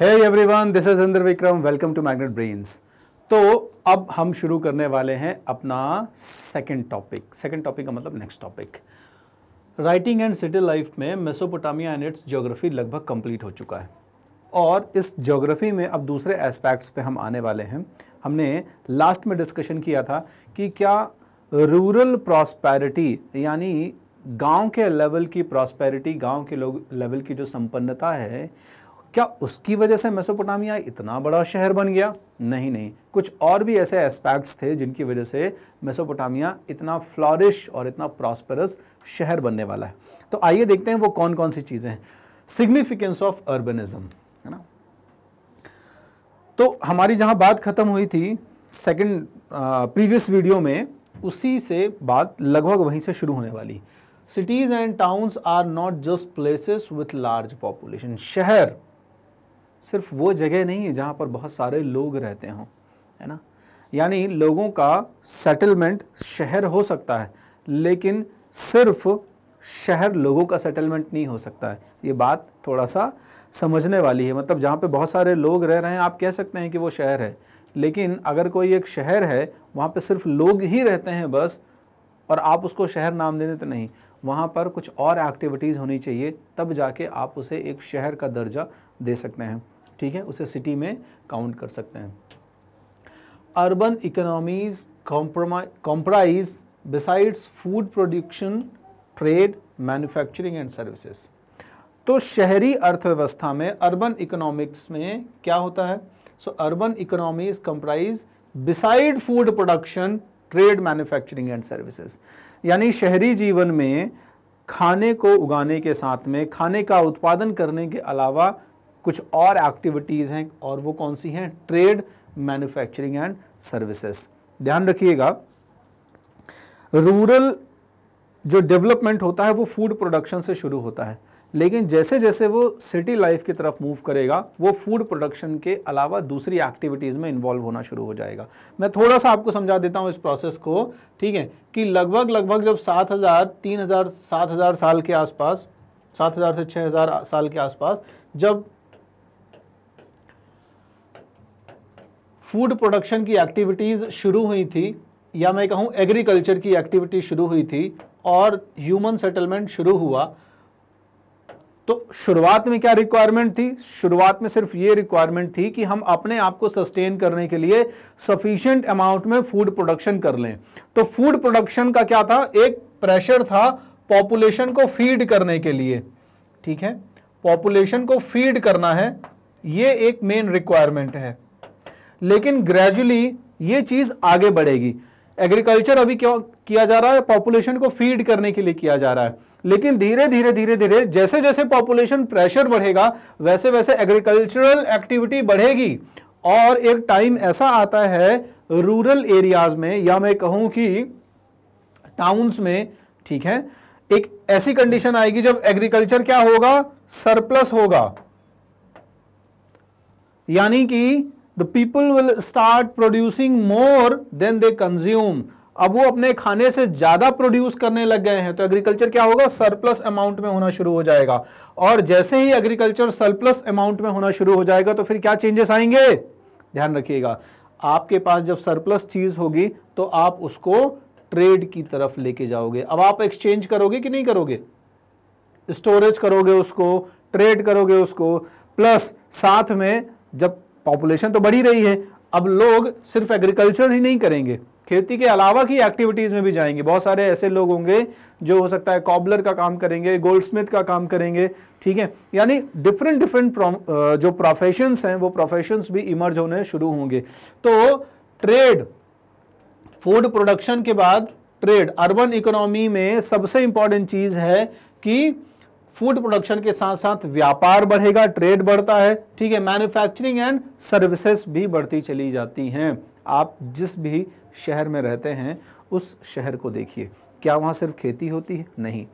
hey everyone this is Indra Vikram welcome to Magnet Brains तो अब हम शुरू करने वाले हैं अपना सेकंड टॉपिक सेकंड टॉपिक का मतलब next topic writing and city life में मेसोपोटामिया एंड इट्स ज्योग्राफी लगभग कंप्लीट हो चुका है और इस जोग्राफी में अब दूसरे एस्पेक्ट्स पे हम आने वाले हैं हमने लास्ट में डिस्कशन किया था कि क्या रूरल प्रॉस्पैरिटी यानी गांव के लेवल की प्रॉस्पैरिटी गांव के लोग लेवल की जो संपन्नता है क्या उसकी वजह से मेसोपोटामिया इतना बड़ा शहर बन गया नहीं नहीं कुछ और भी ऐसे एस्पेक्ट्स थे जिनकी वजह से मेसोपोटामिया इतना फ्लॉरिश और इतना प्रॉस्परस शहर बनने वाला है तो आइए देखते हैं वो कौन कौन सी चीज़ें हैं सिग्निफिकेंस ऑफ अर्बनिज्म है ना तो हमारी जहाँ बात ख़त्म हुई थी सेकेंड प्रीवियस वीडियो में उसी से बात लगभग वहीं से शुरू होने वाली cities and towns are not just places with large population शहर सिर्फ वो जगह नहीं है जहाँ पर बहुत सारे लोग रहते हों है ना यानी लोगों का सेटलमेंट शहर हो सकता है लेकिन सिर्फ शहर लोगों का सेटलमेंट नहीं हो सकता है ये बात थोड़ा सा समझने वाली है मतलब जहाँ पे बहुत सारे लोग रह रहे हैं आप कह सकते हैं कि वो शहर है लेकिन अगर कोई एक शहर है वहाँ पे सिर्फ लोग ही रहते हैं बस और आप उसको शहर नाम दे दें तो नहीं वहाँ पर कुछ और एक्टिविटीज़ होनी चाहिए तब जाके आप उसे एक शहर का दर्जा दे सकते हैं ठीक है उसे सिटी में काउंट कर सकते हैं urban economies comprise besides food production trade manufacturing and services तो शहरी अर्थव्यवस्था में अर्बन इकोनॉमिक्स में क्या होता है so urban economies comprise beside food production trade manufacturing and services यानी शहरी जीवन में खाने को उगाने के साथ में खाने का उत्पादन करने के अलावा कुछ और एक्टिविटीज़ हैं और वो कौन सी हैं ट्रेड मैन्युफैक्चरिंग एंड सर्विसेज ध्यान रखिएगा रूरल जो डेवलपमेंट होता है वो फूड प्रोडक्शन से शुरू होता है लेकिन जैसे जैसे वो सिटी लाइफ की तरफ मूव करेगा वो फूड प्रोडक्शन के अलावा दूसरी एक्टिविटीज़ में इन्वॉल्व होना शुरू हो जाएगा मैं थोड़ा सा आपको समझा देता हूँ इस प्रोसेस को ठीक है कि लगभग लगभग जब सात हज़ार तीन हज़ार सात हज़ार साल के आसपास सात हज़ार से छः हज़ार साल के आसपास जब फूड प्रोडक्शन की एक्टिविटीज़ शुरू हुई थी या मैं कहूँ एग्रीकल्चर की एक्टिविटी शुरू हुई थी और ह्यूमन सेटलमेंट शुरू हुआ तो शुरुआत में क्या रिक्वायरमेंट थी शुरुआत में सिर्फ ये रिक्वायरमेंट थी कि हम अपने आप को सस्टेन करने के लिए सफिशियंट अमाउंट में फूड प्रोडक्शन कर लें तो फूड प्रोडक्शन का क्या था एक प्रेशर था पॉपुलेशन को फीड करने के लिए ठीक है पॉपुलेशन को फीड करना है ये एक मेन रिक्वायरमेंट है लेकिन ग्रेजुअली ये चीज़ आगे बढ़ेगी एग्रीकल्चर अभी क्यों किया जा रहा है पॉपुलेशन को फीड करने के लिए किया जा रहा है लेकिन धीरे धीरे धीरे धीरे जैसे जैसे पॉपुलेशन प्रेशर बढ़ेगा वैसे वैसे एग्रीकल्चरल एक्टिविटी बढ़ेगी और एक टाइम ऐसा आता है रूरल एरियाज में या मैं कहूं कि टाउन्स में ठीक है एक ऐसी कंडीशन आएगी जब एग्रीकल्चर क्या होगा सरप्लस होगा यानी कि the people will start producing more than they consume अब वो अपने खाने से ज़्यादा प्रोड्यूस करने लग गए हैं तो एग्रीकल्चर क्या होगा सरप्लस अमाउंट में होना शुरू हो जाएगा और जैसे ही एग्रीकल्चर सरप्लस अमाउंट में होना शुरू हो जाएगा तो फिर क्या चेंजेस आएंगे ध्यान रखिएगा आपके पास जब सरप्लस चीज़ होगी तो आप उसको ट्रेड की तरफ लेके जाओगे अब आप एक्सचेंज करोगे कि नहीं करोगे स्टोरेज करोगे उसको ट्रेड करोगे उसको प्लस साथ में जब पॉपुलेशन तो बढ़ी रही है अब लोग सिर्फ एग्रीकल्चर ही नहीं करेंगे खेती के अलावा की एक्टिविटीज़ में भी जाएंगे बहुत सारे ऐसे लोग होंगे जो हो सकता है कॉबलर का काम करेंगे गोल्ड स्मिथ का काम करेंगे ठीक है यानी डिफरेंट डिफरेंट जो प्रोफेशंस हैं वो प्रोफेशंस भी इमर्ज होने शुरू होंगे तो ट्रेड फूड प्रोडक्शन के बाद ट्रेड अर्बन इकोनॉमी में सबसे इंपॉर्टेंट चीज़ है कि फूड प्रोडक्शन के साथ साथ व्यापार बढ़ेगा ट्रेड बढ़ता है ठीक है मैन्युफैक्चरिंग एंड सर्विसेज भी बढ़ती चली जाती हैं आप जिस भी शहर में रहते हैं उस शहर को देखिए क्या वहाँ सिर्फ खेती होती है नहीं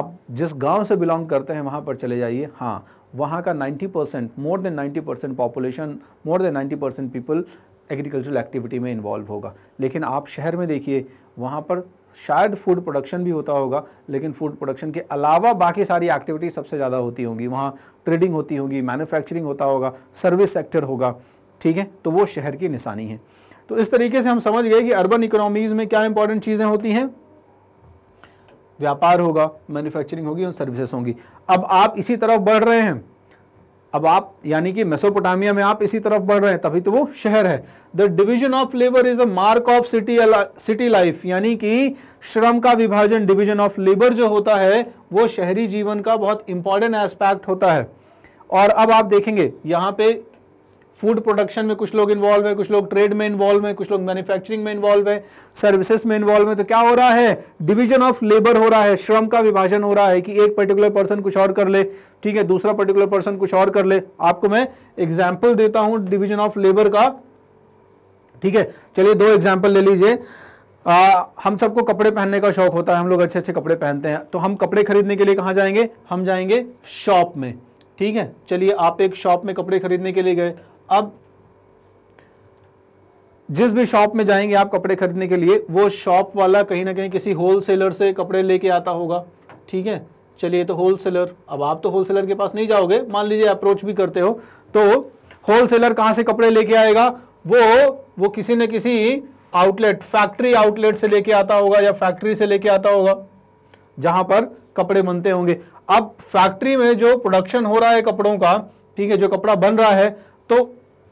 आप जिस गांव से बिलोंग करते हैं वहाँ पर चले जाइए हाँ वहाँ का 90 percent more than 90 percent population more than 90 percent people agricultural activity में इन्वॉल्व होगा लेकिन आप शहर में देखिए वहाँ पर शायद फूड प्रोडक्शन भी होता होगा लेकिन फूड प्रोडक्शन के अलावा बाकी सारी एक्टिविटी सबसे ज़्यादा होती होंगी वहाँ ट्रेडिंग होती होगी मैन्युफैक्चरिंग होता होगा सर्विस सेक्टर होगा ठीक है तो वो शहर की निशानी है तो इस तरीके से हम समझ गए कि अर्बन इकोनॉमीज़ में क्या इंपॉर्टेंट चीज़ें होती हैं व्यापार होगा मैन्युफैक्चरिंग होगी और सर्विसेस होंगी अब आप इसी तरफ बढ़ रहे हैं अब आप यानी कि मेसोपोटामिया में आप इसी तरफ बढ़ रहे हैं तभी तो वो शहर है the division of labour is a mark of city city life यानी कि श्रम का विभाजन डिवीजन ऑफ लेबर जो होता है वो शहरी जीवन का बहुत इंपॉर्टेंट एस्पेक्ट होता है और अब आप देखेंगे यहाँ पे फूड प्रोडक्शन में कुछ लोग इन्वॉल्व है कुछ लोग ट्रेड में इन्वॉल्व है कुछ लोग मैन्युफैक्चरिंग में इन्वॉल्व है सर्विसेज में इन्वॉल्व है तो क्या हो रहा है डिवीजन ऑफ लेबर हो रहा है श्रम का विभाजन हो रहा है कि एक पर्टिकुलर पर्सन कुछ और कर ले ठीक है दूसरा पर्टिकुलर पर्सन कुछ और कर ले आपको मैं एग्जाम्पल देता हूं डिविजन ऑफ लेबर का ठीक है चलिए दो एग्जाम्पल ले लीजिए आ, हम सबको कपड़े पहनने का शौक होता है हम लोग अच्छे अच्छे कपड़े पहनते हैं तो हम कपड़े खरीदने के लिए कहाँ जाएंगे हम जाएंगे शॉप में ठीक है चलिए आप एक शॉप में कपड़े खरीदने के लिए गए अब जिस भी शॉप में जाएंगे आप कपड़े खरीदने के लिए वो शॉप वाला कहीं ना कहीं किसी होलसेलर से कपड़े लेके आता होगा ठीक है चलिए तो होलसेलर अब आप तो होलसेलर के पास नहीं जाओगे मान लीजिए अप्रोच भी करते हो तो होलसेलर कहां से कपड़े लेके आएगा वो वो किसी न किसी आउटलेट फैक्ट्री आउटलेट से लेके आता होगा या फैक्ट्री से लेके आता होगा जहां पर कपड़े बनते होंगे अब फैक्ट्री में जो प्रोडक्शन हो रहा है कपड़ों का ठीक है जो कपड़ा बन रहा है तो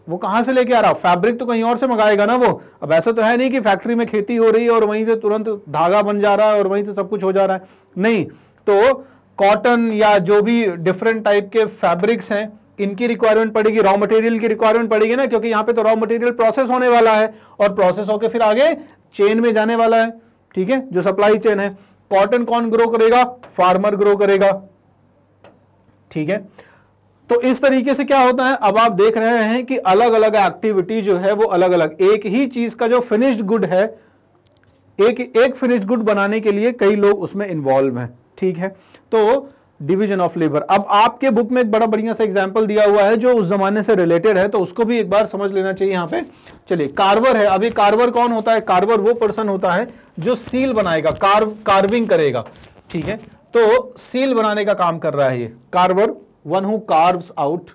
वो कहां से लेके आ रहा फैब्रिक तो कहीं और से मंगाएगा ना वो अब ऐसा तो है नहीं कि फैक्ट्री में खेती हो रही है और वहीं से तुरंत धागा बन जा रहा है और वहीं से सब कुछ हो जा रहा है नहीं तो कॉटन या जो भी डिफरेंट टाइप के फैब्रिक्स हैं इनकी रिक्वायरमेंट पड़ेगी रॉ मटेरियल की रिक्वायरमेंट पड़ेगी ना क्योंकि यहां पर तो रॉ मटेरियल प्रोसेस होने वाला है और प्रोसेस होकर फिर आगे चेन में जाने वाला है ठीक है जो सप्लाई चेन है कॉटन कौन ग्रो करेगा फार्मर ग्रो करेगा ठीक है तो इस तरीके से क्या होता है अब आप देख रहे हैं कि अलग अलग एक्टिविटी जो है वो अलग अलग एक ही चीज का जो फिनिश्ड गुड है एक एक फिनिश्ड गुड बनाने के लिए कई लोग उसमें इन्वॉल्व हैं ठीक है तो डिवीजन ऑफ लेबर अब आपके बुक में एक बड़ा बढ़िया सा एग्जाम्पल दिया हुआ है जो उस जमाने से रिलेटेड है तो उसको भी एक बार समझ लेना चाहिए यहां पे चलिए कार्वर है अभी कार्वर कौन होता है कार्वर वो पर्सन होता है जो सील बनाएगा कार्व कार्विंग करेगा ठीक है तो सील बनाने का काम कर रहा है ये carver one who carves out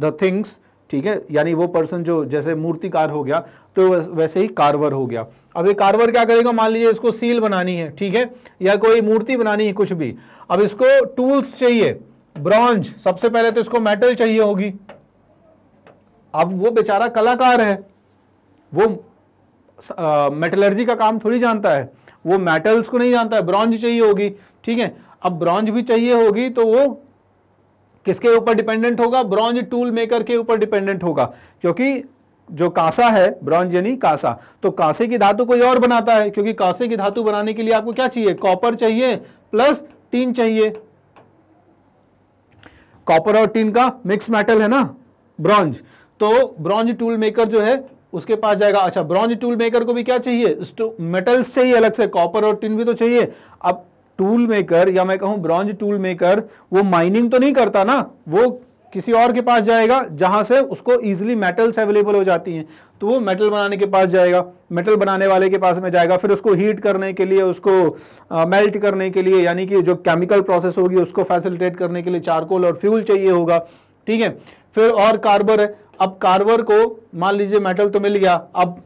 the things ठीक है यानी वो पर्सन जो जैसे मूर्तिकार हो गया तो वैसे ही कार्वर हो गया अब ये कार्वर क्या करेगा मान लीजिए इसको सील बनानी है ठीक है या कोई मूर्ति बनानी है कुछ भी अब इसको टूल्स चाहिए ब्रॉन्ज सबसे पहले तो इसको मेटल चाहिए होगी अब वो बेचारा कलाकार है वो मेटलर्जी का काम थोड़ी जानता है वो मेटल्स को नहीं जानता है ब्रॉन्ज चाहिए होगी ठीक है अब ब्रॉन्ज भी चाहिए होगी तो वो किसके ऊपर डिपेंडेंट होगा ब्रॉन्ज टूल मेकर के ऊपर डिपेंडेंट होगा क्योंकि जो कांसा है ब्रॉन्ज यानी कांसा तो कांसे की धातु कोई और बनाता है क्योंकि कांसे की धातु बनाने के लिए आपको क्या चाहिए कॉपर चाहिए प्लस टीन चाहिए कॉपर और टीन का मिक्स मेटल है ना ब्रॉन्ज तो ब्रॉन्ज टूल मेकर जो है उसके पास जाएगा अच्छा ब्रॉन्ज टूल मेकर को भी क्या चाहिए मेटल्स चाहिए अलग से कॉपर और टिन भी तो चाहिए अब टूल मेकर या मैं कहूं ब्रॉन्ज टूल मेकर वो माइनिंग तो नहीं करता ना वो किसी और के पास जाएगा जहां से उसको ईजिली मेटल्स अवेलेबल हो जाती हैं तो वो मेटल बनाने के पास जाएगा मेटल बनाने वाले के पास में जाएगा फिर उसको हीट करने के लिए उसको मेल्ट करने के लिए यानी कि जो केमिकल प्रोसेस होगी उसको फैसिलिटेट करने के लिए चारकोल और फ्यूल चाहिए होगा ठीक है फिर और कार्बर है अब कार्बर को मान लीजिए मेटल तो मिल गया अब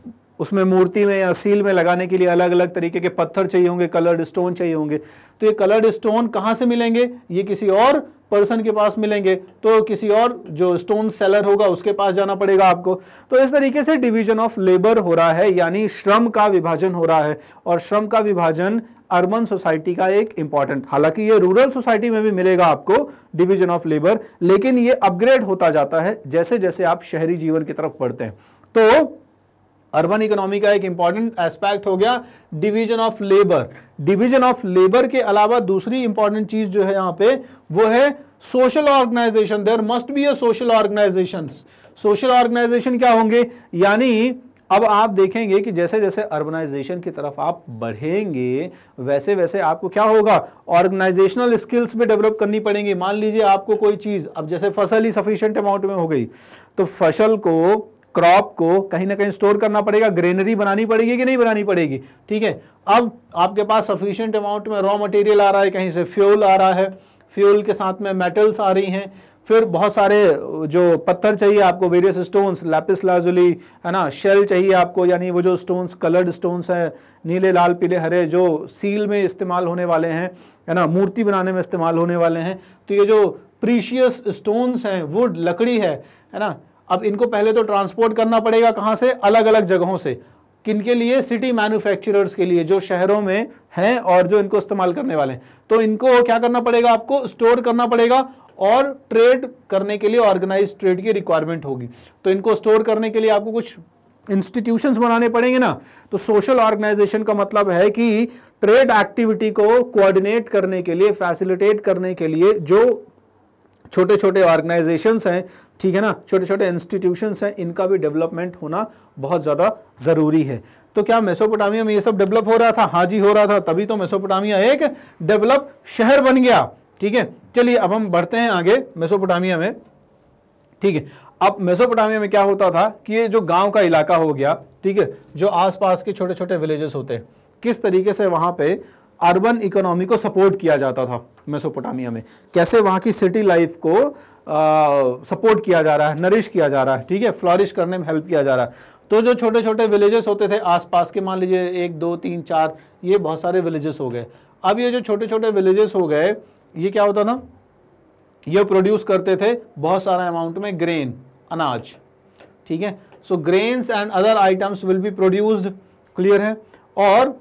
उसमें मूर्ति में या सील में लगाने के लिए अलग अलग तरीके के पत्थर चाहिए होंगे कलर्ड स्टोन चाहिए होंगे तो ये कलर्ड स्टोन कहाँ से मिलेंगे ये किसी और पर्सन के पास मिलेंगे तो किसी और जो स्टोन सेलर होगा उसके पास जाना पड़ेगा आपको तो इस तरीके से डिवीजन ऑफ लेबर हो रहा है यानी श्रम का विभाजन हो रहा है और श्रम का विभाजन अर्बन सोसाइटी का एक इंपॉर्टेंट हालांकि ये रूरल सोसाइटी में भी मिलेगा आपको डिवीजन ऑफ लेबर लेकिन ये अपग्रेड होता जाता है जैसे जैसे आप शहरी जीवन की तरफ बढ़ते हैं तो अर्बन इकोनॉमी का एक इंपॉर्टेंट एस्पेक्ट हो गया division of labour division of labour के अलावा दूसरी इंपॉर्टेंट चीज जो है यहां पे वो है social organisation there must be a social organisation social organisation क्या होंगे यानी अब आप देखेंगे कि जैसे जैसे अर्बनाइजेशन की तरफ आप बढ़ेंगे वैसे वैसे आपको क्या होगा ऑर्गेनाइजेशनल स्किल्स भी डेवलप करनी पड़ेंगी मान लीजिए आपको कोई चीज़ अब जैसे फसल ही सफिशियंट अमाउंट में हो गई तो फसल को क्रॉप को कहीं ना कहीं स्टोर करना पड़ेगा ग्रेनरी बनानी पड़ेगी कि नहीं बनानी पड़ेगी ठीक है अब आपके पास सफिशियंट अमाउंट में रॉ मटेरियल आ रहा है कहीं से फ्यूल आ रहा है फ्यूल के साथ में मेटल्स आ रही हैं फिर बहुत सारे जो पत्थर चाहिए आपको वेरियस स्टोन्स लैपिस लाजुली है ना शेल चाहिए आपको यानी वो जो स्टोन्स कलर्ड स्टोन्स हैं नीले लाल पीले हरे जो सील में इस्तेमाल होने वाले हैं है ना मूर्ति बनाने में इस्तेमाल होने वाले हैं तो ये जो प्रीशियस स्टोन्स हैं वुड लकड़ी है है ना अब इनको पहले तो ट्रांसपोर्ट करना पड़ेगा कहाँ से अलग अलग जगहों से किन के लिए सिटी मैन्युफैक्चरर्स के लिए जो शहरों में हैं और जो इनको इस्तेमाल करने वाले हैं तो इनको क्या करना पड़ेगा आपको स्टोर करना पड़ेगा और ट्रेड करने के लिए ऑर्गेनाइज ट्रेड की रिक्वायरमेंट होगी तो इनको स्टोर करने के लिए आपको कुछ इंस्टीट्यूशंस बनाने पड़ेंगे ना तो सोशल ऑर्गेनाइजेशन का मतलब है कि ट्रेड एक्टिविटी को कोऑर्डिनेट करने के लिए फैसिलिटेट करने के लिए जो छोटे छोटे ऑर्गेनाइजेशंस हैं ठीक है ना छोटे छोटे इंस्टीट्यूशन हैं इनका भी डेवलपमेंट होना बहुत ज़्यादा ज़रूरी है तो क्या मेसोपोटामिया में ये सब डेवलप हो रहा था हाँ जी हो रहा था तभी तो मेसोपोटामिया एक डेवलप शहर बन गया ठीक है चलिए अब हम बढ़ते हैं आगे मेसोपोटामिया में ठीक है अब मेसोपोटामिया में क्या होता था कि ये जो गांव का इलाका हो गया ठीक है जो आसपास के छोटे छोटे विलेजेस होते हैं किस तरीके से वहां पे अर्बन इकोनॉमी को सपोर्ट किया जाता था मेसोपोटामिया में कैसे वहाँ की सिटी लाइफ को सपोर्ट किया जा रहा है नरिश किया जा रहा है ठीक है फ्लॉरिश करने में हेल्प किया जा रहा है तो जो छोटे छोटे विलेजेस होते थे आसपास के मान लीजिए एक दो तीन चार ये बहुत सारे विलेजेस हो गए अब ये जो छोटे छोटे विलेजेस हो गए ये क्या होता ना ये प्रोड्यूस करते थे बहुत सारा अमाउंट में ग्रेन अनाज ठीक है so grains and other items will be produced clear है और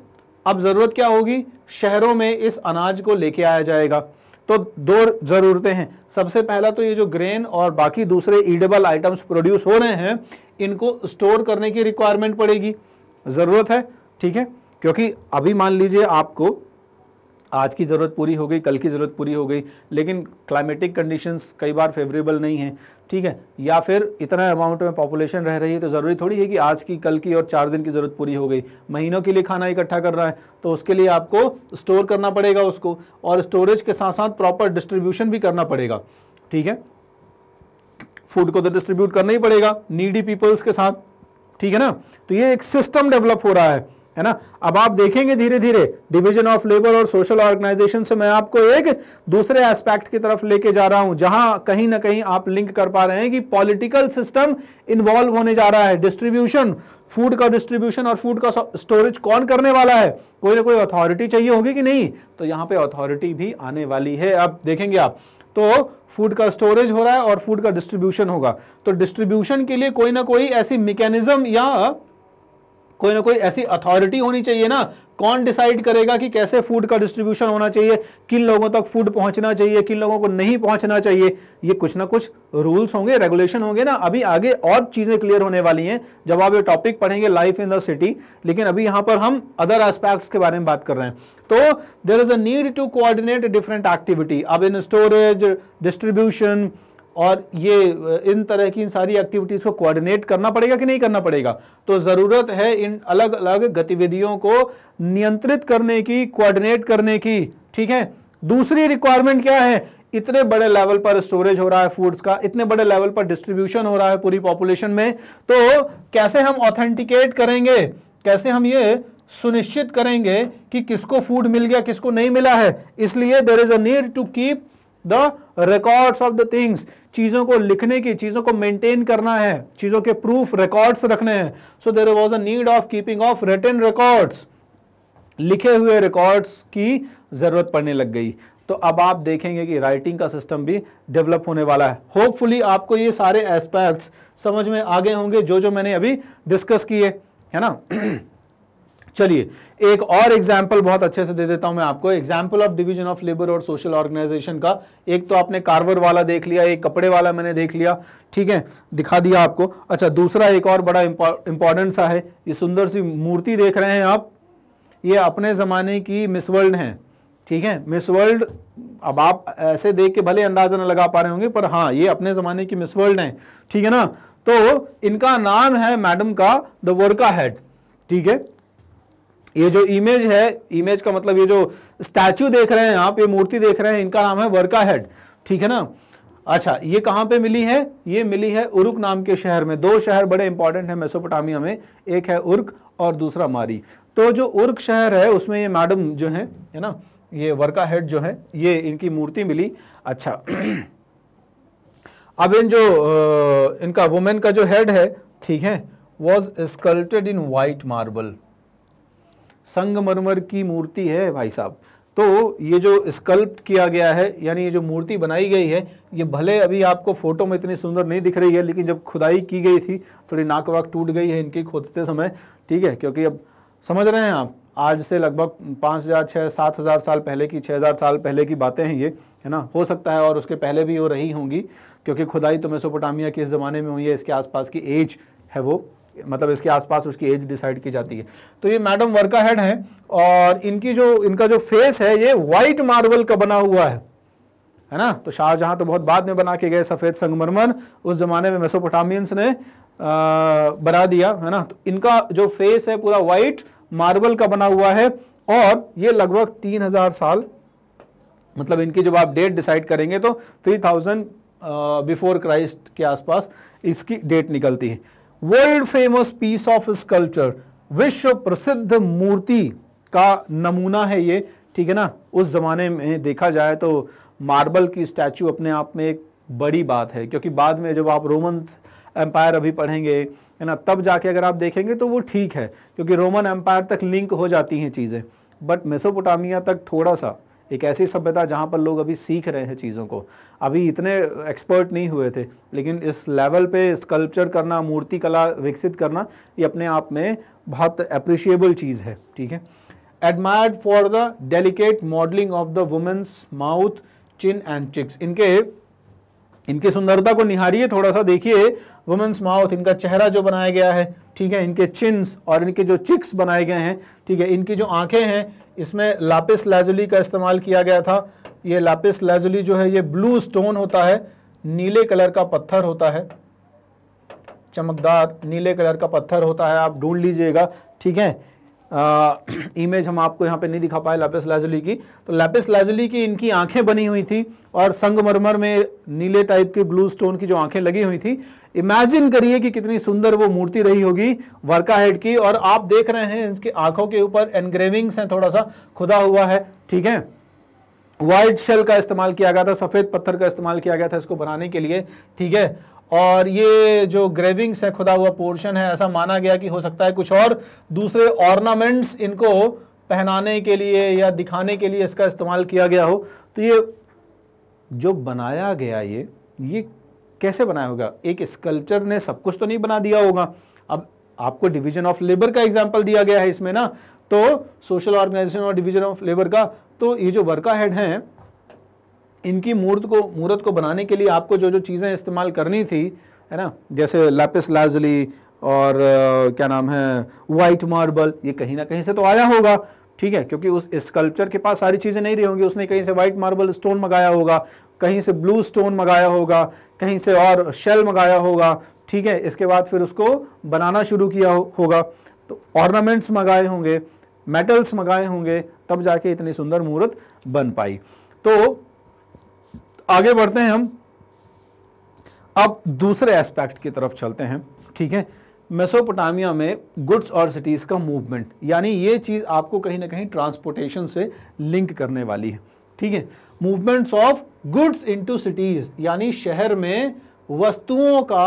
अब ज़रूरत क्या होगी शहरों में इस अनाज को लेके आया जाएगा तो दो ज़रूरतें हैं सबसे पहला तो ये जो ग्रेन और बाकी दूसरे ईडेबल आइटम्स प्रोड्यूस हो रहे हैं इनको स्टोर करने की रिक्वायरमेंट पड़ेगी ज़रूरत है ठीक है क्योंकि अभी मान लीजिए आपको आज की ज़रूरत पूरी हो गई कल की ज़रूरत पूरी हो गई लेकिन क्लाइमेटिक कंडीशंस कई बार फेवरेबल नहीं है ठीक है या फिर इतना अमाउंट में पॉपुलेशन रह रही है तो ज़रूरी थोड़ी है कि आज की कल की और चार दिन की ज़रूरत पूरी हो गई महीनों के लिए खाना इकट्ठा कर रहा है तो उसके लिए आपको स्टोर करना पड़ेगा उसको और स्टोरेज के साथ साथ प्रॉपर डिस्ट्रीब्यूशन भी करना पड़ेगा ठीक है फूड को तो डिस्ट्रीब्यूट करना ही पड़ेगा नीडी पीपल्स के साथ ठीक है ना तो ये एक सिस्टम डेवलप हो रहा है है ना अब आप देखेंगे धीरे धीरे डिवीजन ऑफ लेबर और सोशल ऑर्गेनाइजेशन से मैं आपको एक दूसरे एस्पेक्ट की तरफ लेके जा रहा हूं जहां कहीं ना कहीं आप लिंक कर पा रहे हैं कि पॉलिटिकल सिस्टम इन्वॉल्व होने जा रहा है डिस्ट्रीब्यूशन फूड का डिस्ट्रीब्यूशन और फूड का स्टोरेज कौन करने वाला है कोई ना कोई अथॉरिटी चाहिए होगी कि नहीं तो यहाँ पे अथॉरिटी भी आने वाली है अब देखेंगे आप तो फूड का स्टोरेज हो रहा है और फूड का डिस्ट्रीब्यूशन होगा तो डिस्ट्रीब्यूशन के लिए कोई ना कोई ऐसी मैकेनिज्म या कोई ना कोई ऐसी अथॉरिटी होनी चाहिए ना कौन डिसाइड करेगा कि कैसे फूड का डिस्ट्रीब्यूशन होना चाहिए किन लोगों तक फूड पहुंचना चाहिए किन लोगों को नहीं पहुंचना चाहिए ये कुछ ना कुछ रूल्स होंगे रेगुलेशन होंगे ना अभी आगे और चीज़ें क्लियर होने वाली हैं जब आप ये टॉपिक पढ़ेंगे लाइफ इन द सिटी लेकिन अभी यहाँ पर हम अदर एस्पेक्ट्स के बारे में बात कर रहे हैं तो there is a need to coordinate different activity अब इन स्टोरेज डिस्ट्रीब्यूशन और ये इन तरह की इन सारी एक्टिविटीज़ को कोऑर्डिनेट करना पड़ेगा कि नहीं करना पड़ेगा तो ज़रूरत है इन अलग अलग गतिविधियों को नियंत्रित करने की कोऑर्डिनेट करने की ठीक है दूसरी रिक्वायरमेंट क्या है इतने बड़े लेवल पर स्टोरेज हो रहा है फूड्स का इतने बड़े लेवल पर डिस्ट्रीब्यूशन हो रहा है पूरी पॉपुलेशन में तो कैसे हम ऑथेंटिकेट करेंगे कैसे हम ये सुनिश्चित करेंगे कि किसको फूड मिल गया किसको नहीं मिला है इसलिए there is a need to keep the records of the things चीजों को लिखने की चीजों को मेंटेन करना है चीजों के प्रूफ रिकॉर्ड्स रखने हैं so there was a need of keeping of return records लिखे हुए रिकॉर्ड्स की जरूरत पड़ने लग गई तो अब आप देखेंगे कि राइटिंग का सिस्टम भी डेवलप होने वाला है होपफुली आपको ये सारे एस्पेक्ट्स समझ में आगे होंगे जो जो मैंने अभी डिस्कस किए है ना चलिए एक और एग्जाम्पल बहुत अच्छे से दे देता हूं मैं आपको example of division of labour और सोशल ऑर्गेनाइजेशन का एक तो आपने कार्वर वाला देख लिया एक कपड़े वाला मैंने देख लिया ठीक है दिखा दिया आपको अच्छा दूसरा एक और बड़ा इंपॉर्टेंट सा है ये सुंदर सी मूर्ति देख रहे हैं आप ये अपने ज़माने की मिस वर्ल्ड है ठीक है मिस वर्ल्ड अब आप ऐसे देख के भले अंदाजा ना लगा पा रहे होंगे पर हाँ ये अपने ज़माने की मिस वर्ल्ड है ठीक है ना तो इनका नाम है मैडम का द वर्का हेड ठीक है ये जो इमेज है इमेज का मतलब ये जो स्टैचू देख रहे हैं आप ये मूर्ति देख रहे हैं इनका नाम है वर्का हेड ठीक है ना अच्छा ये कहां पे मिली है ये मिली है उर्क नाम के शहर में दो शहर बड़े इंपॉर्टेंट हैं मेसोपोटामिया में एक है उर्क और दूसरा मारी तो जो उर्क शहर है उसमें ये मैडम जो है है ना ये वर्का हेड जो है ये इनकी मूर्ति मिली अच्छा अब इन जो इनका वुमेन का जो हेड है ठीक है was sculpted in white marble संगमरमर की मूर्ति है भाई साहब तो ये जो स्कल्प्ट किया गया है यानी ये जो मूर्ति बनाई गई है ये भले अभी आपको फोटो में इतनी सुंदर नहीं दिख रही है लेकिन जब खुदाई की गई थी थोड़ी नाक वाक टूट गई है इनकी खोदते समय ठीक है क्योंकि अब समझ रहे हैं आप आज से लगभग पाँच हज़ार छः सात हज़ार साल पहले की छः हज़ार साल पहले की बातें हैं ये है ना हो सकता है और उसके पहले भी वो रही होंगी क्योंकि खुदाई तो मेसोपोटामिया के इस ज़माने में हुई है इसके आसपास की एज है वो मतलब इसके आसपास उसकी एज डिसाइड की जाती है तो ये मैडम वर्का हेड है और इनकी जो इनका जो फेस है ये व्हाइट मार्बल का बना हुआ है है ना तो शाहजहां तो बहुत बाद में बना के गए सफ़ेद संगमरमर उस ज़माने में मेसोपोटामियंस ने आ, बना दिया है ना तो इनका जो फेस है पूरा व्हाइट मार्बल का बना हुआ है और ये लगभग तीन हज़ार साल मतलब इनकी जब आप डेट डिसाइड करेंगे तो थ्री थाउजेंड बिफोर क्राइस्ट के आसपास इसकी डेट निकलती है world famous piece of sculpture विश्व प्रसिद्ध मूर्ति का नमूना है ये ठीक है ना उस ज़माने में देखा जाए तो मार्बल की स्टैचू अपने आप में एक बड़ी बात है क्योंकि बाद में जब आप रोमन एम्पायर अभी पढ़ेंगे है ना तब जाके अगर आप देखेंगे तो वो ठीक है क्योंकि रोमन एम्पायर तक लिंक हो जाती हैं चीज़ें बट मेसोपोटामिया तक थोड़ा सा एक ऐसी सभ्यता जहाँ पर लोग अभी सीख रहे हैं चीज़ों को अभी इतने एक्सपर्ट नहीं हुए थे लेकिन इस लेवल पे स्कल्पचर करना मूर्ति कला विकसित करना ये अपने आप में बहुत अप्रिशिएबल चीज़ है ठीक है admired for the delicate modelling of the woman's mouth chin and cheeks इनके इनकी सुंदरता को निहारिए थोड़ा सा देखिए वुमेन्स माउथ इनका चेहरा जो बनाया गया है ठीक है इनके चिन्स और इनके जो चिक्स बनाए गए हैं ठीक है इनकी जो आंखें हैं इसमें लापिस लाजुली का इस्तेमाल किया गया था ये लापिस लाजुली जो है ये ब्लू स्टोन होता है नीले कलर का पत्थर होता है चमकदार नीले कलर का पत्थर होता है आप ढूंढ लीजिएगा ठीक है इमेज हम आपको यहाँ पे नहीं दिखा पाए लैपिस लाजुली की तो लैपिस लाजुली की इनकी आंखें बनी हुई थी और संगमरमर में नीले टाइप के ब्लू स्टोन की जो आंखें लगी हुई थी इमेजिन करिए कि कितनी सुंदर वो मूर्ति रही होगी वर्का हेड की और आप देख रहे हैं इनकी आंखों के ऊपर एनग्रेविंग्स हैं थोड़ा सा खुदा हुआ है ठीक है व्हाइट शेल का इस्तेमाल किया गया था सफ़ेद पत्थर का इस्तेमाल किया गया था इसको बनाने के लिए ठीक है और ये जो ग्रेविंग्स है खुदा हुआ पोर्शन है ऐसा माना गया कि हो सकता है कुछ और दूसरे ऑर्नामेंट्स इनको पहनाने के लिए या दिखाने के लिए इसका इस्तेमाल किया गया हो तो ये जो बनाया गया ये ये कैसे बनाया होगा एक स्कल्पचर ने सब कुछ तो नहीं बना दिया होगा अब आपको डिवीजन ऑफ लेबर का एग्जाम्पल दिया गया है इसमें ना तो सोशल ऑर्गेनाइजेशन और डिवीजन ऑफ लेबर का तो ये जो वर्का हेड हैं इनकी मूर्त को मूर्त को बनाने के लिए आपको जो जो चीज़ें इस्तेमाल करनी थी है ना जैसे लैपिस लाजली और आ, क्या नाम है वाइट मार्बल ये कहीं ना कहीं से तो आया होगा ठीक है क्योंकि उस स्कल्पचर के पास सारी चीज़ें नहीं रही होंगी उसने कहीं से वाइट मार्बल स्टोन मंगाया होगा कहीं से ब्लू स्टोन मंगाया होगा कहीं से और शेल मंगाया होगा ठीक है इसके बाद फिर उसको बनाना शुरू किया हो, होगा तो ऑर्नामेंट्स मंगाए होंगे मेटल्स मंगाए होंगे तब जाके इतनी सुंदर मूर्त बन पाई तो आगे बढ़ते हैं हम अब दूसरे एस्पेक्ट की तरफ चलते हैं ठीक है मेसोपोटामिया में गुड्स और सिटीज़ का मूवमेंट यानी ये चीज़ आपको कहीं ना कहीं ट्रांसपोर्टेशन से लिंक करने वाली है ठीक है movements of goods into cities यानी शहर में वस्तुओं का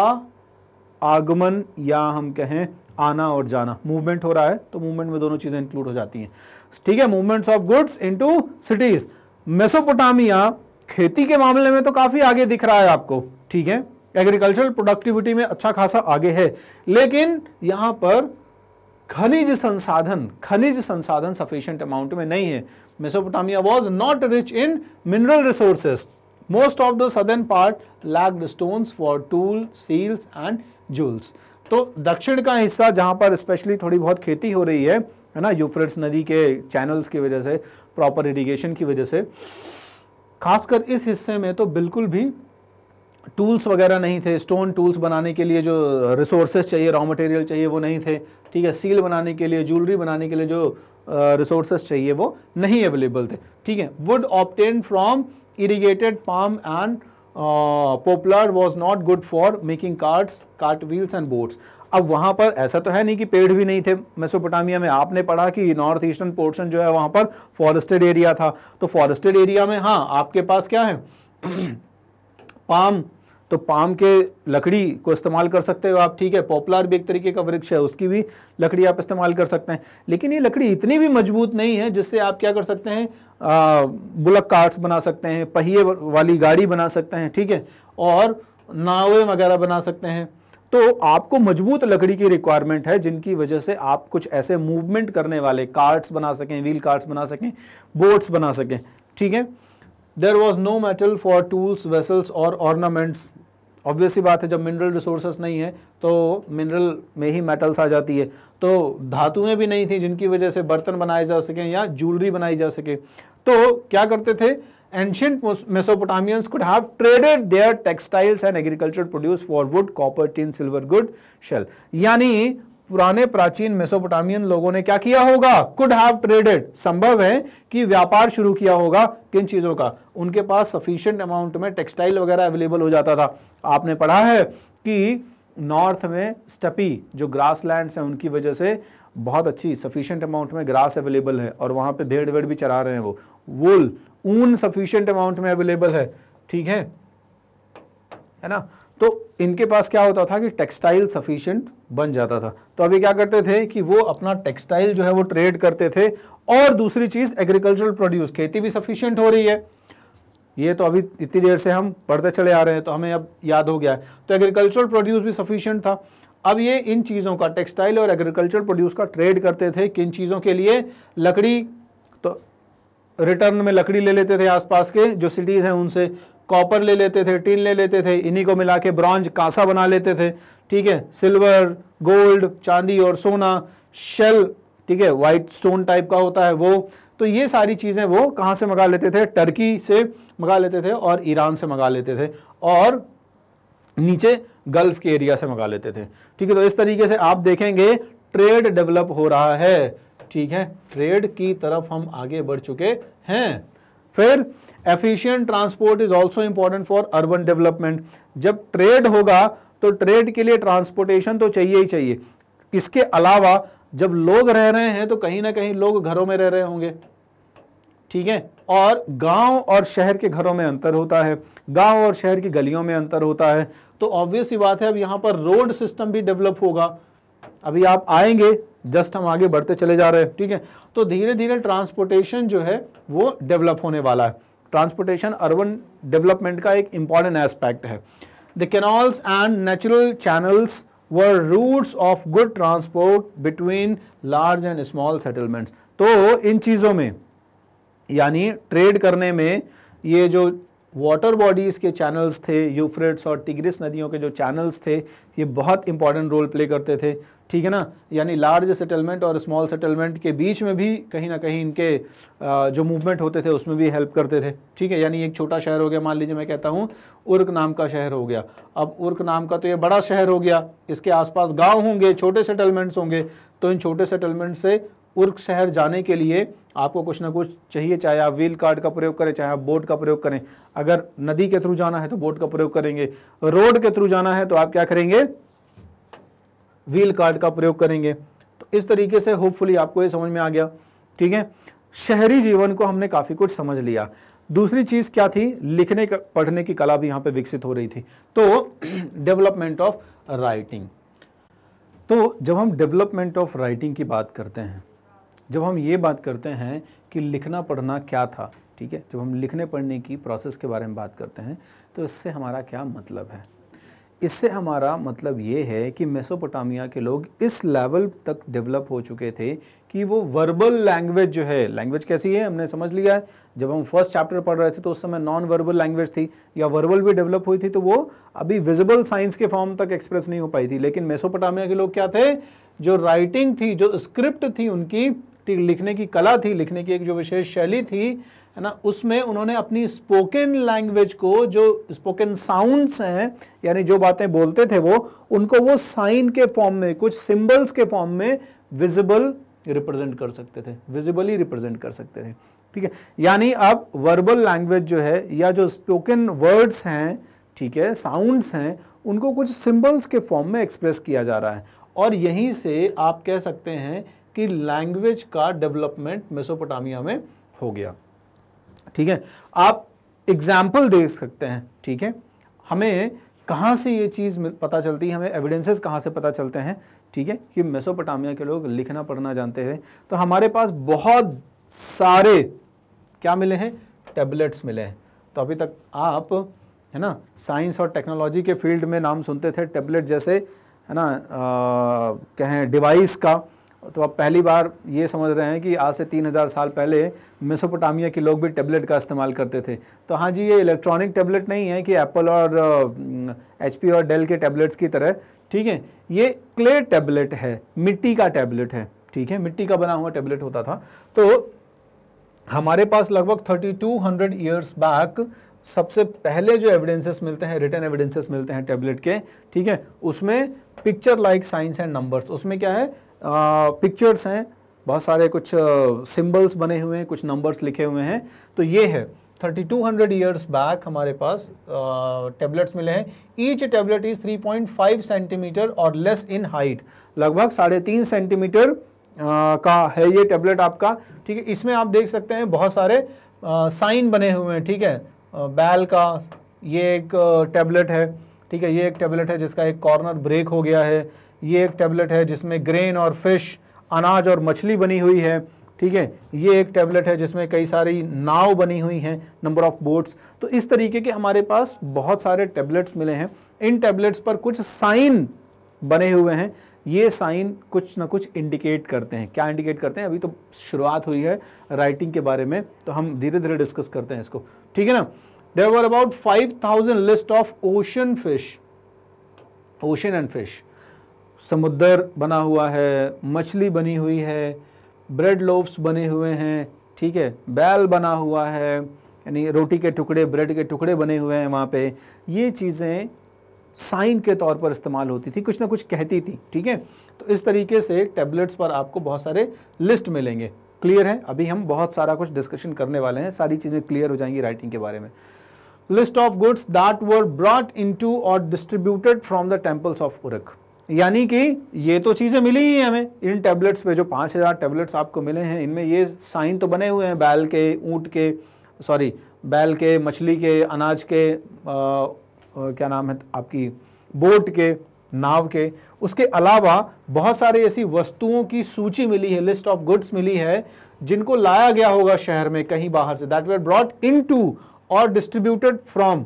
आगमन या हम कहें आना और जाना मूवमेंट हो रहा है तो मूवमेंट में दोनों चीज़ें इंक्लूड हो जाती हैं ठीक है movements of goods into cities Mesopotamia खेती के मामले में तो काफ़ी आगे दिख रहा है आपको ठीक है एग्रीकल्चरल प्रोडक्टिविटी में अच्छा खासा आगे है लेकिन यहां पर खनिज संसाधन खनिज संसाधन सफिशियंट अमाउंट में नहीं है Mesopotamia was not rich in mineral resources most of the southern part lacked stones for tool seals and jewels तो दक्षिण का हिस्सा जहाँ पर स्पेशली थोड़ी बहुत खेती हो रही है है ना यूफ्रेट्स नदी के चैनल्स की वजह से प्रॉपर इरिगेशन की वजह से खासकर इस हिस्से में तो बिल्कुल भी टूल्स वगैरह नहीं थे स्टोन टूल्स बनाने के लिए जो रिसोर्सेज चाहिए रॉ मटेरियल चाहिए वो नहीं थे ठीक है सील बनाने के लिए ज्वेलरी बनाने के लिए जो रिसोर्सेज चाहिए वो नहीं अवेलेबल थे ठीक है wood obtained from irrigated palm and poplar was not good for making carts cart wheels and boats अब वहाँ पर ऐसा तो है नहीं कि पेड़ भी नहीं थे मेसोपोटामिया में आपने पढ़ा कि नॉर्थ ईस्टर्न पोर्शन जो है वहाँ पर फॉरेस्टेड एरिया था तो फॉरेस्टेड एरिया में हाँ आपके पास क्या है पाम तो पाम के लकड़ी को इस्तेमाल कर सकते हो आप ठीक है पॉपुलर भी एक तरीके का वृक्ष है उसकी भी लकड़ी आप इस्तेमाल कर सकते हैं लेकिन ये लकड़ी इतनी भी मजबूत नहीं है जिससे आप क्या कर सकते हैं बुलक कार्ट्स बना सकते हैं पहिए वाली गाड़ी बना सकते हैं ठीक है और नावें वगैरह बना सकते हैं तो आपको मजबूत लकड़ी की रिक्वायरमेंट है जिनकी वजह से आप कुछ ऐसे मूवमेंट करने वाले कार्ड्स बना सकें व्हील कार्ड्स बना सकें बोट्स बना सकें ठीक है there was no metal for tools vessels और ऑर्नामेंट्स ऑब्वियसली बात है जब मिनरल रिसोर्सेस नहीं है तो मिनरल में ही मेटल्स आ जाती है तो धातुएं भी नहीं थी जिनकी वजह से बर्तन बनाए जा सके या ज्वेलरी बनाई जा सके तो क्या करते थे ancient Mesopotamians could have traded their textiles and agriculture produce for wood copper tin silver gold shell यानी पुराने प्राचीन मेसोपोटामियन लोगों ने क्या किया होगा कुड हैव ट्रेडेड संभव है कि व्यापार शुरू किया होगा किन चीज़ों का उनके पास सफिशियंट अमाउंट में टेक्सटाइल वगैरह अवेलेबल हो जाता था आपने पढ़ा है कि नॉर्थ में स्टपी जो ग्रास लैंड है उनकी वजह से बहुत अच्छी सफिशियंट अमाउंट में ग्रास अवेलेबल है और वहां पे भेड़ वेड़ भी चरा रहे हैं वो वुल ऊन सफिशियंट अमाउंट में अवेलेबल है ठीक है है ना तो इनके पास क्या होता था कि टेक्सटाइल सफिशियंट बन जाता था तो अभी क्या करते थे कि वो अपना टेक्सटाइल जो है वो ट्रेड करते थे और दूसरी चीज़ एग्रीकल्चरल प्रोड्यूस खेती भी सफिशियंट हो रही है ये तो अभी इतनी देर से हम पढ़ते चले आ रहे हैं तो हमें अब याद हो गया है तो एग्रीकल्चरल प्रोड्यूस भी सफिशियंट था अब ये इन चीज़ों का टेक्सटाइल और एग्रीकल्चर प्रोड्यूस का ट्रेड करते थे किन चीज़ों के लिए लकड़ी तो रिटर्न में लकड़ी ले लेते थे आसपास के जो सिटीज़ हैं उनसे कॉपर ले लेते थे टिन ले लेते थे इन्हीं को मिला के ब्रॉन्ज कांसा बना लेते थे ठीक है सिल्वर गोल्ड चांदी और सोना शेल ठीक है वाइट स्टोन टाइप का होता है वो तो ये सारी चीज़ें वो कहाँ से मंगा लेते थे टर्की से मंगा लेते थे और ईरान से मंगा लेते थे और नीचे गल्फ के एरिया से मंगा लेते थे ठीक है तो इस तरीके से आप देखेंगे ट्रेड डेवलप हो रहा है ठीक है ट्रेड की तरफ हम आगे बढ़ चुके हैं फिर efficient transport is also important for urban development जब ट्रेड होगा तो ट्रेड के लिए ट्रांसपोर्टेशन तो चाहिए ही चाहिए इसके अलावा जब लोग रह रहे हैं तो कहीं ना कहीं लोग घरों में रह रहे होंगे ठीक है और गांव और शहर के घरों में अंतर होता है गांव और शहर की गलियों में अंतर होता है तो ऑब्वियस ही बात है अब यहां पर रोड सिस्टम भी डेवलप होगा अभी आप आएंगे जस्ट हम आगे बढ़ते चले जा रहे हैं ठीक है तो धीरे धीरे ट्रांसपोर्टेशन जो है वो डेवलप होने वाला है ट्रांसपोर्टेशन अर्बन डेवलपमेंट का एक इंपॉर्टेंट एस्पेक्ट है the canals and natural channels were routes of good transport between large and small settlements तो इन चीज़ों में यानी ट्रेड करने में ये जो वाटर बॉडीज़ के चैनल्स थे यूफ्रेट्स और टिग्रिस नदियों के जो चैनल्स थे ये बहुत इंपॉर्टेंट रोल प्ले करते थे ठीक है ना यानी लार्ज सेटलमेंट और स्मॉल सेटलमेंट के बीच में भी कहीं ना कहीं इनके जो मूवमेंट होते थे उसमें भी हेल्प करते थे ठीक है यानी एक छोटा शहर हो गया मान लीजिए मैं कहता हूँ उर्क नाम का शहर हो गया अब उर्क नाम का तो ये बड़ा शहर हो गया इसके आसपास गाँव होंगे छोटे सेटलमेंट्स होंगे तो इन छोटे सेटलमेंट से उर्क शहर जाने के लिए आपको कुछ ना कुछ चाहिए चाहे आप व्हील कार्ड का प्रयोग करें चाहे आप बोट का प्रयोग करें अगर नदी के थ्रू जाना है तो बोट का प्रयोग करेंगे रोड के थ्रू जाना है तो आप क्या करेंगे व्हील कार्ड का प्रयोग करेंगे तो इस तरीके से होपफुली आपको ये समझ में आ गया ठीक है शहरी जीवन को हमने काफ़ी कुछ समझ लिया दूसरी चीज़ क्या थी लिखने का पढ़ने की कला भी यहाँ पे विकसित हो रही थी तो डेवलपमेंट ऑफ राइटिंग तो जब हम डेवलपमेंट ऑफ राइटिंग की बात करते हैं जब हम ये बात करते हैं कि लिखना पढ़ना क्या था ठीक है जब हम लिखने पढ़ने की प्रोसेस के बारे में बात करते हैं तो इससे हमारा क्या मतलब है इससे हमारा मतलब ये है कि मेसोपोटामिया के लोग इस लेवल तक डेवलप हो चुके थे कि वो वर्बल लैंग्वेज जो है लैंग्वेज कैसी है हमने समझ लिया है जब हम फर्स्ट चैप्टर पढ़ रहे थे तो उस समय नॉन वर्बल लैंग्वेज थी या वर्बल भी डेवलप हुई थी तो वो अभी विजिबल साइंस के फॉर्म तक एक्सप्रेस नहीं हो पाई थी लेकिन मेसोपोटामिया के लोग क्या थे जो राइटिंग थी जो स्क्रिप्ट थी उनकी लिखने की कला थी लिखने की एक जो विशेष शैली थी है ना उसमें उन्होंने अपनी स्पोकन लैंग्वेज को जो स्पोकन साउंड्स हैं यानी जो बातें बोलते थे वो उनको वो साइन के फॉर्म में कुछ सिंबल्स के फॉर्म में विजिबल रिप्रेजेंट कर सकते थे विजिबली रिप्रेजेंट कर सकते थे ठीक है यानी अब वर्बल लैंग्वेज जो है या जो स्पोकन वर्ड्स हैं ठीक है साउंड्स हैं उनको कुछ सिंबल्स के फॉर्म में एक्सप्रेस किया जा रहा है और यहीं से आप कह सकते हैं कि लैंग्वेज का डेवलपमेंट मेसोपोटामिया में हो गया ठीक है आप एग्जाम्पल दे सकते हैं ठीक है हमें कहाँ से ये चीज़ पता चलती है हमें एविडेंसेस कहाँ से पता चलते हैं ठीक है कि मेसोपोटामिया के लोग लिखना पढ़ना जानते थे तो हमारे पास बहुत सारे क्या मिले हैं टेबलेट्स मिले हैं तो अभी तक आप है ना साइंस और टेक्नोलॉजी के फील्ड में नाम सुनते थे टेबलेट जैसे है ना आ, कहें डिवाइस का तो आप पहली बार ये समझ रहे हैं कि आज से 3000 साल पहले मेसोपोटामिया के लोग भी टैबलेट का इस्तेमाल करते थे तो हाँ जी ये इलेक्ट्रॉनिक टैबलेट नहीं है कि एप्पल और एच और डेल के टैबलेट्स की तरह ठीक है ये क्ले टैबलेट है मिट्टी का टैबलेट है ठीक है मिट्टी का बना हुआ टैबलेट होता था तो हमारे पास लगभग थर्टी हंड्रेड ईयर्स बैक सबसे पहले जो एविडेंसेस मिलते हैं रिटर्न एविडेंसेस मिलते हैं टैबलेट के ठीक है उसमें picture like signs and numbers उसमें क्या है पिक्चर्स हैं बहुत सारे कुछ सिंबल्स बने हुए हैं कुछ नंबर्स लिखे हुए हैं तो ये है 3200 ईयर्स बैक हमारे पास टेबलेट्स मिले हैं ईच टेबलेट इज़ 3.5 सेंटीमीटर और लेस इन हाइट लगभग साढ़े तीन सेंटीमीटर का है ये टेबलेट आपका ठीक है इसमें आप देख सकते हैं बहुत सारे साइन बने हुए हैं ठीक है बैल का ये एक टेबलेट है ठीक है ये एक टेबलेट है जिसका एक कॉर्नर ब्रेक हो गया है ये एक टैबलेट है जिसमें ग्रेन और फिश अनाज और मछली बनी हुई है ठीक है ये एक टैबलेट है जिसमें कई सारी नाव बनी हुई हैं नंबर ऑफ बोट्स तो इस तरीके के हमारे पास बहुत सारे टैबलेट्स मिले हैं इन टैबलेट्स पर कुछ साइन बने हुए हैं ये साइन कुछ ना कुछ इंडिकेट करते हैं क्या इंडिकेट करते हैं अभी तो शुरुआत हुई है राइटिंग के बारे में तो हम धीरे धीरे डिस्कस करते हैं इसको ठीक है ना there were about five thousand list of ocean fish ocean and fish समुद्र बना हुआ है मछली बनी हुई है ब्रेड लोफ्स बने हुए हैं ठीक है बैल बना हुआ है यानी रोटी के टुकड़े ब्रेड के टुकड़े बने हुए हैं वहाँ पे ये चीज़ें साइन के तौर पर इस्तेमाल होती थी कुछ ना कुछ कहती थी ठीक है तो इस तरीके से टैबलेट्स पर आपको बहुत सारे लिस्ट मिलेंगे क्लियर है अभी हम बहुत सारा कुछ डिस्कशन करने वाले हैं सारी चीज़ें क्लियर हो जाएंगी राइटिंग के बारे में list of goods that were brought in to और distributed from the temples of Uruk यानी कि ये तो चीज़ें मिली ही हमें इन टैबलेट्स पे जो पाँच हज़ार टैबलेट्स आपको मिले हैं इनमें ये साइन तो बने हुए हैं बैल के ऊंट के सॉरी बैल के मछली के अनाज के आ, आ, क्या नाम है आपकी बोट के नाव के उसके अलावा बहुत सारी ऐसी वस्तुओं की सूची मिली है लिस्ट ऑफ गुड्स मिली है जिनको लाया गया होगा शहर में कहीं बाहर से that were brought in to और distributed from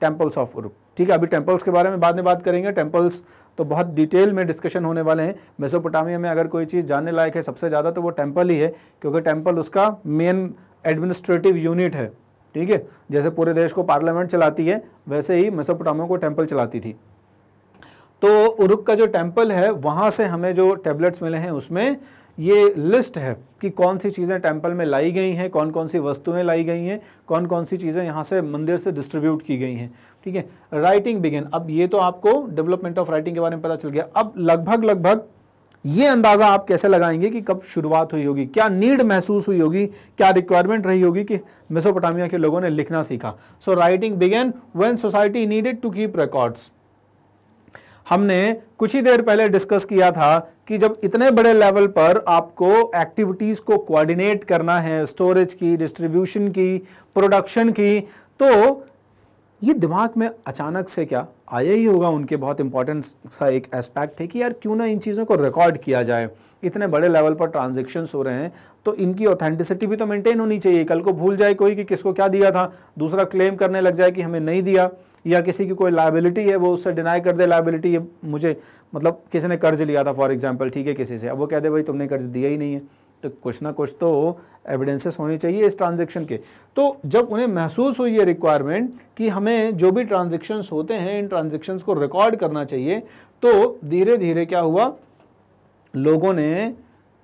temples of Uruk ठीक है अभी टेम्पल्स के बारे में बाद में बात करेंगे टेम्पल्स तो बहुत डिटेल में डिस्कशन होने वाले हैं मेसोपोटामिया में अगर कोई चीज़ जानने लायक है सबसे ज़्यादा तो वो टेम्पल ही है क्योंकि टेम्पल उसका मेन एडमिनिस्ट्रेटिव यूनिट है ठीक है जैसे पूरे देश को पार्लियामेंट चलाती है वैसे ही मेसोपोटामिया को टेम्पल चलाती थी तो उरुक का जो टेम्पल है वहाँ से हमें जो टेबलेट्स मिले हैं उसमें ये लिस्ट है कि कौन सी चीज़ें टेम्पल में लाई गई हैं कौन कौन सी वस्तुएं लाई गई हैं कौन कौन सी चीज़ें यहाँ से मंदिर से डिस्ट्रीब्यूट की गई हैं ठीक है राइटिंग बिगेन अब ये तो आपको डेवलपमेंट ऑफ राइटिंग के बारे में पता चल गया अब लगभग लगभग ये अंदाज़ा आप कैसे लगाएंगे कि कब शुरुआत हुई होगी क्या नीड महसूस हुई होगी क्या रिक्वायरमेंट रही होगी कि मेसोपोटामिया के लोगों ने लिखना सीखा so writing began when society needed to keep records हमने कुछ ही देर पहले डिस्कस किया था कि जब इतने बड़े लेवल पर आपको एक्टिविटीज़ को कोऑर्डिनेट करना है स्टोरेज की डिस्ट्रीब्यूशन की प्रोडक्शन की तो ये दिमाग में अचानक से क्या आया ही होगा उनके बहुत इंपॉर्टेंट सा एक एस्पेक्ट है कि यार क्यों ना इन चीज़ों को रिकॉर्ड किया जाए इतने बड़े लेवल पर ट्रांजेक्शन्स हो रहे हैं तो इनकी ऑथेंटिसिटी भी तो मेंटेन होनी चाहिए कल को भूल जाए कोई कि किसको क्या दिया था दूसरा क्लेम करने लग जाए कि हमें नहीं दिया या किसी की कोई लाइबिलिटी है वो उससे डिनाई कर दे लाइबिलिटी ये मुझे मतलब किसी ने कर्ज लिया था फॉर एग्जाम्पल ठीक है किसी से अब वो कह दे भाई तुमने कर्ज दिया ही नहीं है तो कुछ ना कुछ तो एविडेंसेस होने चाहिए इस ट्रांजेक्शन के तो जब उन्हें महसूस हुई ये रिक्वायरमेंट कि हमें जो भी ट्रांजेक्शन्स होते हैं इन ट्रांजेक्शन्स को रिकॉर्ड करना चाहिए तो धीरे धीरे क्या हुआ लोगों ने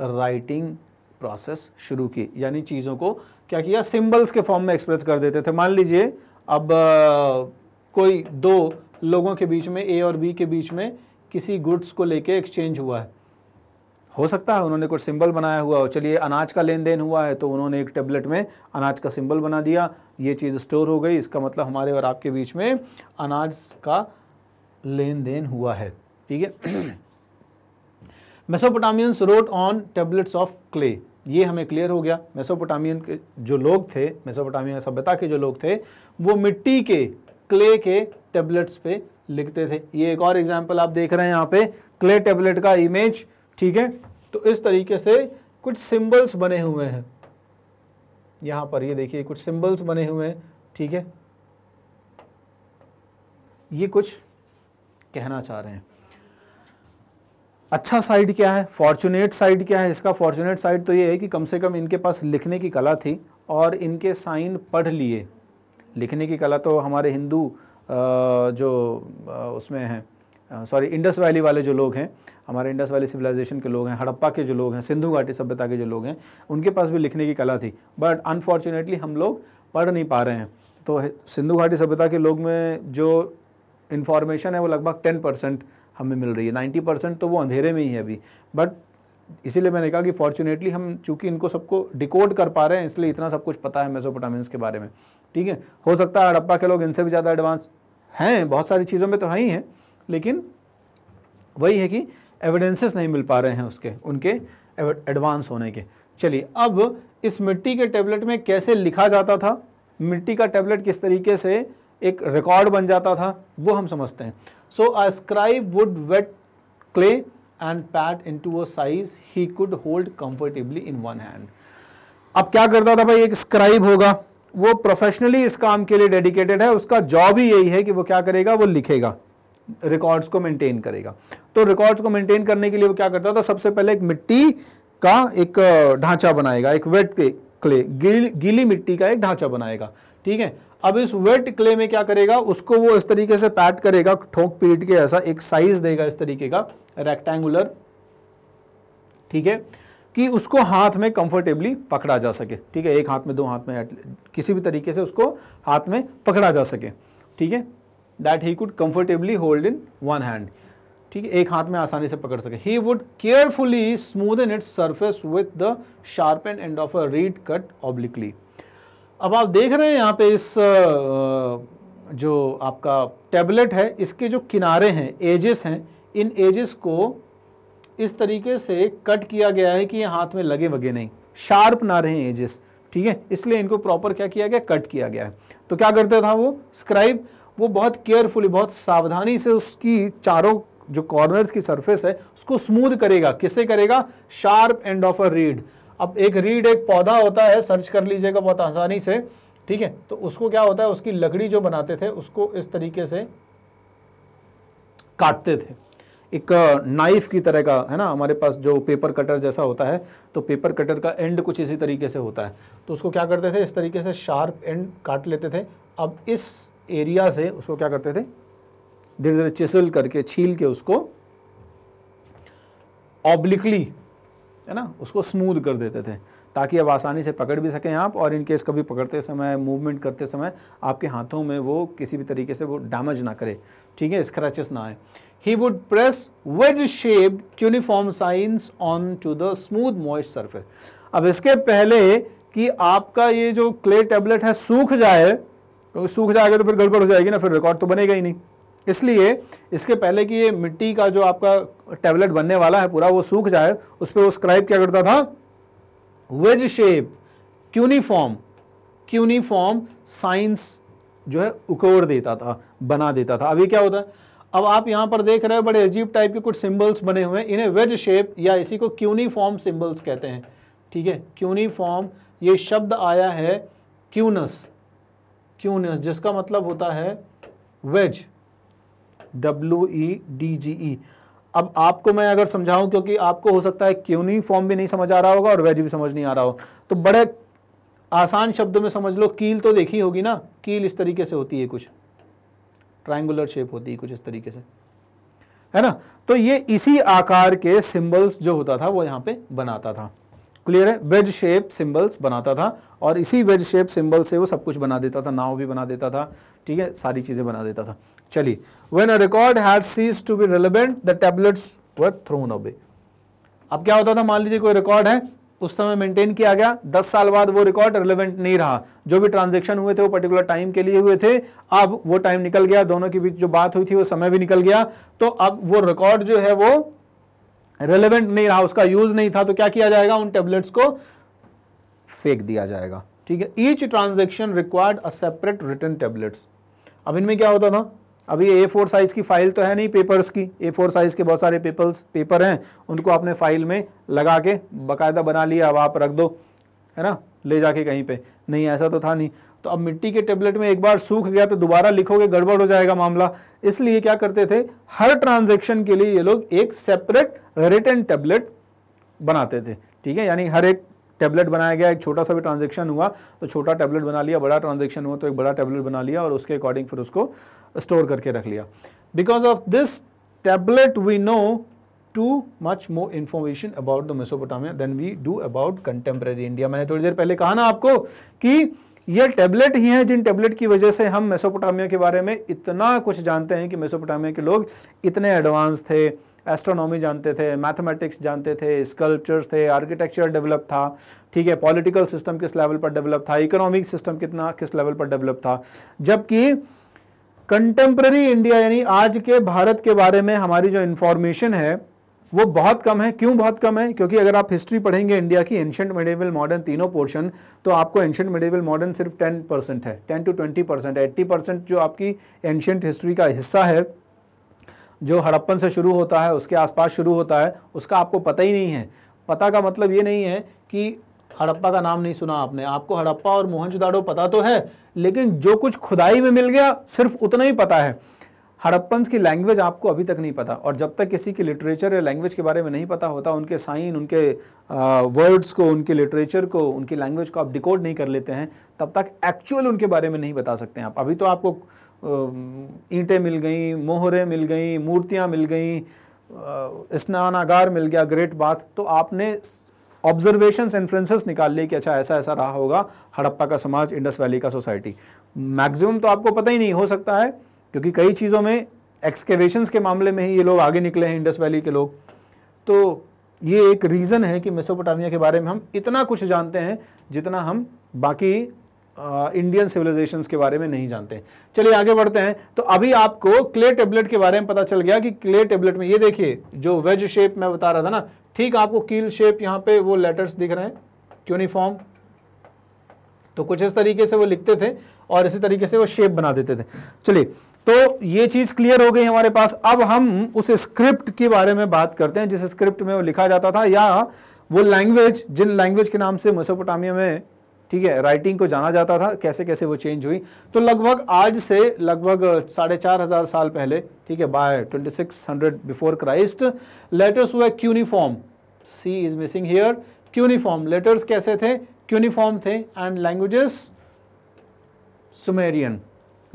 राइटिंग प्रोसेस शुरू की यानी चीज़ों को क्या किया सिंबल्स के फॉर्म में एक्सप्रेस कर देते थे मान लीजिए अब कोई दो लोगों के बीच में ए और बी के बीच में किसी गुड्स को लेके एक्सचेंज हुआ है हो सकता है उन्होंने कुछ सिंबल बनाया हुआ हो चलिए अनाज का लेन देन हुआ है तो उन्होंने एक टेबलेट में अनाज का सिंबल बना दिया ये चीज़ स्टोर हो गई इसका मतलब हमारे और आपके बीच में अनाज का लेन देन हुआ है ठीक है Mesopotamians wrote on tablets of clay ये हमें क्लियर हो गया मेसोपोटामियन के जो लोग थे मेसोपोटामिया सभ्यता के जो लोग थे वो मिट्टी के क्ले के टेबलेट्स पे लिखते थे ये एक और एग्जाम्पल आप देख रहे हैं यहाँ पे क्ले टेबलेट का इमेज ठीक है तो इस तरीके से कुछ सिंबल्स बने हुए हैं यहाँ पर ये देखिए कुछ सिंबल्स बने हुए हैं ठीक है ये कुछ कहना चाह रहे हैं अच्छा साइड क्या है फॉर्चुनेट साइड क्या है इसका फॉर्चुनेट साइड तो ये है कि कम से कम इनके पास लिखने की कला थी और इनके साइन पढ़ लिए लिखने की कला तो हमारे हिंदू जो उसमें हैं सॉरी इंडस वैली वाले जो लोग हैं हमारे इंडस वैली सिविलाइजेशन के लोग हैं हड़प्पा के जो लोग हैं सिंधु घाटी सभ्यता के जो लोग हैं उनके पास भी लिखने की कला थी बट अनफॉर्चुनेटली हम लोग पढ़ नहीं पा रहे हैं तो सिंधु घाटी सभ्यता के लोग में जो इन्फॉर्मेशन है वो लगभग टेन परसेंट हमें मिल रही है नाइन्टी परसेंट तो वो अंधेरे में ही है अभी बट इसीलिए मैंने कहा कि फॉर्चुनेटली हम चूंकि इनको सबको डिकोड कर पा रहे हैं इसलिए इतना सब कुछ पता है मेसोपोटामियंस के बारे में ठीक है हो सकता है हड़प्पा के लोग इनसे भी ज़्यादा एडवांस हैं बहुत सारी चीज़ों में तो हैं ही हैं लेकिन वही है कि एविडेंसेस नहीं मिल पा रहे हैं उसके उनके एडवांस होने के चलिए अब इस मिट्टी के टेबलेट में कैसे लिखा जाता था मिट्टी का टेबलेट किस तरीके से एक रिकॉर्ड बन जाता था वो हम समझते हैं so a scribe would wet clay and pat in to a size he could hold comfortably in one hand अब क्या करता था भाई एक स्क्राइब होगा वो प्रोफेशनली इस काम के लिए डेडिकेटेड है उसका जॉब ही यही है कि वो क्या करेगा वो लिखेगा रिकॉर्ड्स को मेंटेन करेगा तो रिकॉर्ड्स को मेंटेन करने के लिए वो क्या करता था सबसे पहले एक मिट्टी का एक ढांचा बनाएगा एक वेट क्ले गीली मिट्टी का एक ढांचा बनाएगा ठीक है अब इस वेट क्ले में क्या करेगा उसको वो इस तरीके से पैट करेगा ठोक पीट के ऐसा एक साइज देगा इस तरीके का रेक्टेंगुलर ठीक है कि उसको हाथ में कंफर्टेबली पकड़ा जा सके ठीक है एक हाथ में दो हाथ में किसी भी तरीके से उसको हाथ में पकड़ा जा सके ठीक है that he could comfortably hold in one hand ठीक है एक हाथ में आसानी से पकड़ सके he would carefully in its surface with the sharp end of a reed cut obliquely अब आप देख रहे हैं यहाँ पे इस जो आपका टेबलेट है इसके जो किनारे हैं एजेस हैं इन एजेस को इस तरीके से कट किया गया है कि ये हाथ में लगे वगे नहीं शार्प ना रहे एजेस ठीक है इसलिए इनको प्रॉपर क्या किया गया कट किया गया है तो क्या करता था वो स्क्राइब वो बहुत केयरफुली बहुत सावधानी से उसकी चारों जो कॉर्नर्स की सरफेस है उसको स्मूथ करेगा किससे करेगा sharp end of a reed अब एक रीड एक पौधा होता है सर्च कर लीजिएगा बहुत आसानी से ठीक है तो उसको क्या होता है उसकी लकड़ी जो बनाते थे उसको इस तरीके से काटते थे एक नाइफ की तरह का है ना हमारे पास जो पेपर कटर जैसा होता है तो पेपर कटर का एंड कुछ इसी तरीके से होता है तो उसको क्या करते थे इस तरीके से शार्प एंड काट लेते थे अब इस एरिया से उसको क्या करते थे धीरे धीरे चिसल करके छील के उसको ऑब्लिकली है ना उसको स्मूद कर देते थे ताकि अब आसानी से पकड़ भी सकें आप और इनकेस कभी पकड़ते समय मूवमेंट करते समय आपके हाथों में वो किसी भी तरीके से वो डैमेज ना करे ठीक है स्क्रैचेस ना आए he would press wedge shape cuneiform signs on to the smooth moist surface अब इसके पहले कि आपका ये जो क्ले टेबलेट है सूख जाए सूख जाएगा तो फिर गड़बड़ हो जाएगी ना फिर रिकॉर्ड तो बनेगा ही नहीं इसलिए इसके पहले कि ये मिट्टी का जो आपका टेबलेट बनने वाला है पूरा वो सूख जाए उस पर वो स्क्राइब क्या करता था wedge shape cuneiform cuneiform signs जो है उकोड़ देता था बना देता था अभी क्या होता है अब आप यहां पर देख रहे हो बड़े अजीब टाइप के कुछ सिंबल्स बने हुए हैं इन्हें वेज शेप या इसी को क्यूनिफॉर्म सिंबल्स कहते हैं ठीक है क्यूनिफॉर्म ये शब्द आया है क्यूनस क्यूनियस जिसका मतलब होता है wedge W E D G E अब आपको मैं अगर समझाऊं क्योंकि आपको हो सकता है क्यूनी फॉर्म भी नहीं समझ आ रहा होगा और वेज भी समझ नहीं आ रहा हो तो बड़े आसान शब्दों में समझ लो कील तो देखी होगी ना कील इस तरीके से होती है कुछ ट्राइंगुलर शेप होती है कुछ इस तरीके से है ना तो ये इसी आकार के सिंबल्स जो होता था वो यहां पे बनाता था क्लियर है वेज शेप सिंबल्स बनाता था और इसी वेज शेप सिंबल से वो सब कुछ बना देता था नाव भी बना देता था ठीक है सारी चीज़ें बना देता था चलिए when a record had cease to be relevant the tablets were thrown away अब क्या होता था मान लीजिए कोई रिकॉर्ड है उस समय मेंटेन किया गया दस साल बाद वो रिकॉर्ड रिलेवेंट नहीं रहा जो भी ट्रांजेक्शन हुए थे वो पर्टिकुलर टाइम के लिए हुए थे अब वो टाइम निकल गया दोनों के बीच जो बात हुई थी वो समय भी निकल गया तो अब वो रिकॉर्ड जो है वो रेलेवेंट नहीं रहा उसका यूज नहीं था तो क्या किया जाएगा उन टेबलेट्स को फेंक दिया जाएगा ठीक है each transaction required a separate written tablets अब इनमें क्या होता था अभी ए फोर साइज़ की फ़ाइल तो है नहीं पेपर्स की ए फोर साइज़ के बहुत सारे पेपर्स पेपर हैं उनको आपने फ़ाइल में लगा के बाकायदा बना लिया अब आप रख दो है ना ले जाके कहीं पे नहीं ऐसा तो था नहीं तो अब मिट्टी के टेबलेट में एक बार सूख गया तो दोबारा लिखोगे गड़बड़ हो जाएगा मामला इसलिए क्या करते थे हर ट्रांजेक्शन के लिए ये लोग एक सेपरेट रिटर्न टेबलेट बनाते थे ठीक है यानी हर एक टैबलेट बनाया गया एक छोटा सा भी ट्रांजेक्शन हुआ तो छोटा टैबलेट बना लिया बड़ा ट्रांजेक्शन हुआ तो एक बड़ा टैबलेट बना लिया और उसके अकॉर्डिंग फिर उसको स्टोर करके रख लिया because of this tablet we know too much more information about the Mesopotamia than we do about contemporary India मैंने थोड़ी देर पहले कहा ना आपको कि ये टेबलेट ही हैं जिन टैबलेट की वजह से हम मेसोपोटामिया के बारे में इतना कुछ जानते हैं कि मेसोपोटामिया के लोग इतने एडवांस थे एस्ट्रोनॉमी जानते थे मैथमेटिक्स जानते थे स्कल्पचर्स थे आर्किटेक्चर डेवलप था ठीक है पॉलिटिकल सिस्टम किस लेवल पर डेवलप था इकोनॉमिक सिस्टम कितना किस लेवल पर डेवलप था जबकि कंटेम्प्रेरी इंडिया यानी आज के भारत के बारे में हमारी जो इन्फॉर्मेशन है वो बहुत कम है क्यों बहुत कम है क्योंकि अगर आप हिस्ट्री पढ़ेंगे इंडिया की एंशंट मेडिवल मॉडर्न तीनों पोर्शन तो आपको एंशंट मेडिवल मॉडर्न सिर्फ टेन परसेंट है ten to twenty percent eighty percent जो आपकी एंशंट हिस्ट्री का हिस्सा है जो हड़प्पन से शुरू होता है उसके आसपास शुरू होता है उसका आपको पता ही नहीं है पता का मतलब ये नहीं है कि हड़प्पा का नाम नहीं सुना आपने आपको हड़प्पा और मोहनजोदाड़ो पता तो है लेकिन जो कुछ खुदाई में मिल गया सिर्फ उतना ही पता है हड़प्पन्स की लैंग्वेज आपको अभी तक नहीं पता और जब तक किसी की लिटरेचर या लैंग्वेज के बारे में नहीं पता होता उनके साइन उनके वर्ड्स को उनके लिटरेचर को उनकी लैंग्वेज को आप डिकोड नहीं कर लेते हैं तब तक एक्चुअल उनके बारे में नहीं बता सकते आप अभी तो आपको ईंटें मिल गई मोहरें मिल गई मूर्तियाँ मिल गई स्नानागार मिल गया ग्रेट बाथ तो आपने ऑब्जर्वेशन इन्फ्लुएंसेस निकाल लिए कि अच्छा ऐसा ऐसा रहा होगा हड़प्पा का समाज इंडस वैली का सोसाइटी मैक्सिमम तो आपको पता ही नहीं हो सकता है क्योंकि कई चीज़ों में एक्सकेवेशन के मामले में ही ये लोग आगे निकले हैं इंडस वैली के लोग तो ये एक रीज़न है कि मेसोपोटामिया के बारे में हम इतना कुछ जानते हैं जितना हम बाकी इंडियन सिविलाइजेशन के बारे में नहीं जानते चलिए आगे बढ़ते हैं तो अभी आपको क्ले टेबलेट के बारे में पता चल गया कि क्ले टेबलेट में ये देखिए जो वेज शेप मैं बता रहा था ना ठीक आपको कील शेप यहाँ पे वो लेटर्स दिख रहे हैं क्यूनिफॉर्म तो कुछ इस तरीके से वो लिखते थे और इसी तरीके से वो शेप बना देते थे चलिए तो ये चीज क्लियर हो गई हमारे पास अब हम उस स्क्रिप्ट के बारे में बात करते हैं जिस स्क्रिप्ट में वो लिखा जाता था या वो लैंग्वेज जिन लैंग्वेज के नाम से मोसोपोटामिया में ठीक है राइटिंग को जाना जाता था कैसे कैसे वो चेंज हुई तो लगभग आज से लगभग साढ़े चार हज़ार साल पहले ठीक है by twenty six hundred before Christ letters हुए cuneiform C is missing here cuneiform letters कैसे थे क्यूनिफॉर्म थे एंड लैंग्वेजेस सुमेरियन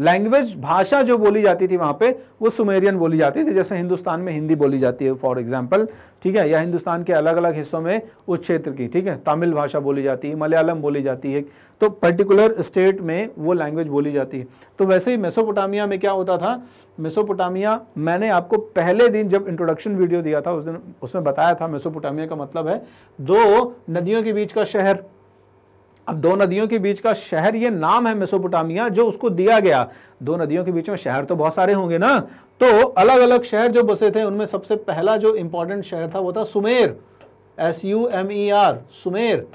लैंग्वेज भाषा जो बोली जाती थी वहाँ पे वो सुमेरियन बोली जाती थी जैसे हिंदुस्तान में हिंदी बोली जाती है फॉर एग्जाम्पल ठीक है या हिंदुस्तान के अलग अलग हिस्सों में उस क्षेत्र की ठीक है तमिल भाषा बोली जाती है मलयालम बोली जाती है तो पर्टिकुलर स्टेट में वो लैंग्वेज बोली जाती है तो वैसे ही मेसोपोटामिया में क्या होता था मेसोपोटामिया मैंने आपको पहले दिन जब इंट्रोडक्शन वीडियो दिया था उस दिन उसमें बताया था मेसोपोटामिया का मतलब है दो नदियों के बीच का शहर अब दो नदियों के बीच का शहर ये नाम है मेसोपोटामिया जो उसको दिया गया दो नदियों के बीच में शहर तो बहुत सारे होंगे ना तो अलग अलग शहर जो बसे थे उनमें सबसे पहला जो इंपॉर्टेंट शहर था वो था Sumer S U M E R Sumer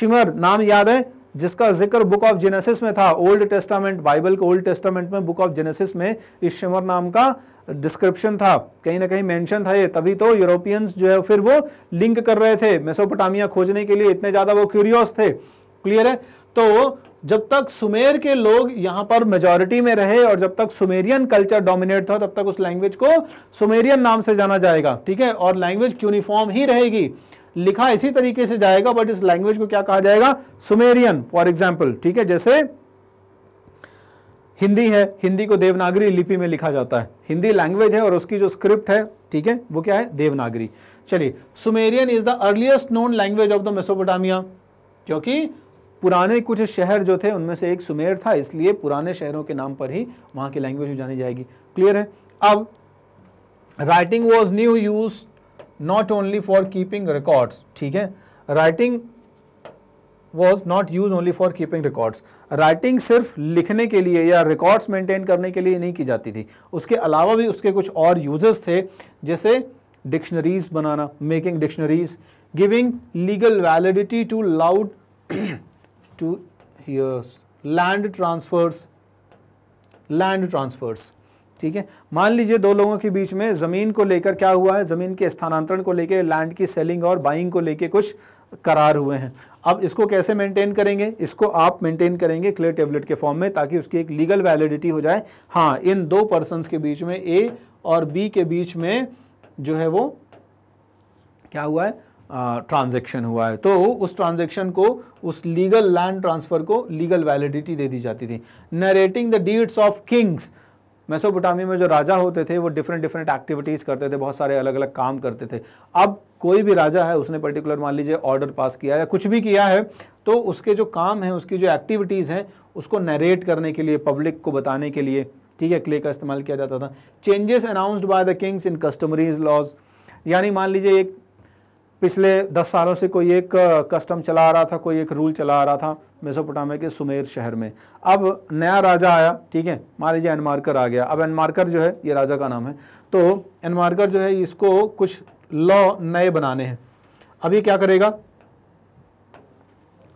Shinar नाम याद है जिसका जिक्र बुक ऑफ जेनेसिस में था ओल्ड टेस्टामेंट बाइबल के ओल्ड टेस्टामेंट में बुक ऑफ जेनेसिस में इस शिमर नाम का डिस्क्रिप्शन था कहीं ना कहीं मेंशन था ये तभी तो यूरोपियंस जो है फिर वो लिंक कर रहे थे मेसोपोटामिया खोजने के लिए इतने ज़्यादा वो क्यूरियस थे क्लियर है तो जब तक सुमेर के लोग यहां पर मेजोरिटी में रहे और जब तक सुमेरियन कल्चर डोमिनेट था तब तक उस लैंग्वेज को सुमेरियन नाम से जाना जाएगा ठीक है और लैंग्वेज यूनिफॉर्म ही रहेगी लिखा इसी तरीके से जाएगा बट इस लैंग्वेज को क्या कहा जाएगा सुमेरियन फॉर एग्जाम्पल ठीक है जैसे हिंदी है हिंदी को देवनागरी लिपि में लिखा जाता है हिंदी लैंग्वेज है और उसकी जो स्क्रिप्ट है ठीक है वो क्या है देवनागरी चलिए Sumerian is the earliest known language of the Mesopotamia क्योंकि पुराने कुछ शहर जो थे उनमें से एक सुमेर था इसलिए पुराने शहरों के नाम पर ही वहाँ की लैंग्वेज जानी जाएगी क्लियर है अब writing was new use not only for keeping records ठीक है writing was not use only for keeping records writing सिर्फ लिखने के लिए या रिकॉर्ड्स मेंटेन करने के लिए नहीं की जाती थी उसके अलावा भी उसके कुछ और यूजेस थे जैसे डिक्शनरीज बनाना making dictionaries giving legal validity to land to years land transfers land transfers ठीक है मान लीजिए दो लोगों के बीच में ज़मीन को लेकर क्या हुआ है ज़मीन के स्थानांतरण को लेकर लैंड की सेलिंग और बाइंग को लेकर कुछ करार हुए हैं अब इसको कैसे मेंटेन करेंगे इसको आप मेंटेन करेंगे क्लियर टेबलेट के फॉर्म में ताकि उसकी एक लीगल वैलिडिटी हो जाए हाँ इन दो पर्सन के बीच में ए और बी के बीच में जो है वो क्या हुआ है ट्रांजेक्शन हुआ है तो उस ट्रांजेक्शन को उस लीगल लैंड ट्रांसफ़र को लीगल वैलिडिटी दे दी जाती थी narrating the deeds of kings Mesopotamia में जो राजा होते थे वो डिफरेंट डिफरेंट एक्टिविटीज़ करते थे बहुत सारे अलग अलग काम करते थे अब कोई भी राजा है उसने पर्टिकुलर मान लीजिए ऑर्डर पास किया या कुछ भी किया है तो उसके जो काम हैं उसकी जो एक्टिविटीज़ हैं उसको नरेट करने के लिए पब्लिक को बताने के लिए ठीक है क्ले का इस्तेमाल किया जाता था changes announced by the kings in customaries laws यानी मान लीजिए एक पिछले दस सालों से कोई एक कस्टम चला आ रहा था कोई एक रूल चला आ रहा था मेसोपोटामिया के सुमेर शहर में अब नया राजा आया ठीक है मान लीजिए एनमार्कर आ गया अब एनमार्कर जो है ये राजा का नाम है तो एनमार्कर जो है इसको कुछ लॉ नए बनाने हैं अब ये क्या करेगा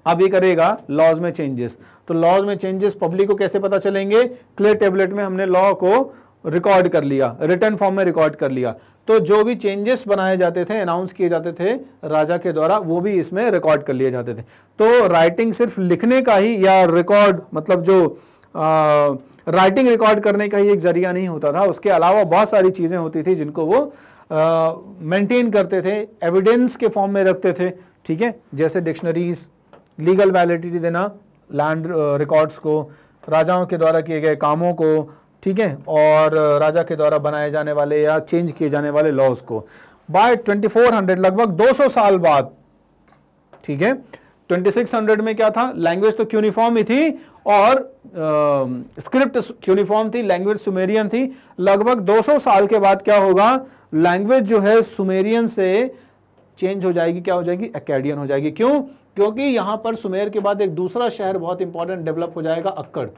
अब ये करेगा लॉज में चेंजेस तो लॉज में चेंजेस पब्लिक को कैसे पता चलेंगे क्लियर टेबलेट में हमने लॉ को रिकॉर्ड कर लिया रिटर्न फॉर्म में रिकॉर्ड कर लिया तो जो भी चेंजेस बनाए जाते थे अनाउंस किए जाते थे राजा के द्वारा वो भी इसमें रिकॉर्ड कर लिए जाते थे तो राइटिंग सिर्फ लिखने का ही या रिकॉर्ड मतलब जो आ, राइटिंग रिकॉर्ड करने का ही एक जरिया नहीं होता था उसके अलावा बहुत सारी चीज़ें होती थी जिनको वो मेंटेन करते थे एविडेंस के फॉर्म में रखते थे ठीक है जैसे डिक्शनरीज लीगल वैलिडिटी देना लैंड रिकॉर्ड्स को राजाओं के द्वारा किए गए कामों को ठीक है और राजा के द्वारा बनाए जाने वाले या चेंज किए जाने वाले लॉज को बाय 2400 लगभग 200 साल बाद ठीक है 2600 में क्या था लैंग्वेज तो क्यूनिफॉर्म ही थी और स्क्रिप्ट क्यूनिफॉर्म थी लैंग्वेज सुमेरियन थी लगभग 200 साल के बाद क्या होगा लैंग्वेज जो है सुमेरियन से चेंज हो जाएगी क्या हो जाएगी अकेडियन हो जाएगी क्यों क्योंकि यहां पर सुमेर के बाद एक दूसरा शहर बहुत इंपॉर्टेंट डेवलप हो जाएगा अक्कड़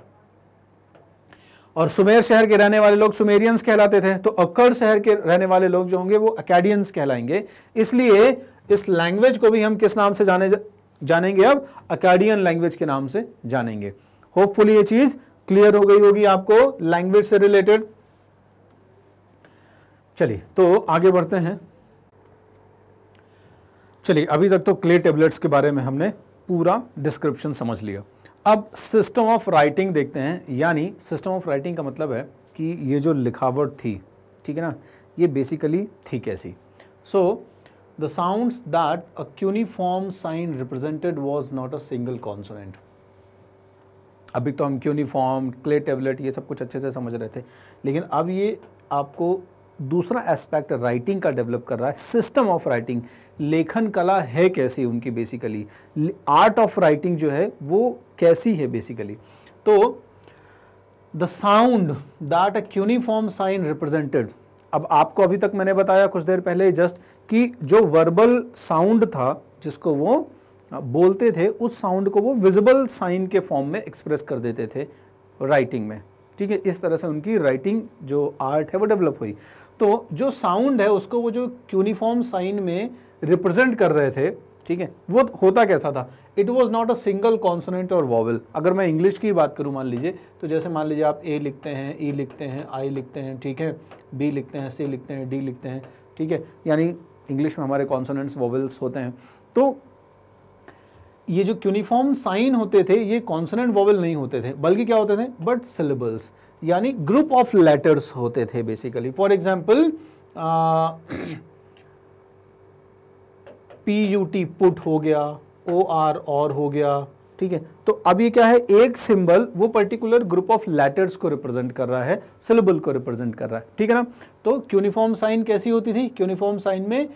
और सुमेर शहर के रहने वाले लोग सुमेरियंस कहलाते थे तो अक्कड़ शहर के रहने वाले लोग जो होंगे वो अकेडियंस कहलाएंगे इसलिए इस लैंग्वेज को भी हम किस नाम से जाने जानेंगे अब अकेडियन लैंग्वेज के नाम से जानेंगे होपफुली ये चीज क्लियर हो गई होगी आपको लैंग्वेज से रिलेटेड चलिए तो आगे बढ़ते हैं चलिए अभी तक तो क्ले टेबलेट्स के बारे में हमने पूरा डिस्क्रिप्शन समझ लिया अब सिस्टम ऑफ राइटिंग देखते हैं यानी सिस्टम ऑफ राइटिंग का मतलब है कि ये जो लिखावट थी ठीक है ना ये बेसिकली थी कैसी so the sounds that a cuneiform sign represented was not a single consonant अभी तो हम क्यूनिफॉर्म क्ले टेबलेट ये सब कुछ अच्छे से समझ रहे थे लेकिन अब ये आपको दूसरा एस्पेक्ट राइटिंग का डेवलप कर रहा है सिस्टम ऑफ राइटिंग लेखन कला है कैसी उनकी बेसिकली आर्ट ऑफ राइटिंग जो है वो कैसी है बेसिकली तो the sound that a cuneiform sign represented अब आपको अभी तक मैंने बताया कुछ देर पहले जस्ट कि जो वर्बल साउंड था जिसको वो बोलते थे उस साउंड को वो विजिबल साइन के फॉर्म में एक्सप्रेस कर देते थे राइटिंग में ठीक है इस तरह से उनकी राइटिंग जो आर्ट है वो डेवलप हुई तो जो साउंड है उसको वो जो यूनिफॉर्म साइन में रिप्रेजेंट कर रहे थे ठीक है वो होता कैसा था it was not a single consonant और वॉवल अगर मैं इंग्लिश की बात करूँ मान लीजिए तो जैसे मान लीजिए आप ए लिखते हैं ई e लिखते हैं आई लिखते हैं ठीक है बी लिखते हैं सी लिखते हैं डी लिखते हैं ठीक है यानी इंग्लिश में हमारे कॉन्सोनेंट्स वॉवल्स होते हैं तो ये जो क्यूनिफॉर्म साइन होते थे ये कॉन्सोनेंट वॉवल नहीं होते थे बल्कि क्या होते थे बट सिलेबल्स यानी ग्रुप ऑफ लेटर्स होते थे basically for example P U T put हो गया ओ आर और हो गया ठीक है तो अब क्या है एक सिंबल वो पर्टिकुलर ग्रुप ऑफ लेटर्स को रिप्रेजेंट कर रहा है सिलेबल को रिप्रेजेंट कर रहा है ठीक है ना तो क्यूनिफॉर्म साइन कैसी होती थी क्यूनिफॉर्म साइन में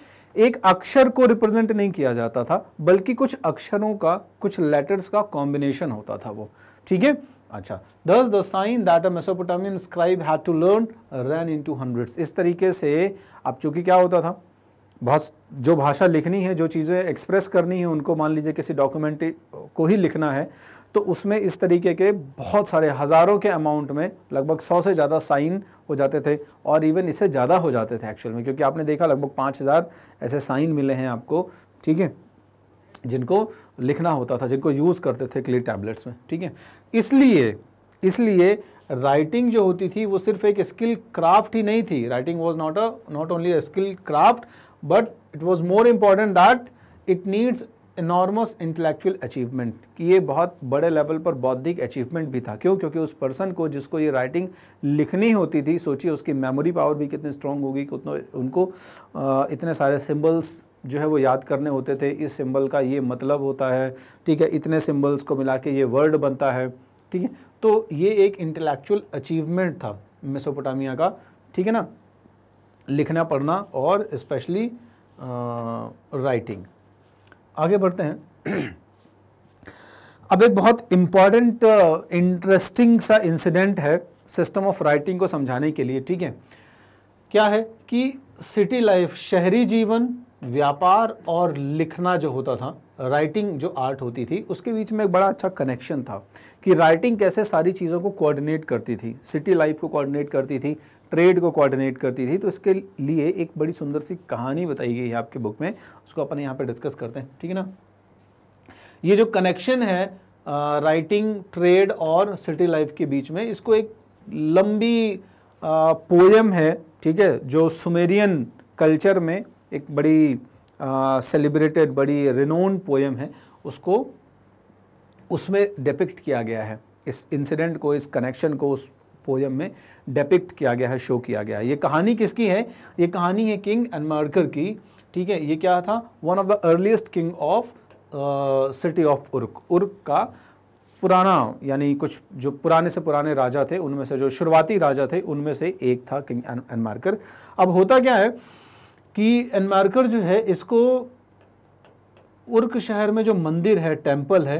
एक अक्षर को रिप्रेजेंट नहीं किया जाता था बल्कि कुछ अक्षरों का कुछ लेटर्स का कॉम्बिनेशन होता था वो ठीक है अच्छा दस the sign that a Mesopotamian scribe had to learn run into hundreds इस तरीके से अब चूंकि क्या होता था भाष जो भाषा लिखनी है जो चीज़ें एक्सप्रेस करनी है उनको मान लीजिए किसी डॉक्यूमेंट को ही लिखना है तो उसमें इस तरीके के बहुत सारे हज़ारों के अमाउंट में लगभग सौ से ज़्यादा साइन हो जाते थे और इवन इससे ज़्यादा हो जाते थे एक्चुअल में क्योंकि आपने देखा लगभग पाँच हज़ार ऐसे साइन मिले हैं आपको ठीक है जिनको लिखना होता था जिनको यूज़ करते थे क्लियर टैबलेट्स में ठीक है इसलिए इसलिए राइटिंग जो होती थी वो सिर्फ एक स्किल क्राफ्ट ही नहीं थी writing was not a not only a skill craft but it was more important that it needs enormous intellectual achievement कि ये बहुत बड़े लेवल पर बौद्धिक अचीवमेंट भी था क्यों क्योंकि उस पर्सन को जिसको ये राइटिंग लिखनी होती थी सोचिए उसकी मेमोरी पावर भी कितनी स्ट्रांग होगी उतना उनको इतने सारे सिम्बल्स जो है वो याद करने होते थे इस सिंबल का ये मतलब होता है ठीक है इतने सिंबल्स को मिला के ये वर्ड बनता है ठीक है तो ये एक इंटेलेक्चुअल अचीवमेंट था मेसोपोटामिया का ठीक है ना लिखना पढ़ना और स्पेशली राइटिंग आगे बढ़ते हैं अब एक बहुत इम्पॉर्टेंट इंटरेस्टिंग सा इंसिडेंट है सिस्टम ऑफ राइटिंग को समझाने के लिए ठीक है क्या है कि सिटी लाइफ शहरी जीवन व्यापार और लिखना जो होता था राइटिंग जो आर्ट होती थी उसके बीच में एक बड़ा अच्छा कनेक्शन था कि राइटिंग कैसे सारी चीज़ों को कोऑर्डिनेट करती थी सिटी लाइफ को कोऑर्डिनेट करती थी ट्रेड को कोऑर्डिनेट करती थी तो इसके लिए एक बड़ी सुंदर सी कहानी बताई गई है आपके बुक में उसको अपन यहाँ पर डिस्कस करते हैं ठीक है ना ये जो कनेक्शन है राइटिंग ट्रेड और सिटी लाइफ के बीच में इसको एक लंबी पोयम है ठीक है जो सुमेरियन कल्चर में एक बड़ी सेलिब्रेटेड बड़ी रिनोन पोएम है उसको उसमें डिपिक्ट किया गया है इस इंसिडेंट को इस कनेक्शन को उस पोएम में डिपिक्ट किया गया है शो किया गया है ये कहानी किसकी है ये कहानी है किंग एनमार्कर की ठीक है ये क्या था one of the earliest king of city of Uruk Uruk का पुराना यानी कुछ जो पुराने से पुराने राजा थे उनमें से जो शुरुआती राजा थे उनमें से एक था किंग एनमार्कर अब होता क्या है कि एनमार्कर जो है इसको उर्क शहर में जो मंदिर है टेम्पल है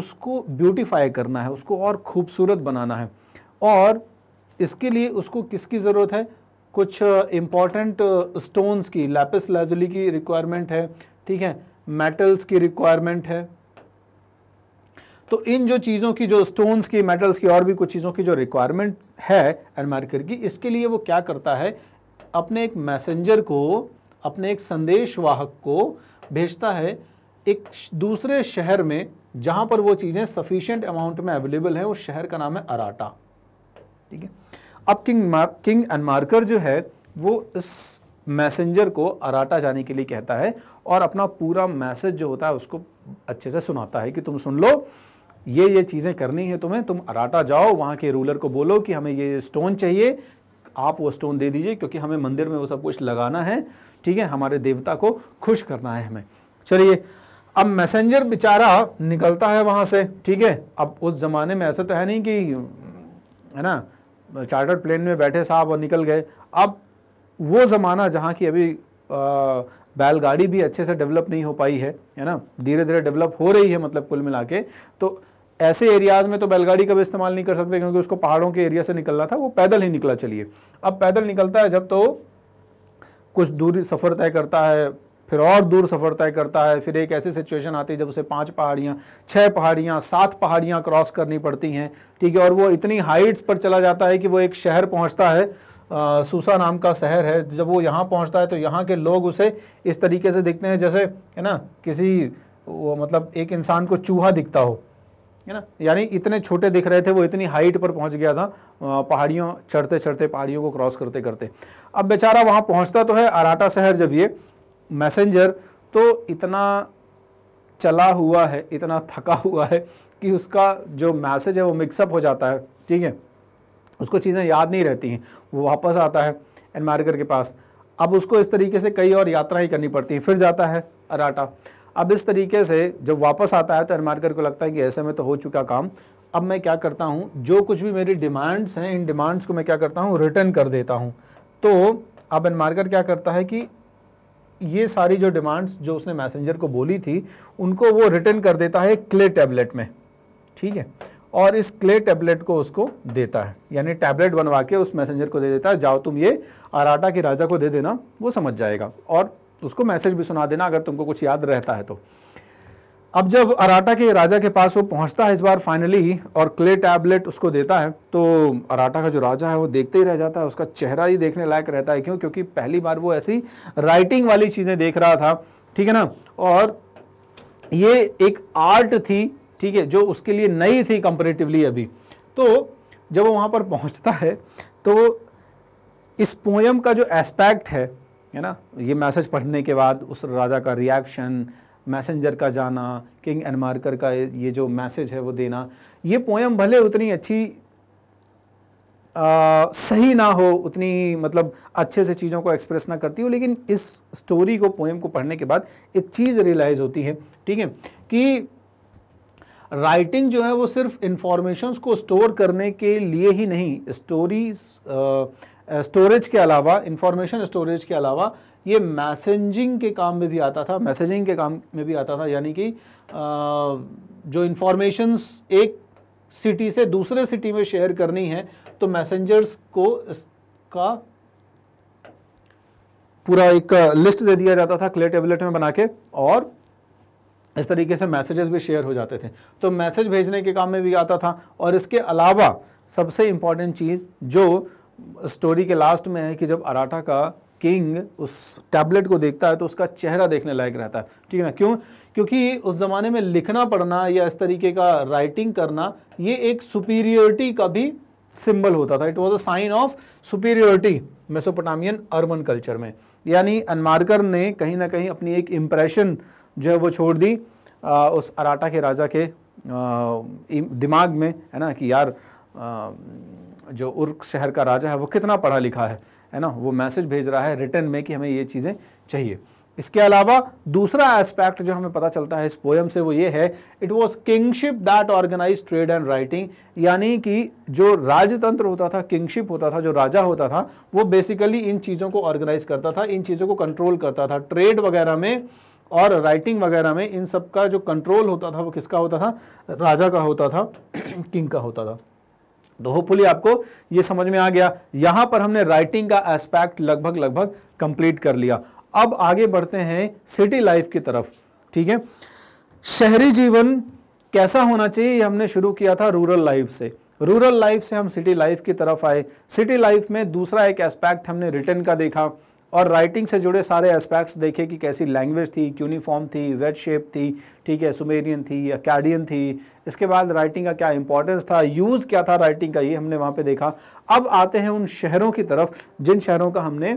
उसको ब्यूटीफाई करना है उसको और खूबसूरत बनाना है और इसके लिए उसको किसकी ज़रूरत है कुछ इम्पॉर्टेंट स्टोन्स की लैपिस लाजुली की रिक्वायरमेंट है ठीक है मेटल्स की रिक्वायरमेंट है तो इन जो चीज़ों की जो स्टोन्स की मेटल्स की और भी कुछ चीज़ों की जो रिक्वायरमेंट है एनमार्कर की इसके लिए वो क्या करता है अपने एक मैसेंजर को अपने एक संदेश वाहक को भेजता है एक दूसरे शहर में जहां पर वो चीज़ें सफिशियंट अमाउंट में अवेलेबल है उस शहर का नाम है अराटा ठीक है अब किंग किंग अनमार्कर जो है वो इस मैसेंजर को अराटा जाने के लिए कहता है और अपना पूरा मैसेज जो होता है उसको अच्छे से सुनाता है कि तुम सुन लो ये ये चीज़ें करनी है तुम्हें तुम अराटा जाओ वहाँ के रूलर को बोलो कि हमें ये स्टोन चाहिए आप वो स्टोन दे दीजिए क्योंकि हमें मंदिर में वो सब कुछ लगाना है ठीक है हमारे देवता को खुश करना है हमें चलिए अब मैसेंजर बेचारा निकलता है वहाँ से ठीक है अब उस ज़माने में ऐसा तो है नहीं कि है ना चार्टर प्लेन में बैठे साहब और निकल गए अब वो ज़माना जहाँ की अभी बैलगाड़ी भी अच्छे से डेवलप नहीं हो पाई है है ना धीरे धीरे डेवलप हो रही है मतलब कुल मिला के तो ऐसे एरियाज़ में तो बैलगाड़ी का भी इस्तेमाल नहीं कर सकते क्योंकि उसको पहाड़ों के एरिया से निकलना था वो पैदल ही निकला चलिए अब पैदल निकलता है जब तो कुछ दूरी सफ़र तय करता है फिर और दूर सफ़र तय करता है फिर एक ऐसी सिचुएशन आती है जब उसे पांच पहाड़ियाँ छः पहाड़ियाँ सात पहाड़ियाँ क्रॉस करनी पड़ती हैं ठीक है और वो इतनी हाइट्स पर चला जाता है कि वो एक शहर पहुँचता है सूसा नाम का शहर है जब वो यहाँ पहुँचता है तो यहाँ के लोग उसे इस तरीके से देखते हैं जैसे है ना किसी वो मतलब एक इंसान को चूहा दिखता हो है ना यानी इतने छोटे दिख रहे थे वो इतनी हाइट पर पहुंच गया था पहाड़ियों चढ़ते चढ़ते पहाड़ियों को क्रॉस करते करते अब बेचारा वहाँ पहुँचता तो है अराटा शहर जब ये मैसेंजर तो इतना चला हुआ है इतना थका हुआ है कि उसका जो मैसेज है वो मिक्सअप हो जाता है ठीक है उसको चीज़ें याद नहीं रहती हैं वो वापस आता है एनमार्कर के पास अब उसको इस तरीके से कई और यात्राएं करनी पड़ती हैं फिर जाता है अराटा अब इस तरीके से जब वापस आता है तो एयर को लगता है कि ऐसे में तो हो चुका काम अब मैं क्या करता हूँ जो कुछ भी मेरी डिमांड्स हैं इन डिमांड्स को मैं क्या करता हूँ रिटर्न कर देता हूँ तो अब एनमार्कर क्या करता है कि ये सारी जो डिमांड्स जो उसने मैसेंजर को बोली थी उनको वो रिटर्न कर देता है क्ले टैबलेट में ठीक है और इस क्ले टैबलेट को उसको देता है यानी टैबलेट बनवा के उस मैसेंजर को दे देता है जाओ तुम ये आराटा के राजा को दे देना वो समझ जाएगा और उसको मैसेज भी सुना देना अगर तुमको कुछ याद रहता है तो अब जब अराटा के राजा के पास वो पहुंचता है इस बार फाइनली ही और क्ले टैबलेट उसको देता है तो अराटा का जो राजा है वो देखते ही रह जाता है उसका चेहरा ही देखने लायक रहता है क्यों क्योंकि पहली बार वो ऐसी राइटिंग वाली चीज़ें देख रहा था ठीक है ना और ये एक आर्ट थी ठीक है जो उसके लिए नई थी कंपेरेटिवली अभी तो जब वो वहाँ पर पहुँचता है तो इस पोयम का जो एस्पेक्ट है है ना ये मैसेज पढ़ने के बाद उस राजा का रिएक्शन मैसेंजर का जाना किंग एनमार्कर का ये जो मैसेज है वो देना ये पोएम भले उतनी अच्छी आ, सही ना हो उतनी मतलब अच्छे से चीज़ों को एक्सप्रेस ना करती हो लेकिन इस स्टोरी को पोएम को पढ़ने के बाद एक चीज़ रियलाइज़ होती है ठीक है कि राइटिंग जो है वो सिर्फ इन्फॉर्मेशंस को स्टोर करने के लिए ही नहीं स्टोरीज स्टोरेज के अलावा इंफॉर्मेशन स्टोरेज के अलावा ये मैसेजिंग के काम में भी आता था मैसेजिंग के काम में भी आता था यानी कि जो इंफॉर्मेशन एक सिटी से दूसरे सिटी में शेयर करनी है तो मैसेंजर्स को इसका पूरा एक लिस्ट दे दिया जाता था क्ले टेबलेट में बना के और इस तरीके से मैसेजेस भी शेयर हो जाते थे तो मैसेज भेजने के काम में भी आता था और इसके अलावा सबसे इंपॉर्टेंट चीज़ जो स्टोरी के लास्ट में है कि जब अराठा का किंग उस टैबलेट को देखता है तो उसका चेहरा देखने लायक रहता है ठीक है ना क्यों क्योंकि उस ज़माने में लिखना पढ़ना या इस तरीके का राइटिंग करना ये एक सुपीरियरिटी का भी सिंबल होता था it was a sign of superiority Mesopotamian urban culture में यानी अनमारकर ने कहीं ना कहीं अपनी एक इम्प्रेशन जो है वो छोड़ दी आ, उस अराठा के राजा के आ, दिमाग में है ना कि यार आ, जो उर्क शहर का राजा है वो कितना पढ़ा लिखा है है ना वो मैसेज भेज रहा है रिटर्न में कि हमें ये चीज़ें चाहिए इसके अलावा दूसरा एस्पेक्ट जो हमें पता चलता है इस पोएम से वो ये है it was kingship that organise trade and writing यानी कि जो राजतंत्र होता था किंगशिप होता था जो राजा होता था वो बेसिकली इन चीज़ों को ऑर्गेनाइज करता था इन चीज़ों को कंट्रोल करता था ट्रेड वगैरह में और राइटिंग वगैरह में इन सब का जो कंट्रोल होता था वो किसका होता था राजा का होता था किंग का होता था तो होपफुली आपको ये समझ में आ गया यहां पर हमने राइटिंग का एस्पेक्ट लगभग लगभग कंप्लीट कर लिया अब आगे बढ़ते हैं सिटी लाइफ की तरफ ठीक है शहरी जीवन कैसा होना चाहिए हमने शुरू किया था रूरल लाइफ से रूरल लाइफ से हम सिटी लाइफ की तरफ आए सिटी लाइफ में दूसरा एक एस्पेक्ट हमने रिटर्न का देखा और राइटिंग से जुड़े सारे एस्पेक्ट्स देखे कि कैसी लैंग्वेज थी क्यूनिफॉर्म थी वेड शेप थी ठीक है सुमेरियन थी अकेडियन थी इसके बाद राइटिंग का क्या इंपॉर्टेंस था यूज़ क्या था राइटिंग का ये हमने वहाँ पे देखा अब आते हैं उन शहरों की तरफ जिन शहरों का हमने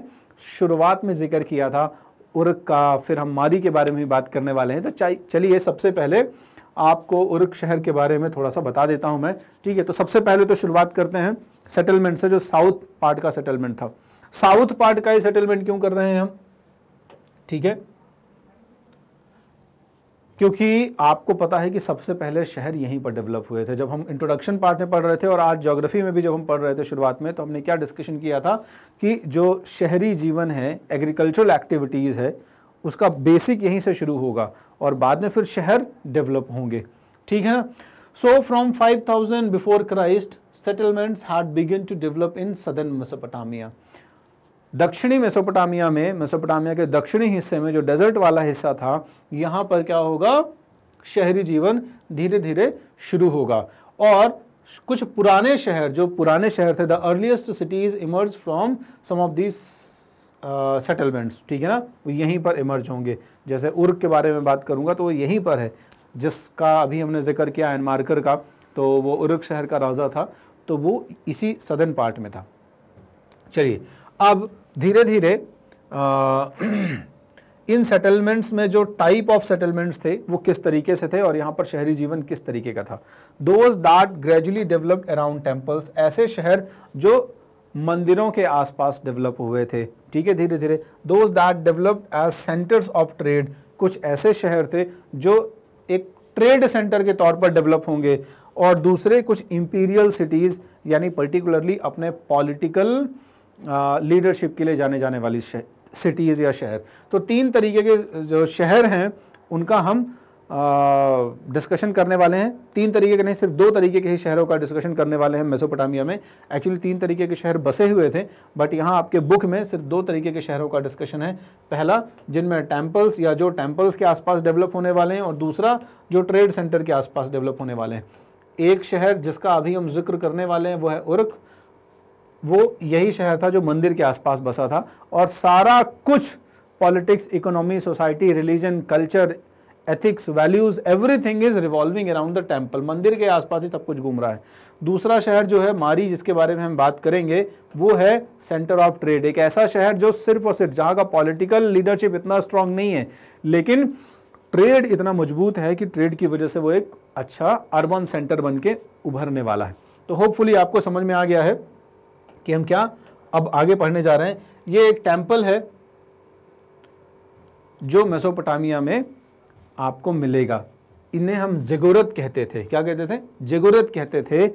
शुरुआत में जिक्र किया था उर्क का फिर हम मादी के बारे में भी बात करने वाले हैं तो चलिए सबसे पहले आपको उर्क शहर के बारे में थोड़ा सा बता देता हूँ मैं ठीक है तो सबसे पहले तो शुरुआत करते हैं सेटलमेंट से जो साउथ पार्ट का सेटलमेंट था साउथ पार्ट का ही सेटलमेंट क्यों कर रहे हैं हम ठीक है क्योंकि आपको पता है कि सबसे पहले शहर यहीं पर डेवलप हुए थे जब हम इंट्रोडक्शन पार्ट में पढ़ रहे थे और आज ज्योग्राफी में भी जब हम पढ़ रहे थे शुरुआत में तो हमने क्या डिस्कशन किया था कि जो शहरी जीवन है एग्रीकल्चरल एक्टिविटीज़ है उसका बेसिक यहीं से शुरू होगा और बाद में फिर शहर डेवलप होंगे ठीक है ना so from five before Christ settlements had begin to develop in southern Mesopotamia दक्षिणी मेसोपोटामिया में मेसोपोटामिया के दक्षिणी हिस्से में जो डेजर्ट वाला हिस्सा था यहाँ पर क्या होगा शहरी जीवन धीरे धीरे शुरू होगा और कुछ पुराने शहर जो पुराने शहर थे the earliest cities emerge from some of these settlements ठीक है ना वो यहीं पर इमर्ज होंगे जैसे उर्ग के बारे में बात करूँगा तो वो यहीं पर है जिसका अभी हमने जिक्र किया एन मार्कर का तो वो उर्ग शहर का राजा था तो वो इसी सदन पार्ट में था चलिए अब धीरे धीरे इन सेटलमेंट्स में जो टाइप ऑफ सेटलमेंट्स थे वो किस तरीके से थे और यहाँ पर शहरी जीवन किस तरीके का था those that gradually developed around temples ऐसे शहर जो मंदिरों के आसपास डेवलप हुए थे ठीक है धीरे धीरे those that developed as centres of trade कुछ ऐसे शहर थे जो एक ट्रेड सेंटर के तौर पर डेवलप होंगे और दूसरे कुछ इम्पीरियल सिटीज़ यानी पर्टिकुलरली अपने पॉलिटिकल लीडरशिप के लिए जाने जाने वाली सिटीज़ या शहर तो तीन तरीके के जो शहर हैं उनका हम डिस्कशन करने वाले हैं तीन तरीके के नहीं सिर्फ दो तरीके के ही शहरों का डिस्कशन करने वाले हैं मेसोपोटामिया में एक्चुअली तीन तरीके के शहर बसे हुए थे बट यहाँ आपके बुक में सिर्फ दो तरीके के शहरों का डिस्कशन है पहला जिनमें टेंपल्स या जो टेंपल्स के आसपास डेवलप होने वाले हैं और दूसरा जो ट्रेड सेंटर के आसपास डेवलप होने वाले हैं एक शहर जिसका अभी हम जिक्र करने वाले हैं वो है उर्क वो यही शहर था जो मंदिर के आसपास बसा था और सारा कुछ politics economy society religion culture ethics values everything is revolving around the temple मंदिर के आसपास ही सब कुछ घूम रहा है दूसरा शहर जो है मारी जिसके बारे में हम बात करेंगे वो है सेंटर ऑफ ट्रेड एक ऐसा शहर जो सिर्फ और सिर्फ जहाँ का पॉलिटिकल लीडरशिप इतना स्ट्रांग नहीं है लेकिन ट्रेड इतना मजबूत है कि ट्रेड की वजह से वो एक अच्छा अर्बन सेंटर बन के उभरने वाला है तो होपफुली आपको समझ में आ गया है कि हम क्या अब आगे पढ़ने जा रहे हैं ये एक टेम्पल है जो मेसोपोटामिया में आपको मिलेगा इन्हें हम जेगोरत कहते थे क्या कहते थे जेगोरत कहते थे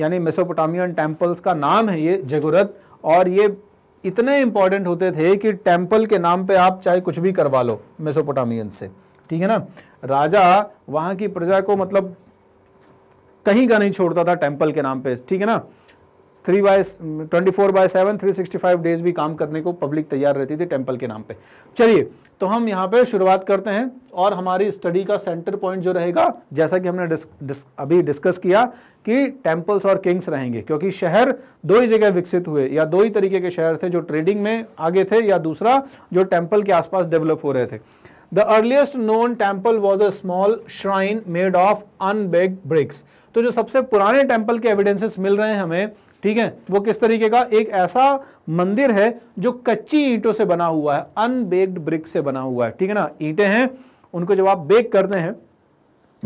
यानी मेसोपोटामियन टेम्पल्स का नाम है ये जेगोरत और ये इतने इंपॉर्टेंट होते थे कि टेम्पल के नाम पे आप चाहे कुछ भी करवा लो मेसोपोटामियन से ठीक है ना राजा वहां की प्रजा को मतलब कहीं का नहीं छोड़ता था टेम्पल के नाम पे ठीक है ना three by twenty four by seven three sixty five days भी काम करने को पब्लिक तैयार रहती थी टेम्पल के नाम पे चलिए तो हम यहाँ पे शुरुआत करते हैं और हमारी स्टडी का सेंटर पॉइंट जो रहेगा जैसा कि हमने डिस्क, डिस्क, अभी डिस्कस किया कि टेम्पल्स और किंग्स रहेंगे क्योंकि शहर दो ही जगह विकसित हुए या दो ही तरीके के शहर थे जो ट्रेडिंग में आगे थे या दूसरा जो टेम्पल के आसपास डेवलप हो रहे थे the earliest known temple was a small shrine made of unbaked bricks तो जो सबसे पुराने टेम्पल के एविडेंसेस मिल रहे हैं हमें ठीक है वो किस तरीके का एक ऐसा मंदिर है जो कच्ची ईंटों से बना हुआ है अनबेक्ड ब्रिक से बना हुआ है ठीक है ना ईंटें हैं उनको जब आप बेक करते हैं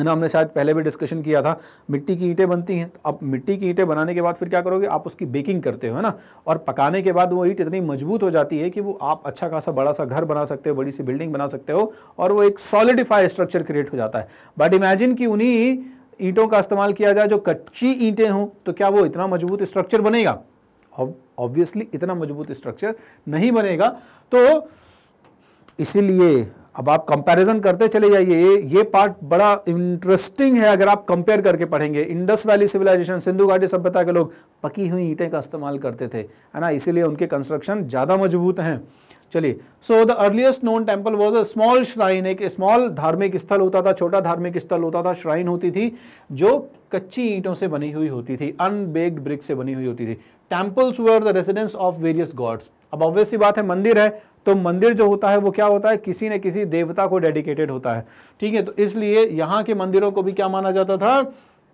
ना हमने शायद पहले भी डिस्कशन किया था मिट्टी की ईंटें बनती हैं तो अब मिट्टी की ईंटें बनाने के बाद फिर क्या करोगे आप उसकी बेकिंग करते हो है ना और पकाने के बाद वो ईंट इतनी मजबूत हो जाती है कि वो आप अच्छा खासा बड़ा सा घर बना सकते हो बड़ी सी बिल्डिंग बना सकते हो और वो एक सॉलिडिफाई स्ट्रक्चर क्रिएट हो जाता है बट इमेजिन कि उन्हीं ईंटों का इस्तेमाल किया जाए जो कच्ची ईंटें हों तो क्या वो इतना मजबूत स्ट्रक्चर बनेगा ऑब्वियसली इतना मजबूत स्ट्रक्चर नहीं बनेगा तो इसीलिए अब आप कंपैरिजन करते चले जाइए ये ये पार्ट बड़ा इंटरेस्टिंग है अगर आप कंपेयर करके पढ़ेंगे इंडस वैली सिविलाइजेशन सिंधु घाटी सभ्यता के लोग पकी हुई ईंटें का इस्तेमाल करते थे है ना इसीलिए उनके कंस्ट्रक्शन ज़्यादा मजबूत हैं चलिए so the earliest known temple was a small shrine एक स्मॉल धार्मिक स्थल होता था छोटा धार्मिक स्थल होता था श्राइन होती थी जो कच्ची ईंटों से बनी हुई होती थी अनबेक्ड ब्रिक से बनी हुई होती थी temples were the residence of various gods अब ऑब्वियस बात है मंदिर है तो मंदिर जो होता है वो क्या होता है किसी न किसी देवता को डेडिकेटेड होता है ठीक है तो इसलिए यहाँ के मंदिरों को भी क्या माना जाता था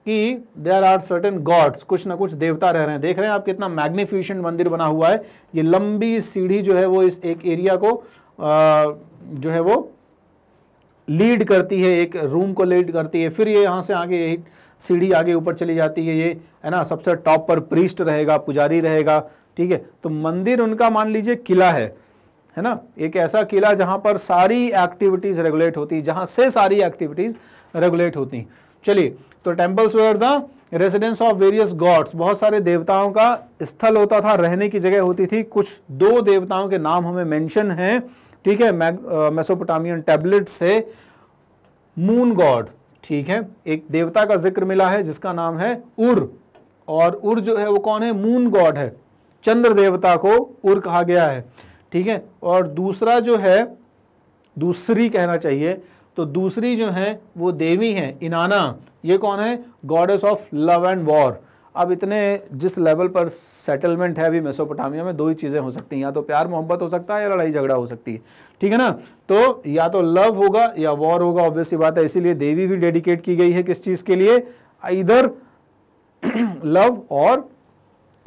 कि देर आर सर्टेन गॉड्स कुछ ना कुछ देवता रह रहे हैं देख रहे हैं आप कितना मैग्निफिशेंट मंदिर बना हुआ है ये लंबी सीढ़ी जो है वो इस एक एरिया को आ, जो है वो लीड करती है एक रूम को लीड करती है फिर ये यहाँ से आगे यही सीढ़ी आगे ऊपर चली जाती है ये है ना सबसे टॉप पर प्रीस्ट रहेगा पुजारी रहेगा ठीक है तो मंदिर उनका मान लीजिए किला है है ना एक ऐसा किला जहाँ पर सारी एक्टिविटीज़ रेगुलेट होती है जहाँ से सारी एक्टिविटीज़ रेगुलेट होती चलिए तो temples were the residence of various gods बहुत सारे देवताओं का स्थल होता था रहने की जगह होती थी कुछ दो देवताओं के नाम हमें मेंशन हैं ठीक है मेसोपोटामियन टैबलेट से मून गॉड ठीक है एक देवता का जिक्र मिला है जिसका नाम है उर और उर जो है वो कौन है मून गॉड है चंद्र देवता को उर कहा गया है ठीक है और दूसरा जो है दूसरी कहना चाहिए तो दूसरी जो है वो देवी हैं इनाना ये कौन है goddess of love and war अब इतने जिस लेवल पर सेटलमेंट है अभी मेसोपोटामिया में दो ही चीज़ें हो सकती हैं या तो प्यार मोहब्बत हो सकता है या लड़ाई झगड़ा हो सकती है ठीक है ना तो या तो लव होगा या वॉर होगा ऑब्वियस बात है इसीलिए देवी भी डेडिकेट की गई है किस चीज़ के लिए इधर लव और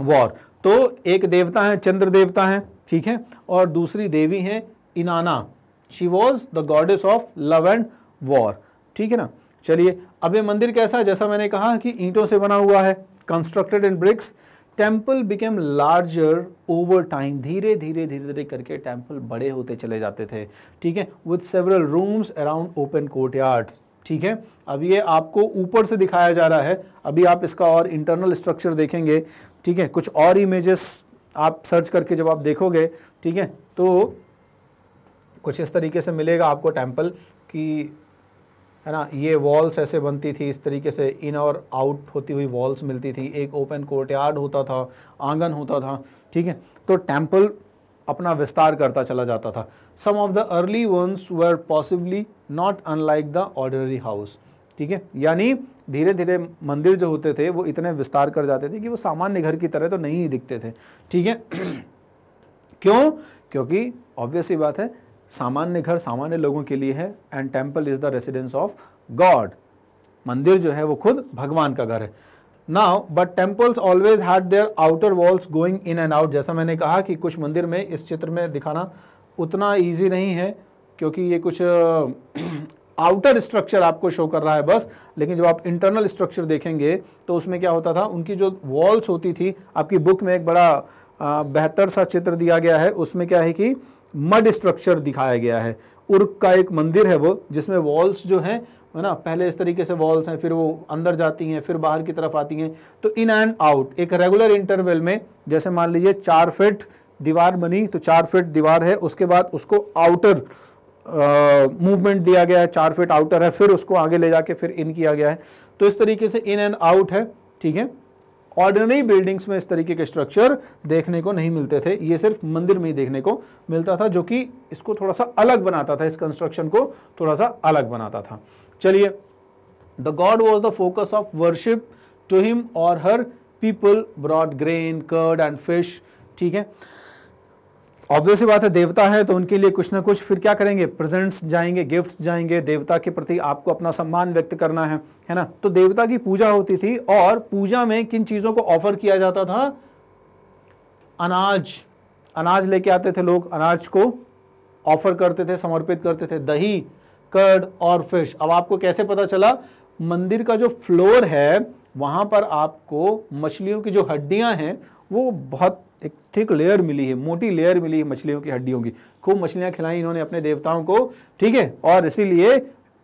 वॉर तो एक देवता है चंद्र देवता है ठीक है और दूसरी देवी है Inanna she was the goddess of love and war ठीक है ना चलिए अब ये मंदिर कैसा है जैसा मैंने कहा कि ईंटों से बना हुआ है constructed in bricks temple became larger over time धीरे धीरे धीरे धीरे करके टेम्पल बड़े होते चले जाते थे ठीक है with several rooms around open courtyards ठीक है अब ये आपको ऊपर से दिखाया जा रहा है अभी आप इसका और इंटरनल स्ट्रक्चर देखेंगे ठीक है कुछ और इमेजेस आप सर्च करके जब आप देखोगे ठीक है तो कुछ इस तरीके से मिलेगा आपको टेम्पल कि है ना ये वॉल्स ऐसे बनती थी इस तरीके से इन और आउट होती हुई वॉल्स मिलती थी एक ओपन कोर्ट यार्ड होता था आंगन होता था ठीक है तो टेम्पल अपना विस्तार करता चला जाता था some of the early ones were possibly not unlike the ordinary house ठीक है यानी धीरे धीरे मंदिर जो होते थे वो इतने विस्तार कर जाते थे कि वो सामान्य घर की तरह तो नहीं ही दिखते थे ठीक है क्यों क्योंकि ऑब्वियस ही बात है सामान्य घर सामान्य लोगों के लिए है and temple is the residence of god मंदिर जो है वो खुद भगवान का घर है now but temples always had their outer walls going in and out जैसा मैंने कहा कि कुछ मंदिर में इस चित्र में दिखाना उतना ईजी नहीं है क्योंकि ये कुछ आउटर स्ट्रक्चर आपको शो कर रहा है बस लेकिन जब आप इंटरनल स्ट्रक्चर देखेंगे तो उसमें क्या होता था उनकी जो वॉल्स होती थी आपकी बुक में एक बड़ा बेहतर सा चित्र दिया गया है उसमें क्या है कि मड स्ट्रक्चर दिखाया गया है उर्क का एक मंदिर है वो जिसमें वॉल्स जो हैं है ना पहले इस तरीके से वॉल्स हैं फिर वो अंदर जाती हैं फिर बाहर की तरफ आती हैं तो इन एंड आउट एक रेगुलर इंटरवल में जैसे मान लीजिए चार फिट दीवार बनी तो चार फिट दीवार है उसके बाद उसको आउटर मूवमेंट दिया गया है चार फिट आउटर है फिर उसको आगे ले जाके फिर इन किया गया है तो इस तरीके से इन एंड आउट है ठीक है ऑर्डिनरी बिल्डिंग्स में इस तरीके के स्ट्रक्चर देखने को नहीं मिलते थे ये सिर्फ मंदिर में ही देखने को मिलता था जो कि इसको थोड़ा सा अलग बनाता था इस कंस्ट्रक्शन को थोड़ा सा अलग बनाता था चलिए the god was the focus of worship to him और हर people brought grain curd and fish ठीक है ऑब्वियस बात है देवता है तो उनके लिए कुछ ना कुछ फिर क्या करेंगे प्रेजेंट्स जाएंगे गिफ्ट्स जाएंगे देवता के प्रति आपको अपना सम्मान व्यक्त करना है है ना तो देवता की पूजा होती थी और पूजा में किन चीज़ों को ऑफर किया जाता था अनाज अनाज लेके आते थे लोग अनाज को ऑफर करते थे समर्पित करते थे दही कर्ड और फिश अब आपको कैसे पता चला मंदिर का जो फ्लोर है वहां पर आपको मछलियों की जो हड्डियां हैं वो बहुत एक थिक लेयर मिली है मोटी लेयर मिली है मछलियों की हड्डियों की खूब मछलियां खिलाई इन्होंने अपने देवताओं को ठीक है और इसीलिए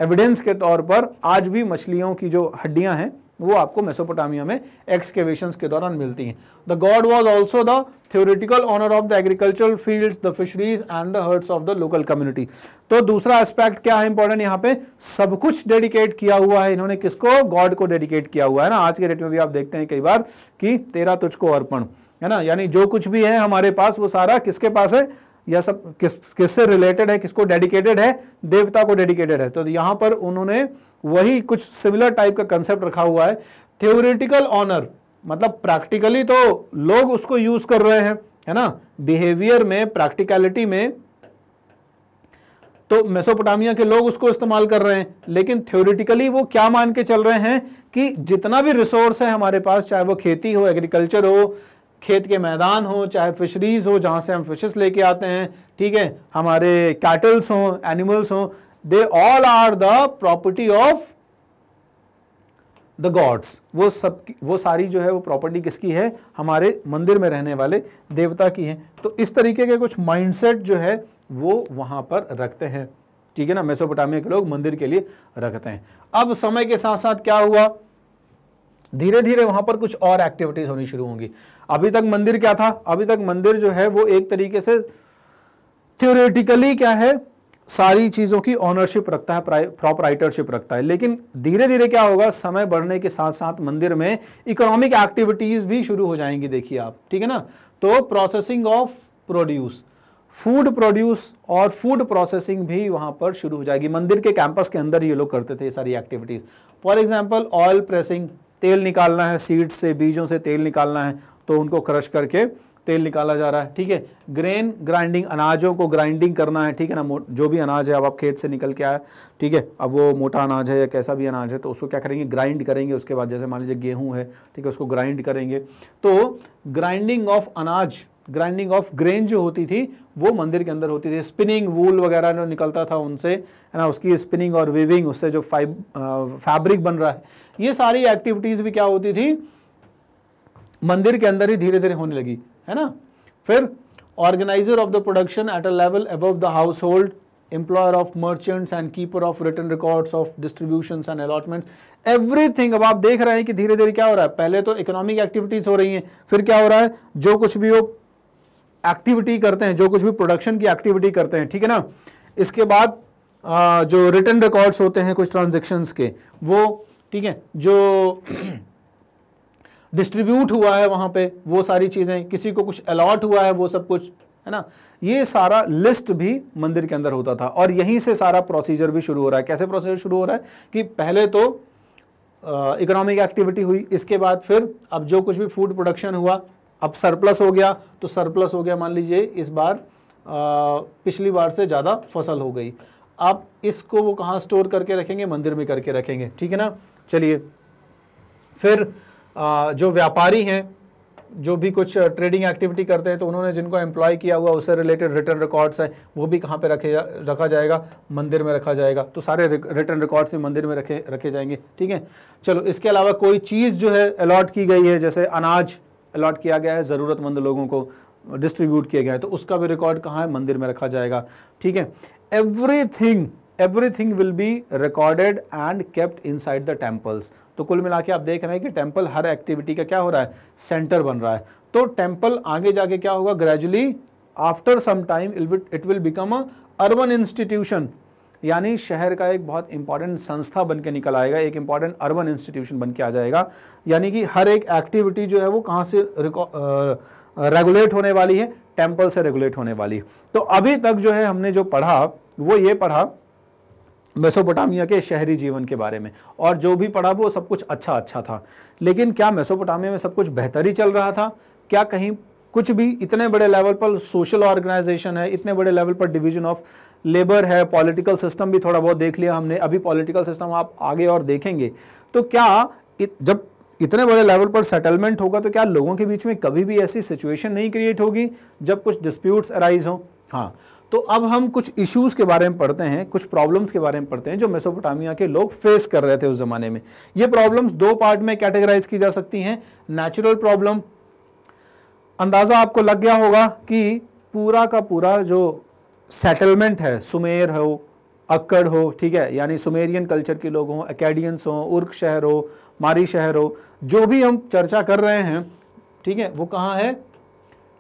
एविडेंस के तौर पर आज भी मछलियों की जो हड्डियां हैं वो आपको मेसोपोटामिया में एक्सकेवेशन के दौरान मिलती हैं the god was also the theoretical owner of the agricultural field the fisheries and the herds of the local community तो दूसरा एस्पेक्ट क्या है इंपॉर्टेंट यहाँ पे सब कुछ डेडिकेट किया हुआ है इन्होंने किसको गॉड को डेडिकेट किया हुआ है ना आज के डेट में भी आप देखते हैं कई बार कि तेरा तुझको अर्पण है ना यानी जो कुछ भी है हमारे पास वो सारा किसके पास है या सब किस किससे रिलेटेड है किसको डेडिकेटेड है देवता को डेडिकेटेड है तो यहां पर उन्होंने वही कुछ सिमिलर टाइप का कंसेप्ट रखा हुआ है थ्योरिटिकल ऑनर मतलब प्रैक्टिकली तो लोग उसको यूज कर रहे हैं है ना बिहेवियर में प्रैक्टिकलिटी में तो मेसोपोटामिया के लोग उसको इस्तेमाल कर रहे हैं लेकिन थ्योरिटिकली वो क्या मान के चल रहे हैं कि जितना भी रिसोर्स है हमारे पास चाहे वो खेती हो एग्रीकल्चर हो खेत के मैदान हो चाहे फिशरीज़ हो जहाँ से हम फिशेस लेके आते हैं ठीक है हमारे कैटल्स हो एनिमल्स हो they all are the property of the gods वो सब वो सारी जो है वो प्रॉपर्टी किसकी है हमारे मंदिर में रहने वाले देवता की है तो इस तरीके के कुछ माइंडसेट जो है वो वहां पर रखते हैं ठीक है ना मेसोपोटामिया के लोग मंदिर के लिए रखते हैं अब समय के साथ साथ क्या हुआ धीरे धीरे वहां पर कुछ और एक्टिविटीज़ होनी शुरू होंगी अभी तक मंदिर क्या था अभी तक मंदिर जो है वो एक तरीके से थियोरेटिकली क्या है सारी चीज़ों की ऑनरशिप रखता है राइटरशिप रखता है लेकिन धीरे धीरे क्या होगा समय बढ़ने के साथ साथ मंदिर में इकोनॉमिक एक्टिविटीज़ भी शुरू हो जाएंगी देखिए आप ठीक है ना तो processing of produce food produce और फूड प्रोसेसिंग भी वहां पर शुरू हो जाएगी मंदिर के कैंपस के अंदर ये लोग करते थे ये सारी activities for example oil pressing तेल निकालना है सीड से बीजों से तेल निकालना है तो उनको क्रश करके तेल निकाला जा रहा है ठीक है ग्रेन ग्राइंडिंग अनाजों को ग्राइंडिंग करना है ठीक है ना जो भी अनाज है अब आप खेत से निकल के आया ठीक है अब वो मोटा अनाज है या कैसा भी अनाज है तो उसको क्या करेंगे ग्राइंड करेंगे उसके बाद जैसे मान लीजिए गेहूँ है ठीक है उसको ग्राइंड करेंगे तो ग्राइंडिंग ऑफ अनाज ग्राइंडिंग ऑफ ग्रेन जो होती थी वो मंदिर के अंदर होती थी स्पिनिंग वूल वगैरह जो निकलता था उनसे है ना उसकी स्पिनिंग और वीविंग उससे जो फाइब फैब्रिक बन रहा है ये सारी एक्टिविटीज भी क्या होती थी मंदिर के अंदर ही धीरे धीरे होने लगी है ना फिर organiser of the production at a level above the household employer of merchants and keeper of return records of distribution and allotment everything अब आप देख रहे हैं कि धीरे धीरे क्या हो रहा है पहले तो इकोनॉमिक एक्टिविटीज हो रही हैं फिर क्या हो रहा है जो कुछ भी वो एक्टिविटी करते हैं जो कुछ भी प्रोडक्शन की एक्टिविटी करते हैं ठीक है ना इसके बाद जो रिटर्न रिकॉर्ड्स होते हैं कुछ ट्रांजेक्शन के वो ठीक है जो डिस्ट्रीब्यूट हुआ है वहां पे वो सारी चीज़ें किसी को कुछ अलॉट हुआ है वो सब कुछ है ना ये सारा लिस्ट भी मंदिर के अंदर होता था और यहीं से सारा प्रोसीजर भी शुरू हो रहा है कैसे प्रोसीजर शुरू हो रहा है कि पहले तो इकोनॉमिक एक्टिविटी हुई इसके बाद फिर अब जो कुछ भी फूड प्रोडक्शन हुआ अब सरप्लस हो गया तो सरप्लस हो गया मान लीजिए इस बार आ, पिछली बार से ज़्यादा फसल हो गई अब इसको वो कहाँ स्टोर करके रखेंगे मंदिर में करके रखेंगे ठीक है ना चलिए फिर जो व्यापारी हैं जो भी कुछ ट्रेडिंग एक्टिविटी करते हैं तो उन्होंने जिनको एम्प्लॉय किया हुआ उससे रिलेटेड रिटर्न रिकॉर्ड्स हैं वो भी कहाँ पे रखे जा, रखा जाएगा मंदिर में रखा जाएगा तो सारे रिटर्न रिकॉर्ड्स भी मंदिर में रखे रखे जाएंगे ठीक है चलो इसके अलावा कोई चीज़ जो है अलॉट की गई है जैसे अनाज अलॉट किया गया है ज़रूरतमंद लोगों को डिस्ट्रीब्यूट किया गया है तो उसका भी रिकॉर्ड कहाँ है मंदिर में रखा जाएगा ठीक है every everything will be recorded and kept inside the temples तो कुल मिला के आप देख रहे हैं कि टेम्पल हर एक्टिविटी का क्या हो रहा है सेंटर बन रहा है तो टेम्पल आगे जाके क्या होगा gradually after some time it will become a urban institution यानी शहर का एक बहुत इंपॉर्टेंट संस्था बन के निकल आएगा एक इंपॉर्टेंट अर्बन इंस्टीट्यूशन बन के आ जाएगा यानी कि हर एक एक्टिविटी जो है वो कहाँ से रेगुलेट होने वाली है टेम्पल से रेगुलेट होने वाली तो अभी तक जो है हमने जो पढ़ा वो ये पढ़ा मेसोपोटामिया के शहरी जीवन के बारे में और जो भी पढ़ा वो सब कुछ अच्छा अच्छा था लेकिन क्या मेसोपोटामिया में सब कुछ बेहतर ही चल रहा था क्या कहीं कुछ भी इतने बड़े लेवल पर सोशल ऑर्गेनाइजेशन है इतने बड़े लेवल पर डिवीजन ऑफ लेबर है पॉलिटिकल सिस्टम भी थोड़ा बहुत देख लिया हमने अभी पॉलिटिकल सिस्टम आप आगे और देखेंगे तो क्या इत, जब इतने बड़े लेवल पर सेटलमेंट होगा तो क्या लोगों के बीच में कभी भी ऐसी सिचुएशन नहीं क्रिएट होगी जब कुछ डिस्प्यूट्स अराइज हों हाँ तो अब हम कुछ इश्यूज के बारे में पढ़ते हैं कुछ प्रॉब्लम्स के बारे में पढ़ते हैं जो मेसोपोटामिया के लोग फेस कर रहे थे उस जमाने में ये प्रॉब्लम्स दो पार्ट में कैटेगराइज की जा सकती हैं नेचुरल प्रॉब्लम अंदाज़ा आपको लग गया होगा कि पूरा का पूरा जो सेटलमेंट है सुमेर हो अक्कड़ हो ठीक है यानी सुमेरियन कल्चर के लोग हों अकेडियंस हों उर्क शहर हो मारी शहर हो जो भी हम चर्चा कर रहे हैं ठीक है वो कहाँ है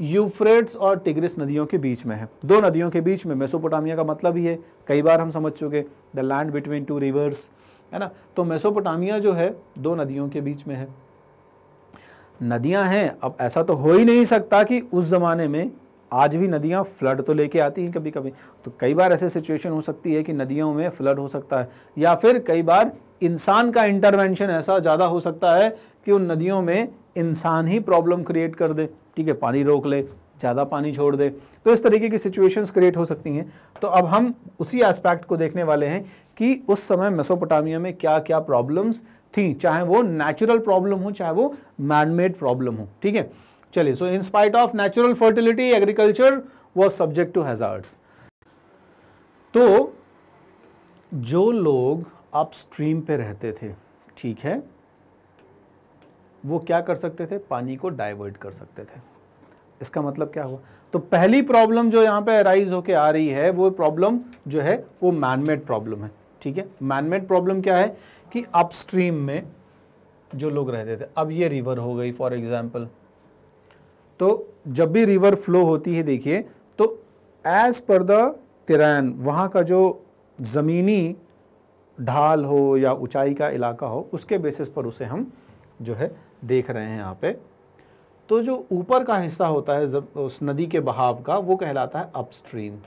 यूफ्रेट्स और टिग्रिस नदियों के बीच में है दो नदियों के बीच में मेसोपोटामिया का मतलब ही है कई बार हम समझ चुके the land between two rivers है ना तो मेसोपोटामिया जो है दो नदियों के बीच में है नदियां हैं अब ऐसा तो हो ही नहीं सकता कि उस ज़माने में आज भी नदियां फ्लड तो लेके आती हैं कभी कभी तो कई बार ऐसे सिचुएशन हो सकती है कि नदियों में फ्लड हो सकता है या फिर कई बार इंसान का इंटरवेंशन ऐसा ज़्यादा हो सकता है कि उन नदियों में इंसान ही प्रॉब्लम क्रिएट कर दे ठीक है पानी रोक ले ज़्यादा पानी छोड़ दे तो इस तरीके की सिचुएशंस क्रिएट हो सकती हैं तो अब हम उसी एस्पेक्ट को देखने वाले हैं कि उस समय मेसोपोटामिया में क्या क्या प्रॉब्लम्स थी चाहे वो नेचुरल प्रॉब्लम हो चाहे वो मैनमेड प्रॉब्लम हो ठीक है चलिए so spite of natural fertility agriculture was subject to hazard तो जो लोग अपस्ट्रीम पे रहते थे ठीक है वो क्या कर सकते थे पानी को डाइवर्ट कर सकते थे इसका मतलब क्या हुआ तो पहली प्रॉब्लम जो यहाँ पे अराइज होके आ रही है वो प्रॉब्लम जो है वो मैनमेड प्रॉब्लम है ठीक है मैनमेड प्रॉब्लम क्या है कि अपस्ट्रीम में जो लोग रहते थे अब ये रिवर हो गई फॉर एग्जाम्पल तो जब भी रिवर फ्लो होती है देखिए तो एज पर द तिरैन वहाँ का जो ज़मीनी ढाल हो या ऊंचाई का इलाका हो उसके बेसिस पर उसे हम जो है देख रहे हैं यहाँ पे तो जो ऊपर का हिस्सा होता है जब उस नदी के बहाव का वो कहलाता है अपस्ट्रीम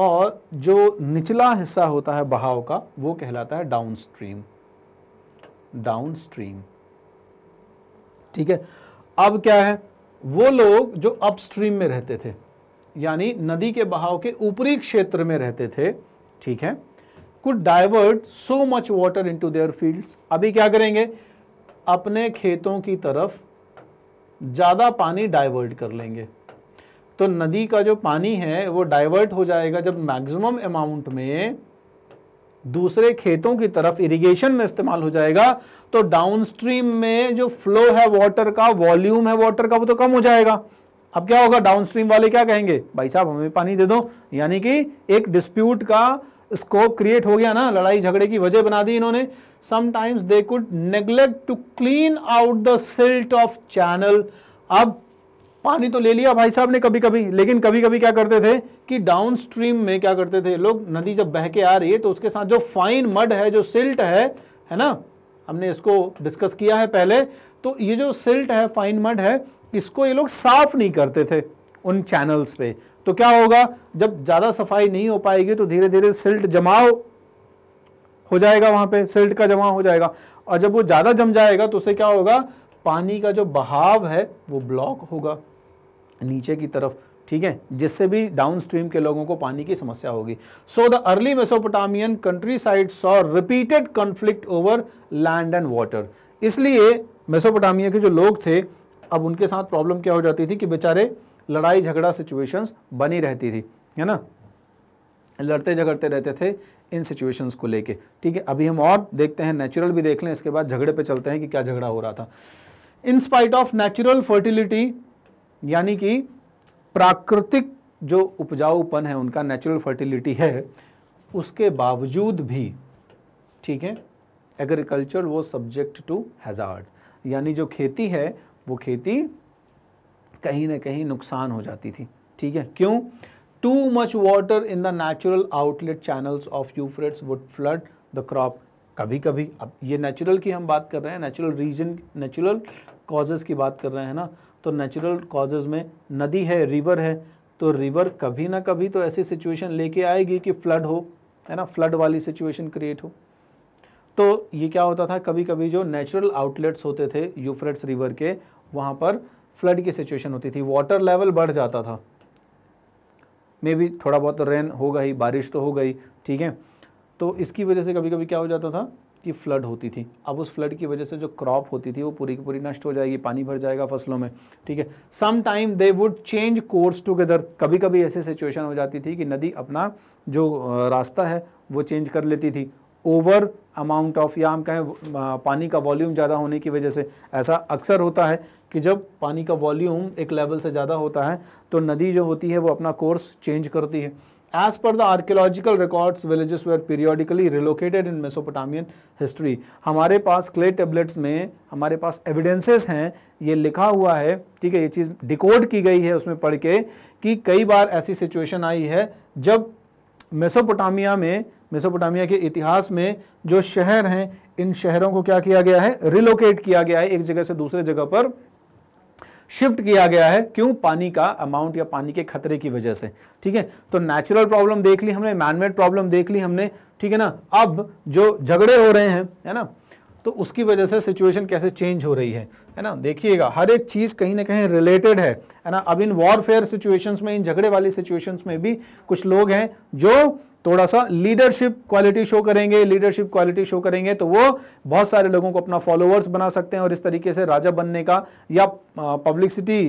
और जो निचला हिस्सा होता है बहाव का वो कहलाता है डाउनस्ट्रीम डाउनस्ट्रीम ठीक है अब क्या है वो लोग जो अपस्ट्रीम में रहते थे यानी नदी के बहाव के ऊपरी क्षेत्र में रहते थे ठीक है could divert so much water into their fields अभी क्या करेंगे अपने खेतों की तरफ ज़्यादा पानी डाइवर्ट कर लेंगे तो नदी का जो पानी है वो डाइवर्ट हो जाएगा जब मैक्सिमम अमाउंट में दूसरे खेतों की तरफ इरिगेशन में इस्तेमाल हो जाएगा तो डाउनस्ट्रीम में जो फ्लो है वाटर का वॉल्यूम है वाटर का वो तो कम हो जाएगा अब क्या होगा डाउनस्ट्रीम वाले क्या कहेंगे भाई साहब हमें पानी दे दो यानी कि एक डिस्प्यूट का स्कोप क्रिएट हो गया ना लड़ाई झगड़े की वजह बना दी इन्होंने sometimes they could neglect to clean out the silt of channel अब पानी तो ले लिया भाई साहब ने कभी कभी लेकिन कभी कभी क्या करते थे कि डाउन स्ट्रीम में क्या करते थे लोग नदी जब बह के आ रही है तो उसके साथ जो फाइन मड है जो सिल्ट है है ना हमने इसको डिस्कस किया है पहले तो ये जो सिल्ट है फाइन मड है इसको ये लोग साफ नहीं करते थे उन चैनल्स पे तो क्या होगा जब ज़्यादा सफाई नहीं हो पाएगी तो धीरे धीरे सिल्ट जमाव हो जाएगा वहां पे सिल्ट का जमाव हो जाएगा और जब वो ज़्यादा जम जाएगा तो उसे क्या होगा पानी का जो बहाव है वो ब्लॉक होगा नीचे की तरफ ठीक है जिससे भी डाउन स्ट्रीम के लोगों को पानी की समस्या होगी so the early Mesopotamian countryside saw repeated conflict over land and water इसलिए मेसोपोटामिया के जो लोग थे अब उनके साथ प्रॉब्लम क्या हो जाती थी कि बेचारे लड़ाई झगड़ा सिचुएशंस बनी रहती थी है ना लड़ते झगड़ते रहते थे इन सिचुएशंस को लेके ठीक है अभी हम और देखते हैं नेचुरल भी देख लें इसके बाद झगड़े पे चलते हैं कि क्या झगड़ा हो रहा था in spite of natural fertility यानी कि प्राकृतिक जो उपजाऊपन है उनका नेचुरल फर्टिलिटी है उसके बावजूद भी ठीक है एग्रीकल्चर वो सब्जेक्ट टू हैज़ार्ड यानी जो खेती है वो खेती कहीं ना कहीं नुकसान हो जाती थी ठीक है क्यों too much water in the natural outlet channels of Euphrates would flood the crop कभी कभी अब ये नेचुरल की हम बात कर रहे हैं नेचुरल रीजन नेचुरल कॉजेज़ की बात कर रहे हैं ना तो नेचुरल कॉजेज़ में नदी है रिवर है तो रिवर कभी ना कभी तो ऐसी सिचुएशन लेके आएगी कि फ्लड हो है ना फ्लड वाली सिचुएशन क्रिएट हो तो ये क्या होता था कभी कभी जो नेचुरल आउटलेट्स होते थे यूफ्रेट्स रिवर के वहाँ पर फ्लड की सिचुएशन होती थी वाटर लेवल बढ़ जाता था मे भी थोड़ा बहुत रेन हो गई बारिश तो हो गई ठीक है तो इसकी वजह से कभी कभी क्या हो जाता था कि फ्लड होती थी अब उस फ्लड की वजह से जो क्रॉप होती थी वो पूरी की पूरी नष्ट हो जाएगी पानी भर जाएगा फसलों में ठीक है some time they would change course together कभी कभी ऐसे सिचुएशन हो जाती थी कि नदी अपना जो रास्ता है वो चेंज कर लेती थी ओवर अमाउंट ऑफ या हम कहें पानी का वॉल्यूम ज़्यादा होने की वजह से ऐसा अक्सर होता है कि जब पानी का वॉल्यूम एक लेवल से ज़्यादा होता है तो नदी जो होती है वो अपना कोर्स चेंज करती है as per the archaeological records villages were periodically relocated in Mesopotamian history हमारे पास क्ले टेबलेट्स में हमारे पास एविडेंसेस हैं ये लिखा हुआ है ठीक है ये चीज़ डिकोड की गई है उसमें पढ़ के कि कई बार ऐसी सिचुएशन आई है जब मेसोपोटामिया में मेसोपोटामिया के इतिहास में जो शहर हैं इन शहरों को क्या किया गया है रिलोकेट किया गया है एक जगह से दूसरे जगह पर शिफ्ट किया गया है क्यों पानी का अमाउंट या पानी के खतरे की वजह से ठीक है तो नेचुरल प्रॉब्लम देख ली हमने मैनमेड प्रॉब्लम देख ली हमने ठीक है ना अब जो झगड़े हो रहे हैं है ना तो उसकी वजह से सिचुएशन कैसे चेंज हो रही है है ना देखिएगा हर एक चीज़ कहीं ना कहीं रिलेटेड है है ना अब इन वॉरफेयर सिचुएशंस में इन झगड़े वाली सिचुएशंस में भी कुछ लोग हैं जो थोड़ा सा लीडरशिप क्वालिटी शो करेंगे लीडरशिप क्वालिटी शो करेंगे तो वो बहुत सारे लोगों को अपना फॉलोअर्स बना सकते हैं और इस तरीके से राजा बनने का या पब्लिसिटी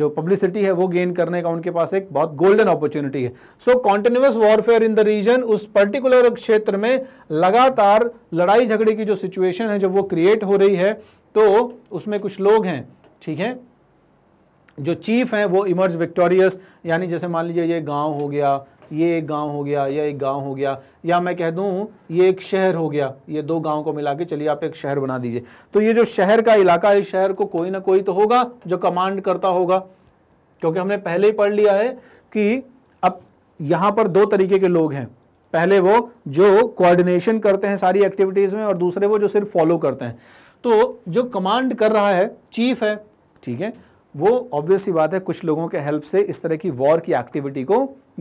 जो पब्लिसिटी है वो गेन करने का उनके पास एक बहुत गोल्डन अपॉर्चुनिटी है so continuous warfare in the region उस पर्टिकुलर क्षेत्र में लगातार लड़ाई झगड़े की जो सिचुएशन है जब वो क्रिएट हो रही है तो उसमें कुछ लोग हैं ठीक है जो चीफ हैं वो इमर्ज विक्टोरियस यानी जैसे मान लीजिए ये गांव हो गया ये एक गांव हो गया या एक गांव हो गया या मैं कह दूं ये एक शहर हो गया ये दो गांव को मिला के चलिए आप एक शहर बना दीजिए तो ये जो शहर का इलाका है इस शहर को कोई ना कोई तो होगा जो कमांड करता होगा क्योंकि हमने पहले ही पढ़ लिया है कि अब यहाँ पर दो तरीके के लोग हैं पहले वो जो कोऑर्डिनेशन करते हैं सारी एक्टिविटीज़ में और दूसरे वो जो सिर्फ फॉलो करते हैं तो जो कमांड कर रहा है चीफ है ठीक है वो ऑब्वियसली बात है कुछ लोगों के हेल्प से इस तरह की वॉर की एक्टिविटी को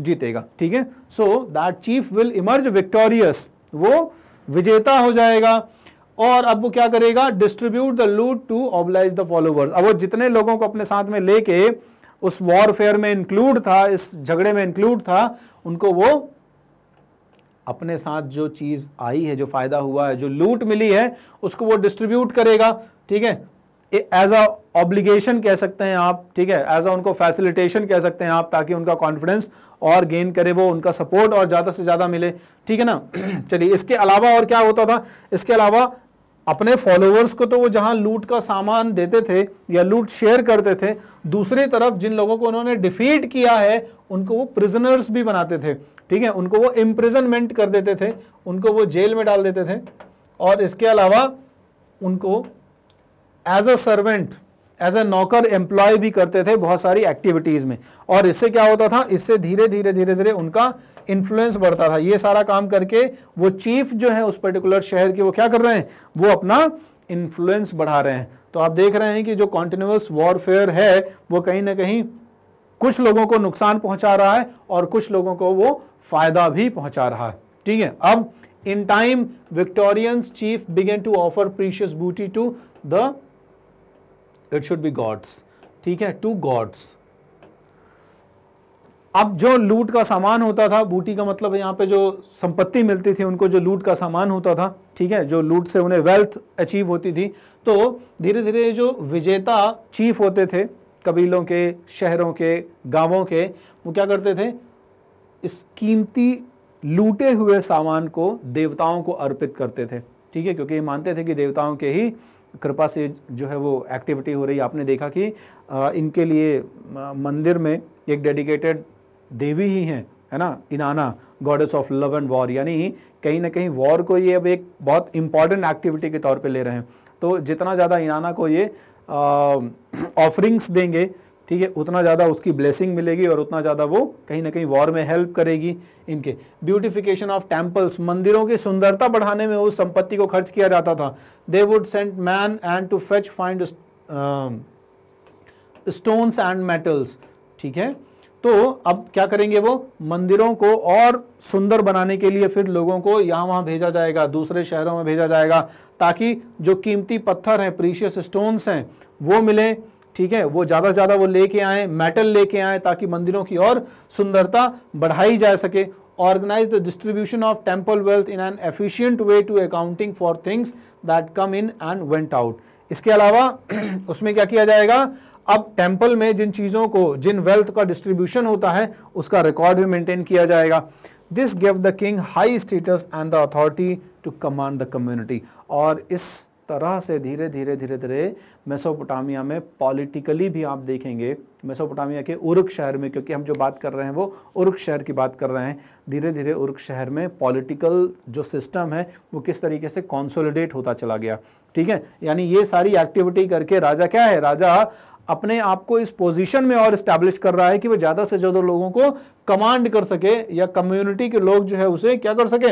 जीतेगा ठीक है so that chief will emerge victorious वो विजेता हो जाएगा और अब वो क्या करेगा distribute the loot to oblige the followers अब वो जितने लोगों को अपने साथ में लेके उस वॉरफेयर में इंक्लूड था इस झगड़े में इंक्लूड था उनको वो अपने साथ जो चीज़ आई है जो फ़ायदा हुआ है जो लूट मिली है उसको वो डिस्ट्रीब्यूट करेगा ठीक है एज अ ऑब्लिगेशन कह सकते हैं आप ठीक है एज अ उनको फैसिलिटेशन कह सकते हैं आप ताकि उनका कॉन्फिडेंस और गेन करे वो उनका सपोर्ट और ज़्यादा से ज़्यादा मिले ठीक है ना चलिए इसके अलावा और क्या होता था इसके अलावा अपने फॉलोअर्स को तो वो जहाँ लूट का सामान देते थे या लूट शेयर करते थे दूसरी तरफ जिन लोगों को उन्होंने डिफीट किया है उनको वो प्रिजनर्स भी बनाते थे ठीक है उनको वो इम्प्रिजनमेंट कर देते थे उनको वो जेल में डाल देते थे और इसके अलावा उनको as a servant as a नौकर एम्प्लॉय भी करते थे बहुत सारी एक्टिविटीज़ में और इससे क्या होता था इससे धीरे धीरे धीरे धीरे उनका इन्फ्लुएंस बढ़ता था ये सारा काम करके वो चीफ जो है उस पर्टिकुलर शहर के वो क्या कर रहे हैं वो अपना इन्फ्लुएंस बढ़ा रहे हैं तो आप देख रहे हैं कि जो कॉन्टिन्यूस वॉरफेयर है वो कहीं ना कहीं कुछ लोगों को नुकसान पहुंचा रहा है और कुछ लोगों को वो फ़ायदा भी पहुंचा रहा है ठीक है अब in time victorians chief began to offer precious booty to the it should be gods ठीक है टू गॉड्स अब जो लूट का सामान होता था बूटी का मतलब यहां पे जो संपत्ति मिलती थी उनको जो लूट का सामान होता था ठीक है जो लूट से उन्हें वेल्थ अचीव होती थी तो धीरे धीरे जो विजेता चीफ होते थे कबीलों के शहरों के गांवों के वो क्या करते थे इस कीमती लूटे हुए सामान को देवताओं को अर्पित करते थे ठीक है क्योंकि ये मानते थे कि देवताओं के ही कृपा से जो है वो एक्टिविटी हो रही आपने देखा कि इनके लिए मंदिर में एक डेडिकेटेड देवी ही हैं है ना Inanna goddess of love and war यानी कहीं ना कहीं वॉर को ये अब एक बहुत इंपॉर्टेंट एक्टिविटी के तौर पे ले रहे हैं तो जितना ज़्यादा इनाना को ये ऑफरिंग्स देंगे ठीक है उतना ज़्यादा उसकी ब्लेसिंग मिलेगी और उतना ज़्यादा वो कहीं ना कहीं वॉर में हेल्प करेगी इनके ब्यूटिफिकेशन ऑफ टेम्पल्स मंदिरों की सुंदरता बढ़ाने में उस संपत्ति को खर्च किया जाता था they would sent man and to fetch find stones and metals ठीक है तो अब क्या करेंगे वो मंदिरों को और सुंदर बनाने के लिए फिर लोगों को यहाँ वहाँ भेजा जाएगा दूसरे शहरों में भेजा जाएगा ताकि जो कीमती पत्थर हैं प्रीशियस स्टोन्स हैं वो मिलें ठीक है वो ज़्यादा से ज़्यादा वो लेके आए मेटल लेके आए ताकि मंदिरों की और सुंदरता बढ़ाई जा सके organise the distribution of temple wealth in an efficient way to accounting for things that come in and went out इसके अलावा उसमें क्या किया जाएगा अब टेम्पल में जिन चीज़ों को जिन वेल्थ का डिस्ट्रीब्यूशन होता है उसका रिकॉर्ड भी मेंटेन किया जाएगा this give the king high status and the authority to command the community और इस तरह से धीरे धीरे धीरे धीरे मेसोपोटामिया में पॉलिटिकली भी आप देखेंगे मेसोपोटामिया के उर्क शहर में क्योंकि हम जो बात कर रहे हैं वो उर्क शहर की बात कर रहे हैं धीरे धीरे उर्क शहर में पॉलिटिकल जो सिस्टम है वो किस तरीके से कॉन्सोलिडेट होता चला गया ठीक है यानी ये सारी एक्टिविटी करके राजा क्या है राजा अपने आप को इस पोजीशन में और इस्टेब्लिश कर रहा है कि वो ज़्यादा से ज़्यादा लोगों को कमांड कर सके या कम्युनिटी के लोग जो है उसे क्या कर सकें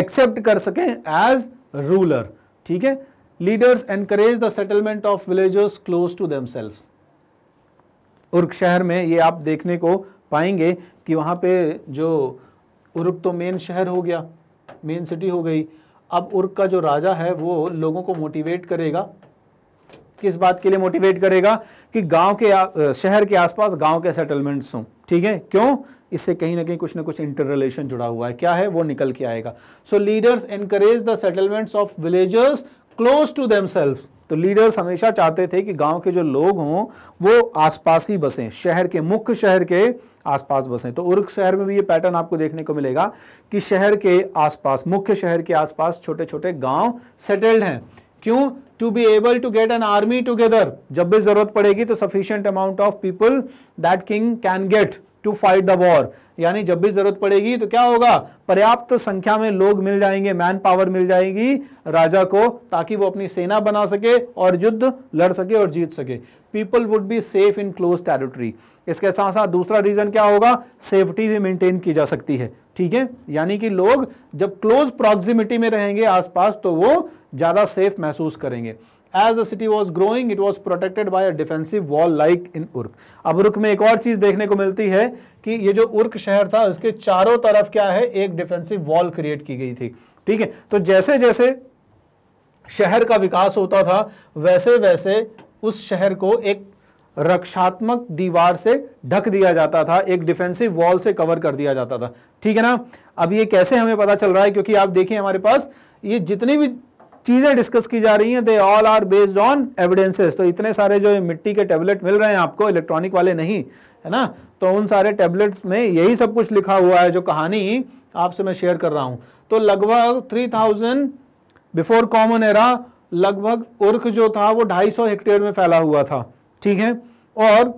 एक्सेप्ट कर सकें एज रूलर ठीक है leaders encourage the settlement of villagers close to self Uruk शहर में ये आप देखने को पाएंगे कि वहां पे जो उर्क तो मेन शहर हो गया मेन सिटी हो गई अब उर्क का जो राजा है वो लोगों को मोटिवेट करेगा किस बात के लिए मोटिवेट करेगा कि गांव के शहर के आसपास गांव के सेटलमेंट्स हों ठीक है क्यों इससे कहीं ना कहीं कुछ ना कुछ इंटर रिलेशन जुड़ा हुआ है क्या है वो निकल के आएगा so leaders encourage the settlements of villagers close to them तो लीडर्स हमेशा चाहते थे कि गांव के जो लोग हों वो आसपास ही बसें शहर के मुख्य शहर के आसपास बसें तो उर्ग शहर में भी ये पैटर्न आपको देखने को मिलेगा कि शहर के आसपास मुख्य शहर के आसपास छोटे छोटे गांव सेटल्ड हैं क्यों to be able to get an army together जब भी जरूरत पड़ेगी तो sufficient amount of people that king can get to fight the war यानी जब भी जरूरत पड़ेगी तो क्या होगा पर्याप्त संख्या में लोग मिल जाएंगे मैन पावर मिल जाएगी राजा को ताकि वो अपनी सेना बना सके और युद्ध लड़ सके और जीत सके people would be safe in close territory इसके साथ साथ दूसरा रीज़न क्या होगा सेफ्टी भी मेंटेन की जा सकती है ठीक है यानी कि लोग जब क्लोज प्रॉक्सिमिटी में रहेंगे आसपास तो वो ज़्यादा सेफ महसूस करेंगे as the city was growing it was protected by a defensive wall like in Uruk अब उर्क में एक और चीज़ देखने को मिलती है कि ये जो उर्क शहर था इसके चारों तरफ क्या है एक डिफेंसिव वॉल क्रिएट की गई थी ठीक है तो जैसे जैसे शहर का विकास होता था वैसे वैसे उस शहर को एक रक्षात्मक दीवार से ढक दिया जाता था एक डिफेंसिव वॉल से कवर कर दिया जाता था ठीक है ना अब ये कैसे हमें पता चल रहा है क्योंकि आप देखिए हमारे पास ये जितनी भी चीज़ें डिस्कस की जा रही हैं they all are based on evidences तो इतने सारे जो मिट्टी के टेबलेट मिल रहे हैं आपको इलेक्ट्रॉनिक वाले नहीं है ना तो उन सारे टेबलेट में यही सब कुछ लिखा हुआ है जो कहानी आपसे मैं शेयर कर रहा हूं तो लगभग three thousand before common era लगभग उर्ख जो था वो 250 हेक्टेयर में फैला हुआ था ठीक है और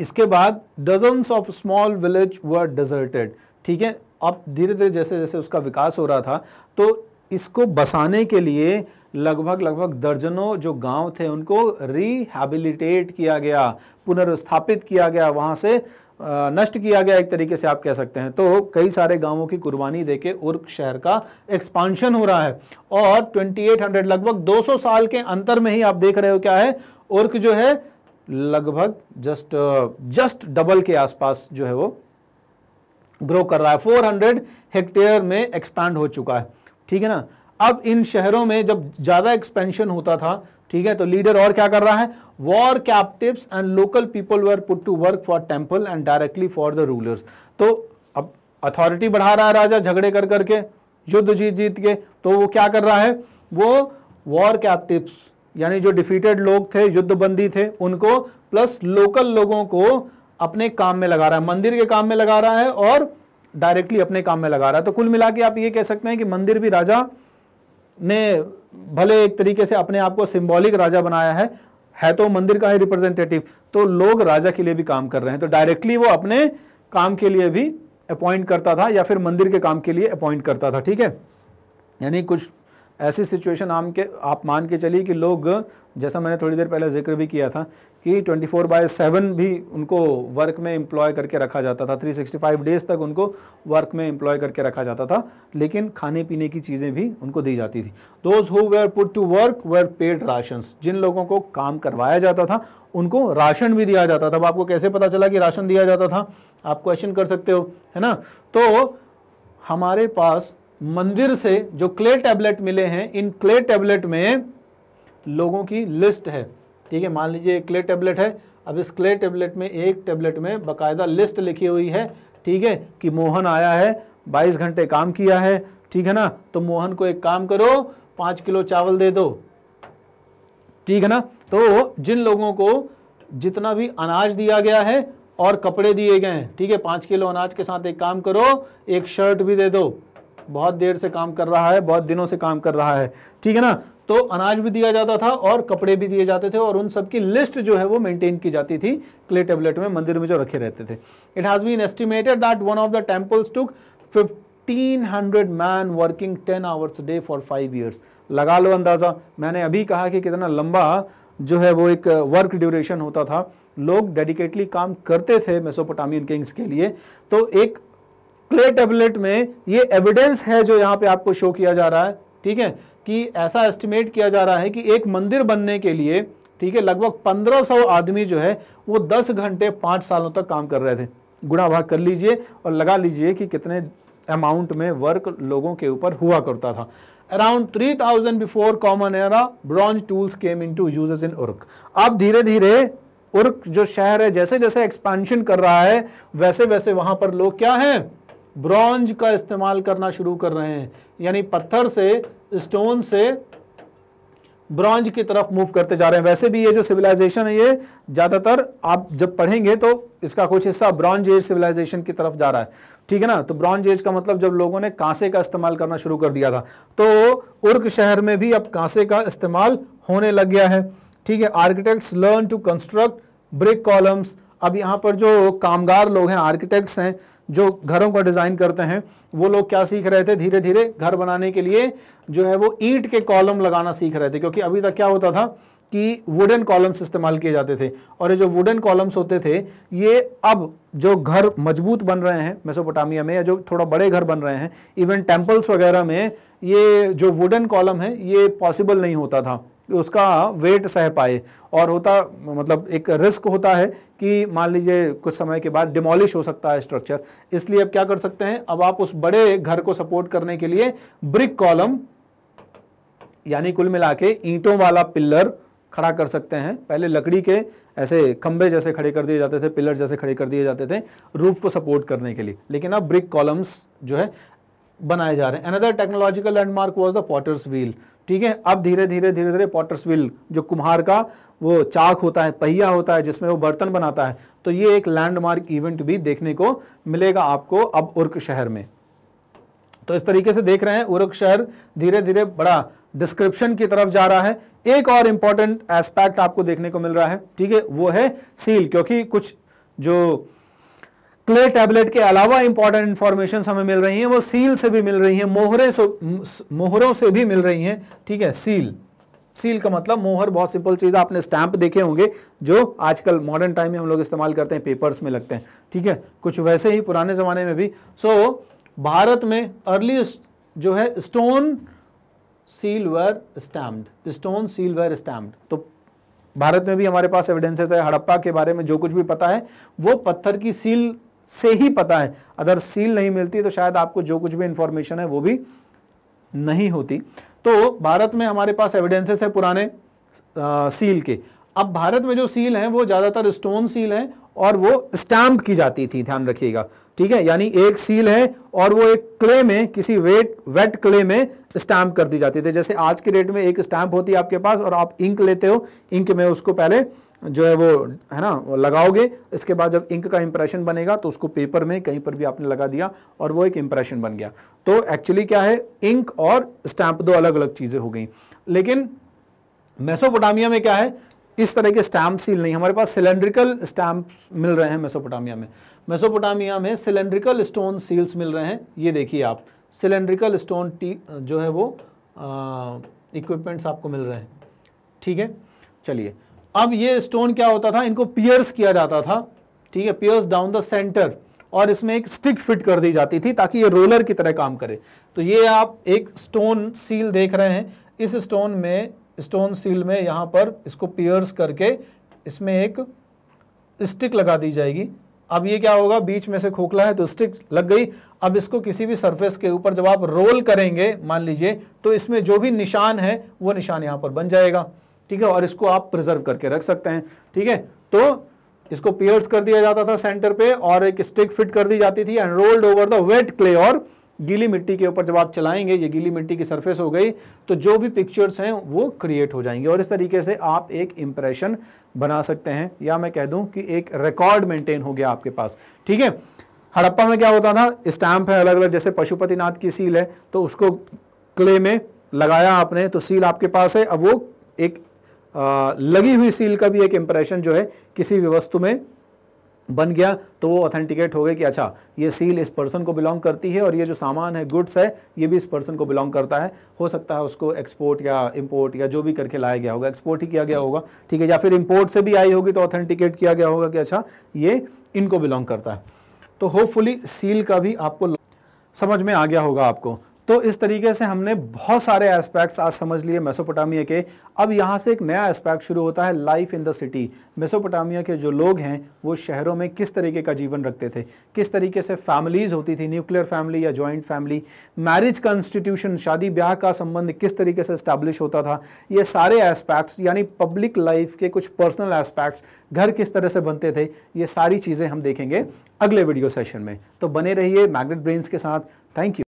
इसके बाद dozens of small village were deserted ठीक है अब धीरे धीरे जैसे जैसे उसका विकास हो रहा था तो इसको बसाने के लिए लगभग लगभग दर्जनों जो गांव थे उनको रिहेबिलिटेट किया गया पुनर्स्थापित किया गया वहां से नष्ट किया गया एक तरीके से आप कह सकते हैं तो कई सारे गांवों की कुर्बानी देके उर्क शहर का एक्सपांशन हो रहा है और 2800 लगभग 200 साल के अंतर में ही आप देख रहे हो क्या है उर्क जो है लगभग जस्ट जस्ट डबल के आसपास जो है वो ग्रो कर रहा है 400 हेक्टेयर में एक्सपांड हो चुका है ठीक है ना अब इन शहरों में जब ज़्यादा एक्सपेंशन होता था ठीक है तो लीडर और क्या कर रहा है war captives and local people were put to work for temple and directly for the rulers तो अब अथॉरिटी बढ़ा रहा है राजा झगड़े कर करके युद्ध जीत जीत के तो वो क्या कर रहा है वो वॉर कैप्टिव्स यानी जो डिफीटेड लोग थे युद्धबंदी थे उनको प्लस लोकल लोगों को अपने काम में लगा रहा है मंदिर के काम में लगा रहा है और डायरेक्टली अपने काम में लगा रहा है तो कुल मिला आप ये कह सकते हैं कि मंदिर भी राजा ने भले एक तरीके से अपने आप को सिंबॉलिक राजा बनाया है है तो मंदिर का ही रिप्रेजेंटेटिव तो लोग राजा के लिए भी काम कर रहे हैं तो डायरेक्टली वो अपने काम के लिए भी अपॉइंट करता था या फिर मंदिर के काम के लिए अपॉइंट करता था ठीक है यानी कुछ ऐसी सिचुएशन आम के आप मान के चलिए कि लोग जैसा मैंने थोड़ी देर पहले जिक्र भी किया था कि 24 फोर बाय सेवन भी उनको वर्क में एम्प्लॉय करके रखा जाता था 365 डेज तक उनको वर्क में एम्प्लॉय करके रखा जाता था लेकिन खाने पीने की चीज़ें भी उनको दी जाती थी those who were put to work were paid ration जिन लोगों को काम करवाया जाता था उनको राशन भी दिया जाता था अब आपको कैसे पता चला कि राशन दिया जाता था आप क्वेश्चन कर सकते हो है ना तो हमारे पास मंदिर से जो क्ले टैबलेट मिले हैं इन क्ले टैबलेट में लोगों की लिस्ट है ठीक है मान लीजिए क्ले टैबलेट है अब इस क्ले टैबलेट में एक टैबलेट में बकायदा लिस्ट लिखी हुई है ठीक है कि मोहन आया है 22 घंटे काम किया है ठीक है ना तो मोहन को एक काम करो पाँच किलो चावल दे दो ठीक है ना तो जिन लोगों को जितना भी अनाज दिया गया है और कपड़े दिए गए हैं ठीक है पाँच किलो अनाज के साथ एक काम करो एक शर्ट भी दे दो बहुत देर से काम कर रहा है बहुत दिनों से काम कर रहा है ठीक है ना तो अनाज भी दिया जाता था और कपड़े भी दिए जाते थे और उन सब की लिस्ट जो है वो मेंटेन की जाती थी क्ले टेबलेट में मंदिर में जो रखे रहते थे it has been estimated that one of the temples took hundred man working ten hours day for five years लगा लो अंदाज़ा मैंने अभी कहा कि कितना लंबा जो है वो एक वर्क ड्यूरेशन होता था लोग डेडिकेटली काम करते थे मेसोपोटामियन किंग्स के लिए तो एक क्ले टेबलेट में ये एविडेंस है जो यहाँ पे आपको शो किया जा रहा है ठीक है कि ऐसा एस्टिमेट किया जा रहा है कि एक मंदिर बनने के लिए ठीक है लगभग 1500 आदमी जो है वो 10 घंटे 5 सालों तक काम कर रहे थे गुणा भाग कर लीजिए और लगा लीजिए कि कितने अमाउंट में वर्क लोगों के ऊपर हुआ करता था around 3000 before common era bronze tools came into use in Uruk अब धीरे धीरे उर्क जो शहर है जैसे जैसे एक्सपेंशन कर रहा है वैसे वैसे वहां पर लोग क्या हैं ब्रॉन्ज का इस्तेमाल करना शुरू कर रहे हैं यानी पत्थर से स्टोन से ब्रॉन्ज की तरफ मूव करते जा रहे हैं वैसे भी ये जो सिविलाइजेशन है ये ज़्यादातर आप जब पढ़ेंगे तो इसका कुछ हिस्सा ब्रॉन्ज एज सिविलाइजेशन की तरफ जा रहा है ठीक है ना तो ब्रॉन्ज एज का मतलब जब लोगों ने कांसे का इस्तेमाल करना शुरू कर दिया था तो उर्क शहर में भी अब कांसे का इस्तेमाल होने लग गया है ठीक है architects learn to construct brick columns अब यहाँ पर जो कामगार लोग हैं आर्किटेक्ट्स हैं जो घरों को डिज़ाइन करते हैं वो लोग क्या सीख रहे थे धीरे धीरे घर बनाने के लिए जो है वो ईंट के कॉलम लगाना सीख रहे थे क्योंकि अभी तक क्या होता था कि वुडन कॉलम्स इस्तेमाल किए जाते थे और ये जो वुडन कॉलम्स होते थे ये अब जो घर मजबूत बन रहे हैं मेसोपोटामिया में या जो थोड़ा बड़े घर बन रहे हैं इवन टेम्पल्स वगैरह में ये जो वुडन कॉलम है ये पॉसिबल नहीं होता था उसका वेट सह पाए और होता मतलब एक रिस्क होता है कि मान लीजिए कुछ समय के बाद डिमोलिश हो सकता है स्ट्रक्चर इसलिए अब क्या कर सकते हैं अब आप उस बड़े घर को सपोर्ट करने के लिए ब्रिक कॉलम यानी कुल मिला के ईंटों वाला पिल्लर खड़ा कर सकते हैं पहले लकड़ी के ऐसे खंबे जैसे खड़े कर दिए जाते थे पिलर जैसे खड़े कर दिए जाते थे रूफ को सपोर्ट करने के लिए लेकिन अब ब्रिक कॉलम्स जो है बनाए जा रहे हैं another technological landmark was the potter's wheel ठीक है अब धीरे धीरे धीरे धीरे पॉटर्स विल जो कुम्हार का वो चाक होता है पहिया होता है जिसमें वो बर्तन बनाता है तो ये एक लैंडमार्क इवेंट भी देखने को मिलेगा आपको अब उर्क शहर में तो इस तरीके से देख रहे हैं उर्क शहर धीरे धीरे बड़ा डिस्क्रिप्शन की तरफ जा रहा है एक और इंपॉर्टेंट एस्पेक्ट आपको देखने को मिल रहा है ठीक है वो है सील क्योंकि कुछ जो क्ले टैबलेट के अलावा इंपॉर्टेंट इंफॉर्मेशन हमें मिल रही हैं वो सील से भी मिल रही हैं मोहरे मोहरों से भी मिल रही हैं ठीक है सील सील का मतलब मोहर बहुत सिंपल चीज़ आपने स्टैंप देखे होंगे जो आजकल मॉडर्न टाइम में हम लोग इस्तेमाल करते हैं पेपर्स में लगते हैं ठीक है कुछ वैसे ही पुराने ज़माने में भी सो so, भारत में अर्ली जो है stone seal were stamped stone seal were stamped तो भारत में भी हमारे पास एविडेंसेस है हड़प्पा के बारे में जो कुछ भी पता है वो पत्थर की सील से ही पता है अगर सील नहीं मिलती तो शायद आपको जो कुछ भी इंफॉर्मेशन है वो भी नहीं होती तो भारत में हमारे पास एविडेंसेस है पुराने आ, सील के अब भारत में जो सील हैं वो ज़्यादातर स्टोन सील हैं और वो स्टैंप की जाती थी ध्यान रखिएगा ठीक है यानी एक सील है और वो एक क्ले में किसी वेट वेट क्ले में स्टैंप कर दी जाती थी जैसे आज के डेट में एक स्टैंप होती है आपके पास और आप इंक लेते हो इंक में उसको पहले जो है वो है ना लगाओगे इसके बाद जब इंक का इंप्रेशन बनेगा तो उसको पेपर में कहीं पर भी आपने लगा दिया और वो एक इंप्रेशन बन गया तो एक्चुअली क्या है इंक और स्टैंप दो अलग अलग चीज़ें हो गई लेकिन मेसोपोटामिया में क्या है इस तरह के स्टैम्प सील नहीं हमारे पास सिलेंड्रिकल स्टैंप मिल रहे हैं मेसोपोटामिया में मेसोपोटामिया में सिलेंड्रिकल स्टोन सील्स मिल रहे हैं ये देखिए आप सिलेंड्रिकल स्टोन टी जो है वो इक्विपमेंट्स आपको मिल रहे हैं ठीक है चलिए अब ये स्टोन क्या होता था इनको पियर्स किया जाता था ठीक है पियर्स डाउन द सेंटर और इसमें एक स्टिक फिट कर दी जाती थी ताकि ये रोलर की तरह काम करे तो ये आप एक स्टोन सील देख रहे हैं इस स्टोन में स्टोन सील में यहां पर इसको पियर्स करके इसमें एक स्टिक लगा दी जाएगी अब ये क्या होगा बीच में से खोखला है तो स्टिक लग गई अब इसको किसी भी सरफेस के ऊपर जब आप रोल करेंगे मान लीजिए तो इसमें जो भी निशान है वो निशान यहाँ पर बन जाएगा ठीक है और इसको आप प्रिजर्व करके रख सकते हैं ठीक है तो इसको पियर्स कर दिया जाता था सेंटर पे और एक स्टिक फिट कर दी जाती थी and rolled over the wet clay और गीली मिट्टी के ऊपर जब आप चलाएंगे ये गीली मिट्टी की सरफेस हो गई तो जो भी पिक्चर्स हैं वो क्रिएट हो जाएंगे और इस तरीके से आप एक इम्प्रेशन बना सकते हैं या मैं कह दूं कि एक रिकॉर्ड मेंटेन हो गया आपके पास ठीक है हड़प्पा में क्या होता था स्टैंप है अलग अलग जैसे पशुपतिनाथ की सील है तो उसको क्ले में लगाया आपने तो सील आपके पास है अब वो एक लगी हुई सील का भी एक इम्प्रेशन जो है किसी भी वस्तु में बन गया तो वो ऑथेंटिकेट हो गए कि अच्छा ये सील इस पर्सन को बिलोंग करती है और ये जो सामान है गुड्स है ये भी इस पर्सन को बिलोंग करता है हो सकता है उसको एक्सपोर्ट या इंपोर्ट या जो भी करके लाया गया होगा एक्सपोर्ट ही किया गया होगा ठीक है या फिर इंपोर्ट से भी आई होगी तो ऑथेंटिकेट किया गया होगा कि अच्छा ये इनको बिलोंग करता है तो होपफुली सील का भी आपको समझ में आ गया होगा आपको तो इस तरीके से हमने बहुत सारे एस्पेक्ट्स आज समझ लिए मेसोपोटामिया के अब यहाँ से एक नया एस्पेक्ट शुरू होता है life in the city Mesopotamia के जो लोग हैं वो शहरों में किस तरीके का जीवन रखते थे किस तरीके से फैमिलीज़ होती थी न्यूक्लियर फैमिली या जॉइंट फैमिली मैरिज कॉन्स्टिट्यूशन शादी ब्याह का संबंध किस तरीके से इस्टेब्लिश होता था ये सारे एस्पेक्ट्स यानी पब्लिक लाइफ के कुछ पर्सनल एस्पेक्ट्स घर किस तरह से बनते थे ये सारी चीज़ें हम देखेंगे अगले वीडियो सेशन में तो बने रहिए मैग्नेट ब्रेन्स के साथ थैंक यू